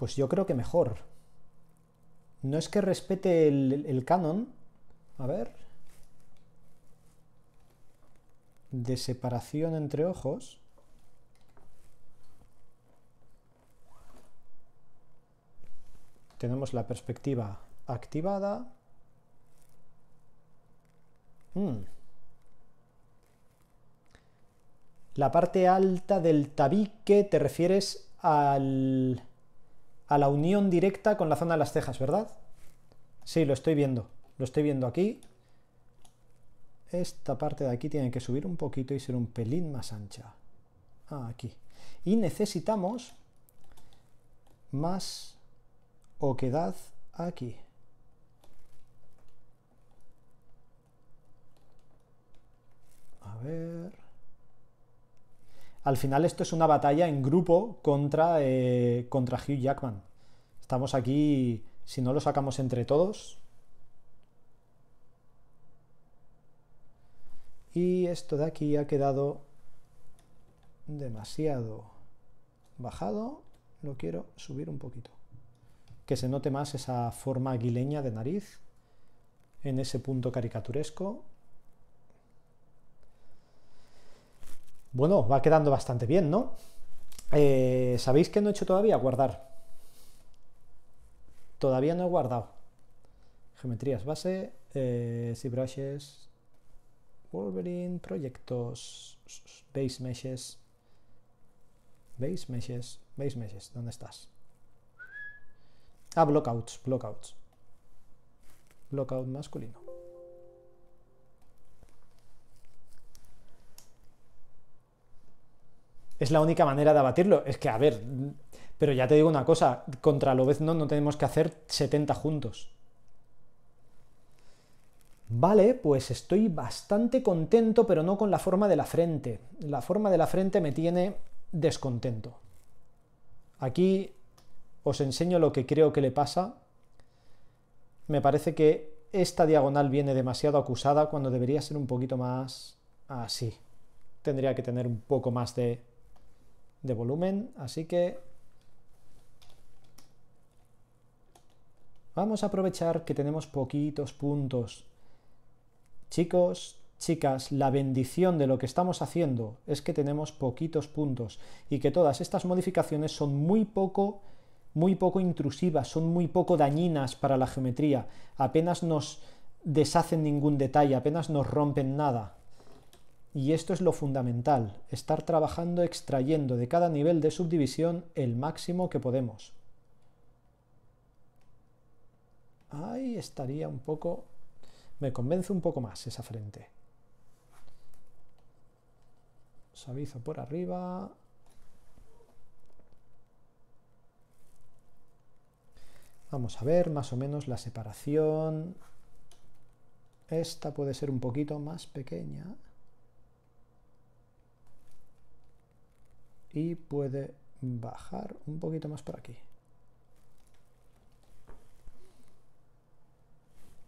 Pues yo creo que mejor. No es que respete el, canon. A ver. De separación entre ojos. Tenemos la perspectiva activada. Mm. La parte alta del tabique te refieres al a la unión directa con la zona de las cejas, ¿verdad? Sí, lo estoy viendo. Lo estoy viendo aquí. Esta parte de aquí tiene que subir un poquito y ser un pelín más ancha. Ah, aquí. Y necesitamos más oquedad aquí. A ver... Al final esto es una batalla en grupo contra, eh, contra Hugh Jackman. Estamos aquí, si no lo sacamos entre todos. Y esto de aquí ha quedado demasiado bajado. Lo quiero subir un poquito. Que se note más esa forma aguileña de nariz en ese punto caricaturesco. Bueno, va quedando bastante bien, ¿no? Eh, ¿Sabéis que no he hecho todavía? Guardar. Todavía no he guardado. Geometrías base, eh, Wolverine, proyectos, base meshes. Base meshes, base meshes, ¿dónde estás? Ah, blockouts, blockouts. Blockout masculino. es la única manera de abatirlo. Es que, a ver, pero ya te digo una cosa, contra Lobezno no tenemos que hacer 70 juntos. Vale, pues estoy bastante contento, pero no con la forma de la frente. La forma de la frente me tiene descontento. Aquí os enseño lo que creo que le pasa. Me parece que esta diagonal viene demasiado acusada cuando debería ser un poquito más así. Tendría que tener un poco más de de volumen, así que vamos a aprovechar que tenemos poquitos puntos. Chicos, chicas, la bendición de lo que estamos haciendo es que tenemos poquitos puntos y que todas estas modificaciones son muy poco muy poco intrusivas, son muy poco dañinas para la geometría, apenas nos deshacen ningún detalle, apenas nos rompen nada. Y esto es lo fundamental, estar trabajando extrayendo de cada nivel de subdivisión el máximo que podemos. Ahí estaría un poco... Me convence un poco más esa frente. Savizo por arriba. Vamos a ver más o menos la separación. Esta puede ser un poquito más pequeña. y puede bajar un poquito más por aquí.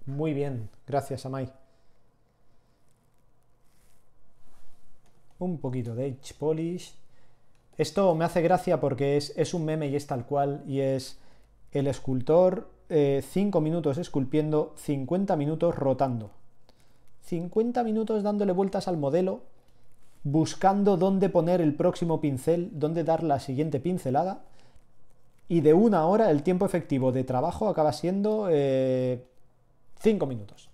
Muy bien, gracias Amai. Un poquito de edge polish. Esto me hace gracia porque es, un meme y es tal cual y es el escultor 5 eh, minutos esculpiendo, 50 minutos rotando. 50 minutos dándole vueltas al modelo buscando dónde poner el próximo pincel, dónde dar la siguiente pincelada. Y de una hora el tiempo efectivo de trabajo acaba siendo 5 eh, minutos.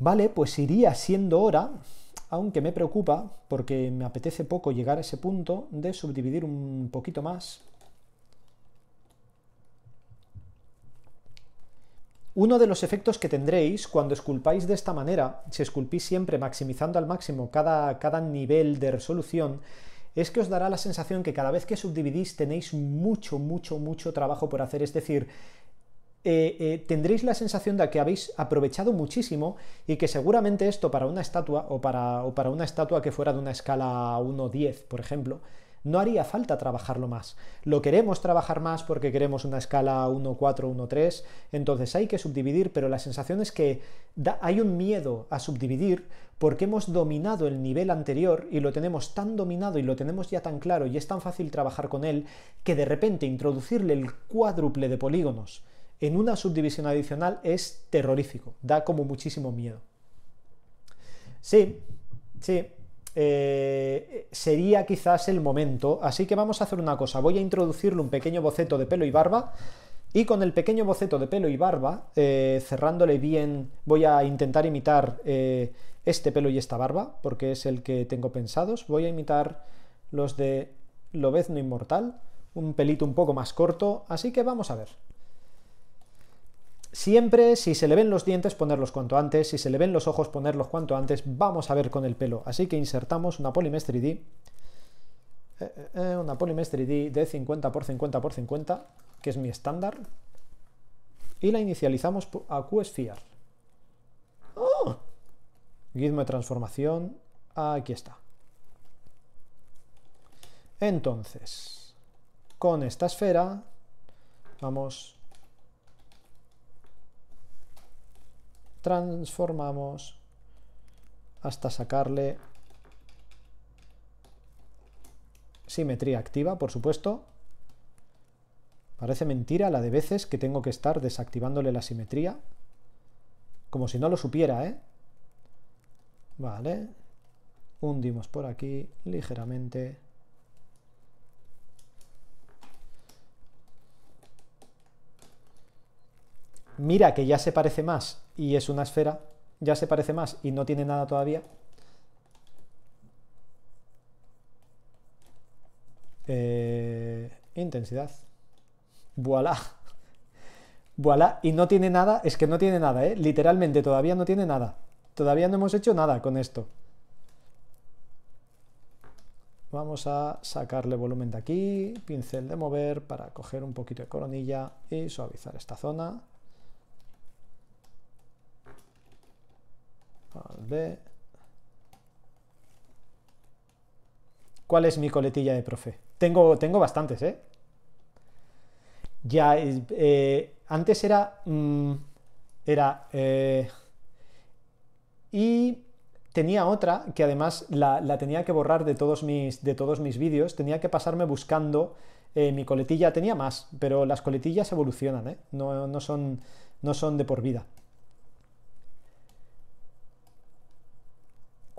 Vale, pues iría siendo hora, aunque me preocupa, porque me apetece poco llegar a ese punto, de subdividir un poquito más Uno de los efectos que tendréis cuando esculpáis de esta manera, si esculpís siempre maximizando al máximo cada, nivel de resolución, es que os dará la sensación que cada vez que subdividís tenéis mucho, mucho, mucho trabajo por hacer. Es decir, eh, eh, tendréis la sensación de que habéis aprovechado muchísimo y que seguramente esto para una estatua o para, o para una estatua que fuera de una escala 1.10, por ejemplo, no haría falta trabajarlo más. Lo queremos trabajar más porque queremos una escala 1, 4, 1, 3, entonces hay que subdividir, pero la sensación es que hay un miedo a subdividir porque hemos dominado el nivel anterior y lo tenemos tan dominado y lo tenemos ya tan claro y es tan fácil trabajar con él que de repente introducirle el cuádruple de polígonos en una subdivisión adicional es terrorífico, da como muchísimo miedo. Sí, sí, eh, sería quizás el momento. Así que vamos a hacer una cosa. Voy a introducirle un pequeño boceto de pelo y barba. Y con el pequeño boceto de pelo y barba, eh, cerrándole bien, voy a intentar imitar eh, este pelo y esta barba, porque es el que tengo pensados. Voy a imitar los de Lobezno Inmortal, un pelito un poco más corto. Así que vamos a ver. Siempre, si se le ven los dientes, ponerlos cuanto antes, si se le ven los ojos, ponerlos cuanto antes, vamos a ver con el pelo. Así que insertamos una Polymesh d eh, eh, eh, una Polymesh de 50x50x50, que es mi estándar, y la inicializamos a QSphere. ¡Oh! de transformación, aquí está. Entonces, con esta esfera, vamos transformamos hasta sacarle simetría activa, por supuesto. Parece mentira la de veces que tengo que estar desactivándole la simetría. Como si no lo supiera, ¿eh? Vale. Hundimos por aquí ligeramente. mira que ya se parece más y es una esfera, ya se parece más y no tiene nada todavía. Eh, intensidad. Voilà. Voilà. Y no tiene nada, es que no tiene nada, ¿eh? Literalmente todavía no tiene nada. Todavía no hemos hecho nada con esto. Vamos a sacarle volumen de aquí, pincel de mover para coger un poquito de coronilla y suavizar esta zona. ¿Cuál es mi coletilla de profe? Tengo, tengo bastantes, ¿eh? Ya, eh, antes era... Mm, era... Eh, y tenía otra que además la, tenía que borrar de todos mis, mis vídeos, tenía que pasarme buscando eh, mi coletilla, tenía más, pero las coletillas evolucionan, ¿eh? no, no, son, no son de por vida.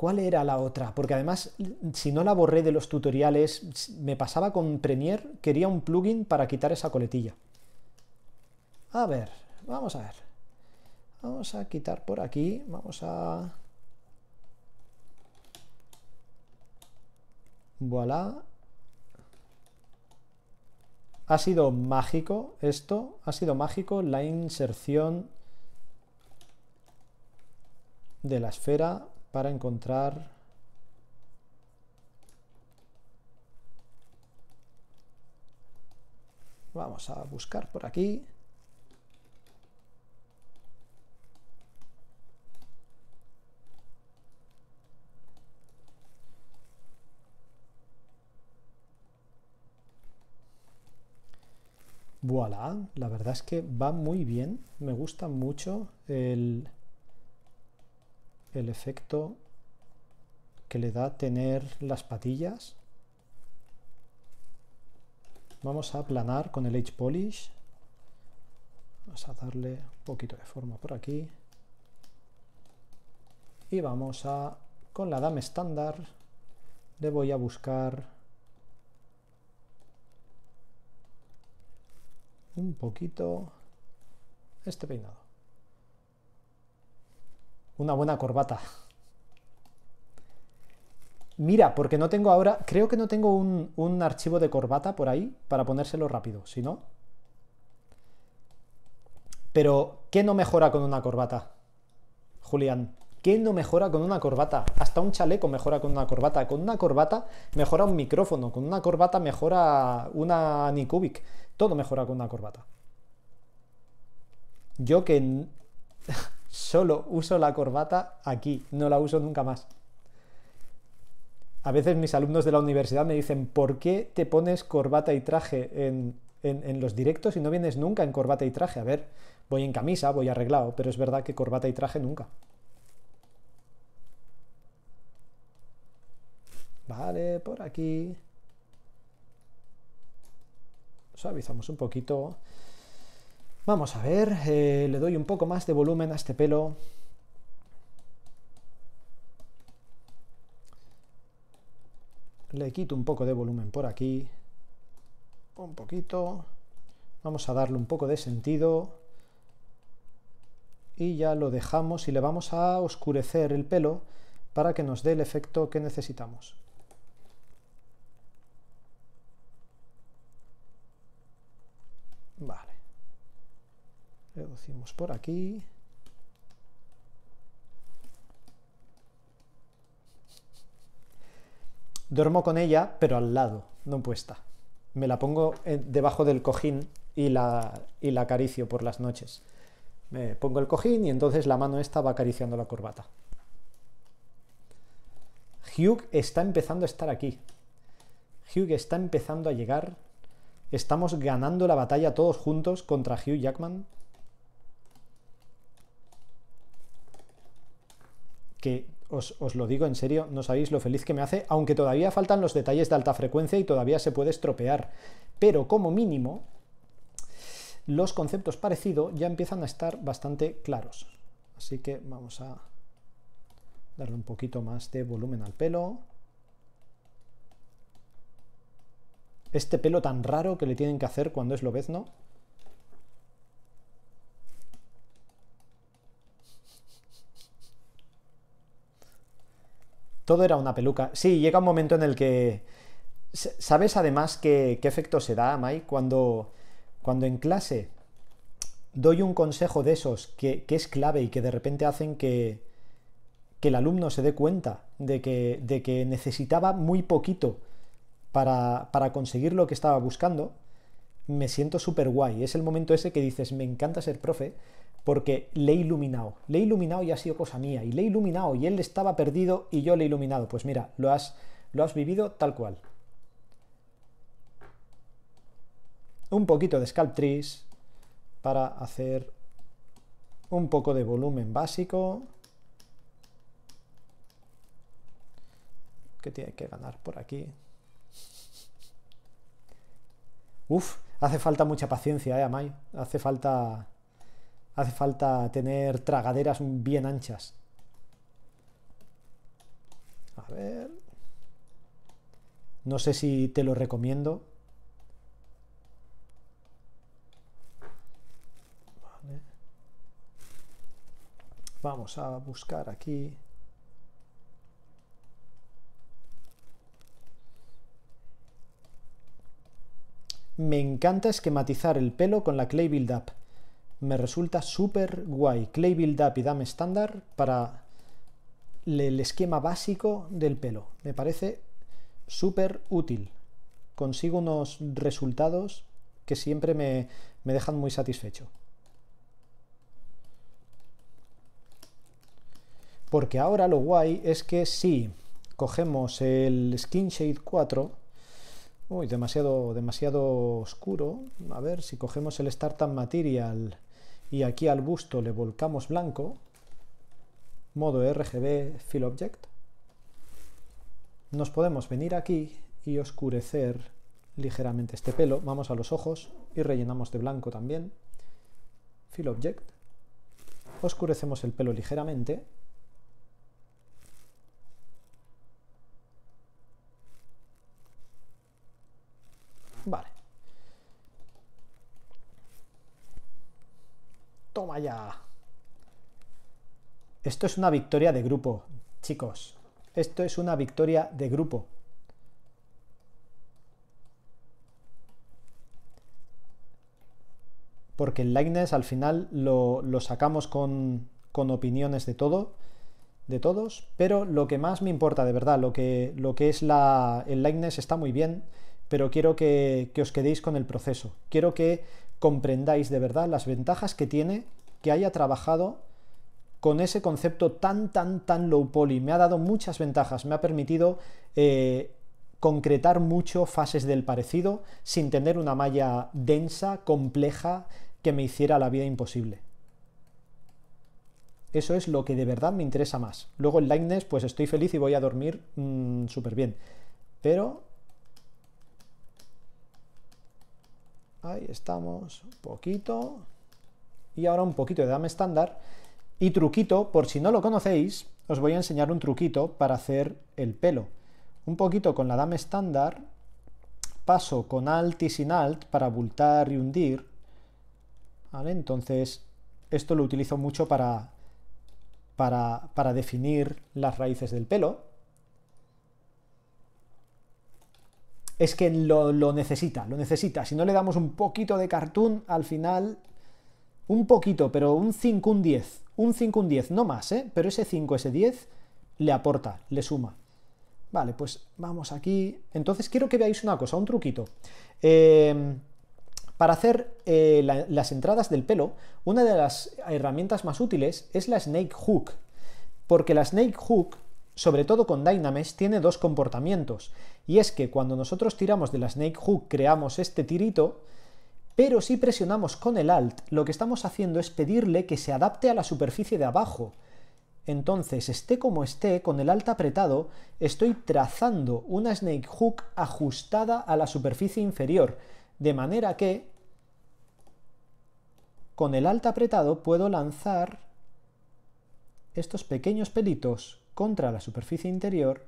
¿Cuál era la otra? Porque además, si no la borré de los tutoriales, me pasaba con Premiere, quería un plugin para quitar esa coletilla. A ver, vamos a ver. Vamos a quitar por aquí, vamos a... Voilà. Ha sido mágico esto, ha sido mágico la inserción de la esfera para encontrar vamos a buscar por aquí voilà, la verdad es que va muy bien, me gusta mucho el, el efecto que le da tener las patillas. Vamos a aplanar con el Edge Polish. Vamos a darle un poquito de forma por aquí. Y vamos a, con la dama estándar, le voy a buscar un poquito este peinado una buena corbata. Mira, porque no tengo ahora, creo que no tengo un, archivo de corbata por ahí para ponérselo rápido, si no. Pero, ¿qué no mejora con una corbata? Julián, ¿qué no mejora con una corbata? Hasta un chaleco mejora con una corbata. Con una corbata mejora un micrófono. Con una corbata mejora una Nikubik. Todo mejora con una corbata. Yo que... solo uso la corbata aquí, no la uso nunca más. A veces mis alumnos de la universidad me dicen, ¿por qué te pones corbata y traje en, los directos y no vienes nunca en corbata y traje? A ver, voy en camisa, voy arreglado, pero es verdad que corbata y traje nunca. Vale, por aquí. Suavizamos un poquito. Vamos a ver, eh, le doy un poco más de volumen a este pelo. Le quito un poco de volumen por aquí. Un poquito. Vamos a darle un poco de sentido. Y ya lo dejamos y le vamos a oscurecer el pelo para que nos dé el efecto que necesitamos. Vale. Reducimos por aquí. Duermo con ella, pero al lado, no puesta. Me la pongo debajo del cojín y la, y la acaricio por las noches. Me pongo el cojín y entonces la mano esta va acariciando la corbata. Hugh está empezando a estar aquí. Hugh está empezando a llegar. Estamos ganando la batalla todos juntos contra Hugh Jackman. que os, lo digo en serio, no sabéis lo feliz que me hace, aunque todavía faltan los detalles de alta frecuencia y todavía se puede estropear. Pero como mínimo, los conceptos parecidos ya empiezan a estar bastante claros. Así que vamos a darle un poquito más de volumen al pelo. Este pelo tan raro que le tienen que hacer cuando es lobezno. Todo era una peluca. Sí, llega un momento en el que... ¿Sabes además qué, efecto se da, Mai? Cuando, cuando en clase doy un consejo de esos que, es clave y que de repente hacen que, el alumno se dé cuenta de que, necesitaba muy poquito para, para, conseguir lo que estaba buscando, me siento súper guay. Es el momento ese que dices, me encanta ser profe, porque le he iluminado. Le he iluminado y ha sido cosa mía. Y le he iluminado y él estaba perdido y yo le he iluminado. Pues mira, lo has, lo has vivido tal cual. Un poquito de scalp para hacer un poco de volumen básico. ¿Qué tiene que ganar por aquí? Uf, hace falta mucha paciencia, eh, Amai. Hace falta hace falta tener tragaderas bien anchas. A ver. No sé si te lo recomiendo. Vale. Vamos a buscar aquí. Me encanta esquematizar el pelo con la clay build up me resulta súper guay. Clay Build Up y Dame estándar para el esquema básico del pelo. Me parece súper útil. Consigo unos resultados que siempre me, me dejan muy satisfecho. Porque ahora lo guay es que si cogemos el Skin Shade 4, uy, demasiado, demasiado oscuro, a ver si cogemos el Startup Material y aquí al busto le volcamos blanco, modo RGB Fill Object, nos podemos venir aquí y oscurecer ligeramente este pelo. Vamos a los ojos y rellenamos de blanco también. Fill Object. Oscurecemos el pelo ligeramente. Vale. Toma ya. Esto es una victoria de grupo, chicos. Esto es una victoria de grupo. Porque el likeness al final lo, sacamos con, opiniones de todo, de todos, pero lo que más me importa de verdad, lo que, lo que es la, el likeness está muy bien, pero quiero que, que os quedéis con el proceso. Quiero que comprendáis de verdad las ventajas que tiene que haya trabajado con ese concepto tan, tan, tan low poly. Me ha dado muchas ventajas, me ha permitido eh, concretar mucho fases del parecido sin tener una malla densa, compleja, que me hiciera la vida imposible. Eso es lo que de verdad me interesa más. Luego el Lightness, pues estoy feliz y voy a dormir mm, súper bien. Pero Ahí estamos, poquito. Y ahora un poquito de dama estándar. Y truquito, por si no lo conocéis, os voy a enseñar un truquito para hacer el pelo. Un poquito con la dama estándar, paso con alt y sin alt para bultar y hundir. Entonces, esto lo utilizo mucho para, para, para definir las raíces del pelo. es que lo, necesita, lo necesita. Si no le damos un poquito de cartoon, al final, un poquito, pero un 5, un 10, un 5, un 10, no más, ¿eh? Pero ese 5, ese 10 le aporta, le suma. Vale, pues vamos aquí. Entonces quiero que veáis una cosa, un truquito. Em, para hacer eh, las entradas del pelo, una de las herramientas más útiles es la Snake Hook. Porque la Snake Hook sobre todo con Dynamesh, tiene dos comportamientos. Y es que cuando nosotros tiramos de la Snake Hook creamos este tirito, pero si presionamos con el Alt, lo que estamos haciendo es pedirle que se adapte a la superficie de abajo. Entonces, esté como esté, con el Alt apretado, estoy trazando una Snake Hook ajustada a la superficie inferior, de manera que con el Alt apretado puedo lanzar estos pequeños pelitos contra la superficie interior,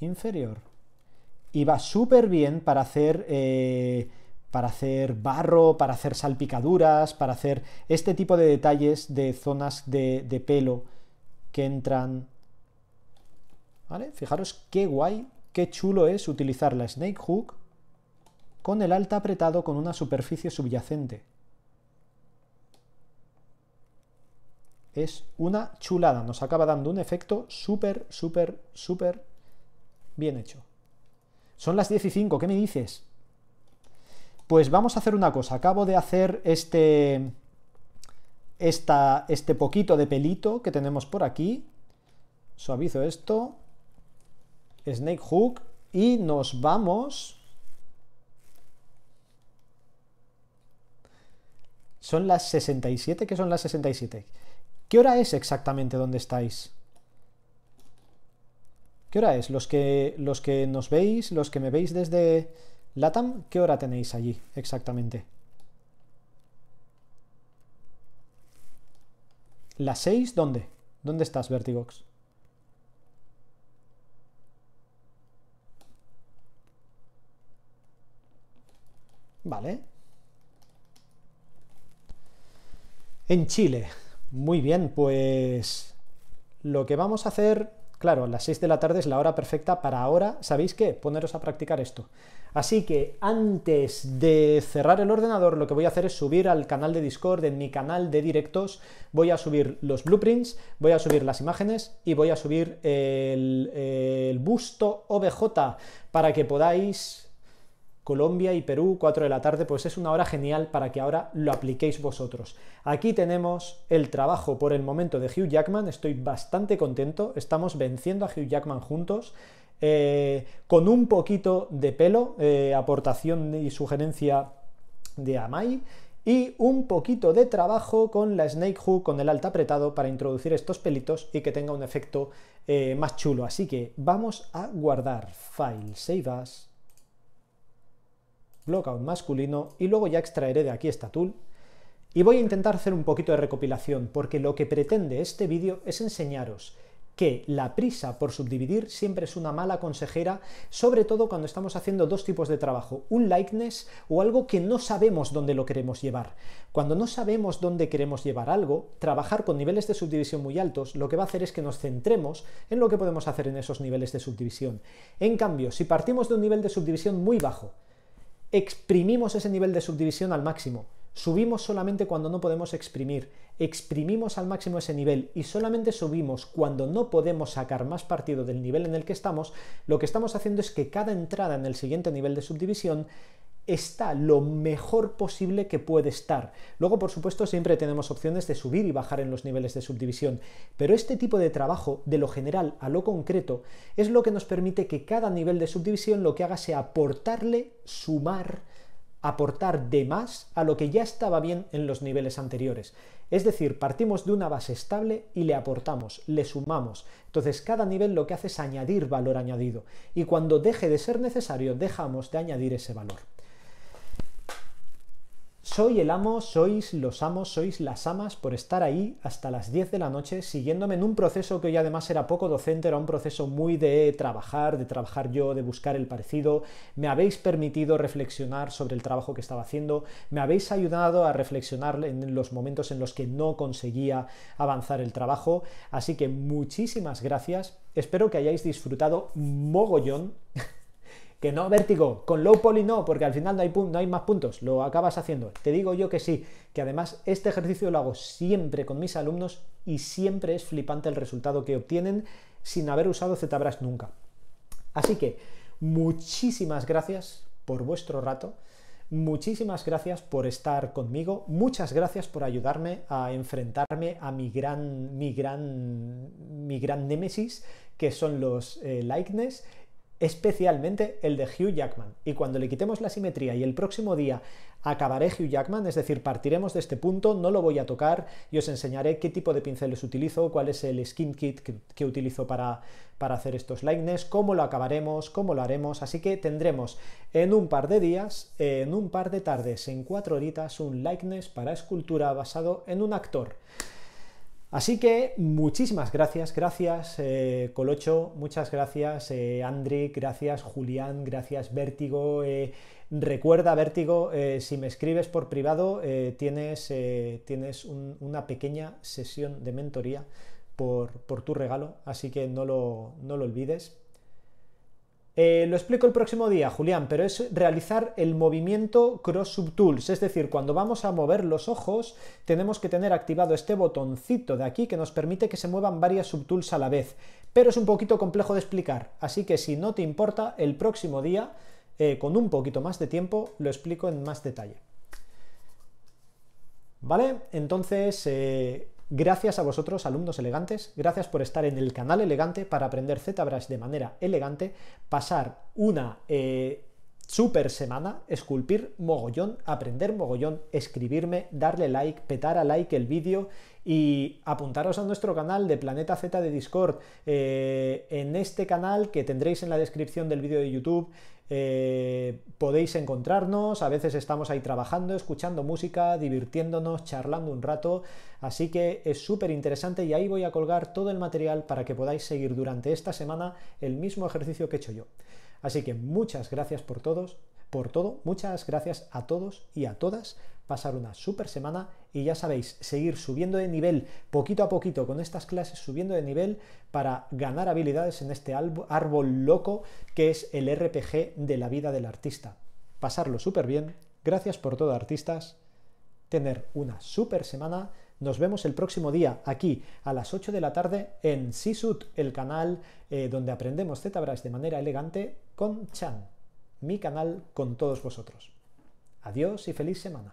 inferior, y va súper bien para hacer, eh, para hacer barro, para hacer salpicaduras, para hacer este tipo de detalles de zonas de, de pelo que entran. ¿Vale? Fijaros qué guay, qué chulo es utilizar la Snake Hook con el alta apretado con una superficie subyacente. Es una chulada, nos acaba dando un efecto súper, súper, súper bien hecho. Son las 15 y ¿qué me dices? Pues vamos a hacer una cosa, acabo de hacer este, esta, este poquito de pelito que tenemos por aquí, suavizo esto, snake hook, y nos vamos... Son las 67, que son las 67? ¿Qué hora es exactamente donde estáis? ¿Qué hora es? Los que, los que nos veis, los que me veis desde LATAM, ¿qué hora tenéis allí exactamente? ¿Las 6? ¿Dónde? ¿Dónde estás, Vertigox? Vale. En Chile. Muy bien, pues lo que vamos a hacer, claro, a las 6 de la tarde es la hora perfecta para ahora, ¿sabéis qué? Poneros a practicar esto. Así que antes de cerrar el ordenador, lo que voy a hacer es subir al canal de Discord, en mi canal de directos, voy a subir los blueprints, voy a subir las imágenes y voy a subir el, el busto OBJ para que podáis Colombia y Perú, 4 de la tarde, pues es una hora genial para que ahora lo apliquéis vosotros. Aquí tenemos el trabajo por el momento de Hugh Jackman, estoy bastante contento, estamos venciendo a Hugh Jackman juntos. Eh, con un poquito de pelo, eh, aportación y sugerencia de Amai, y un poquito de trabajo con la Snake Hook, con el alta apretado, para introducir estos pelitos y que tenga un efecto eh, más chulo. Así que vamos a guardar. File, save as. Blockout masculino y luego ya extraeré de aquí esta tool. Y voy a intentar hacer un poquito de recopilación porque lo que pretende este vídeo es enseñaros que la prisa por subdividir siempre es una mala consejera, sobre todo cuando estamos haciendo dos tipos de trabajo, un likeness o algo que no sabemos dónde lo queremos llevar. Cuando no sabemos dónde queremos llevar algo, trabajar con niveles de subdivisión muy altos lo que va a hacer es que nos centremos en lo que podemos hacer en esos niveles de subdivisión. En cambio, si partimos de un nivel de subdivisión muy bajo, exprimimos ese nivel de subdivisión al máximo. Subimos solamente cuando no podemos exprimir, exprimimos al máximo ese nivel y solamente subimos cuando no podemos sacar más partido del nivel en el que estamos, lo que estamos haciendo es que cada entrada en el siguiente nivel de subdivisión está lo mejor posible que puede estar. Luego, por supuesto, siempre tenemos opciones de subir y bajar en los niveles de subdivisión, pero este tipo de trabajo, de lo general a lo concreto, es lo que nos permite que cada nivel de subdivisión lo que haga sea aportarle, sumar, aportar de más a lo que ya estaba bien en los niveles anteriores. Es decir, partimos de una base estable y le aportamos, le sumamos. Entonces cada nivel lo que hace es añadir valor añadido y cuando deje de ser necesario dejamos de añadir ese valor. Soy el amo, sois los amos, sois las amas por estar ahí hasta las 10 de la noche siguiéndome en un proceso que hoy además era poco docente, era un proceso muy de trabajar, de trabajar yo, de buscar el parecido. Me habéis permitido reflexionar sobre el trabajo que estaba haciendo, me habéis ayudado a reflexionar en los momentos en los que no conseguía avanzar el trabajo. Así que muchísimas gracias. Espero que hayáis disfrutado mogollón que no, vértigo, con low poly no, porque al final no hay, hay más puntos, lo acabas haciendo. Te digo yo que sí, que además este ejercicio lo hago siempre con mis alumnos y siempre es flipante el resultado que obtienen sin haber usado ZBrush nunca. Así que muchísimas gracias por vuestro rato, muchísimas gracias por estar conmigo, muchas gracias por ayudarme a enfrentarme a mi gran, mi gran, mi gran némesis, que son los eh, likeness especialmente el de Hugh Jackman. Y cuando le quitemos la simetría y el próximo día acabaré Hugh Jackman, es decir, partiremos de este punto, no lo voy a tocar y os enseñaré qué tipo de pinceles utilizo, cuál es el skin kit que, utilizo para, para hacer estos likeness, cómo lo acabaremos, cómo lo haremos, así que tendremos en un par de días, en un par de tardes, en cuatro horitas, un likeness para escultura basado en un actor. Así que muchísimas gracias, gracias eh, Colocho, muchas gracias eh, Andri, gracias Julián, gracias Vértigo. Eh, recuerda Vértigo, si me escribes por privado tienes, una pequeña sesión de mentoría por, tu regalo, así que no lo olvides. Eh, lo explico el próximo día, Julián, pero es realizar el movimiento cross subtools, es decir, cuando vamos a mover los ojos, tenemos que tener activado este botoncito de aquí que nos permite que se muevan varias subtools a la vez, pero es un poquito complejo de explicar, así que si no te importa, el próximo día, eh, con un poquito más de tiempo, lo explico en más detalle. ¿Vale? Entonces, eh, Gracias a vosotros, alumnos elegantes, gracias por estar en el canal elegante para aprender ZBrush de manera elegante, pasar una eh, super semana, esculpir mogollón, aprender mogollón, escribirme, darle like, petar a like el vídeo y apuntaros a nuestro canal de Planeta Z de Discord. Eh, en este canal que tendréis en la descripción del vídeo de YouTube eh, podéis encontrarnos, a veces estamos ahí trabajando, escuchando música, divirtiéndonos, charlando un rato, así que es súper interesante y ahí voy a colgar todo el material para que podáis seguir durante esta semana el mismo ejercicio que he hecho yo. Así que muchas gracias por todos, por todo, muchas gracias a todos y a todas pasar una super semana y ya sabéis, seguir subiendo de nivel poquito a poquito con estas clases, subiendo de nivel para ganar habilidades en este árbol loco que es el RPG de la vida del artista. Pasarlo súper bien, gracias por todo artistas, tener una super semana. Nos vemos el próximo día aquí a las 8 de la tarde en Sisut, el canal eh, donde aprendemos ZBrush de manera elegante con Chan, mi canal con todos vosotros. Adiós y feliz semana.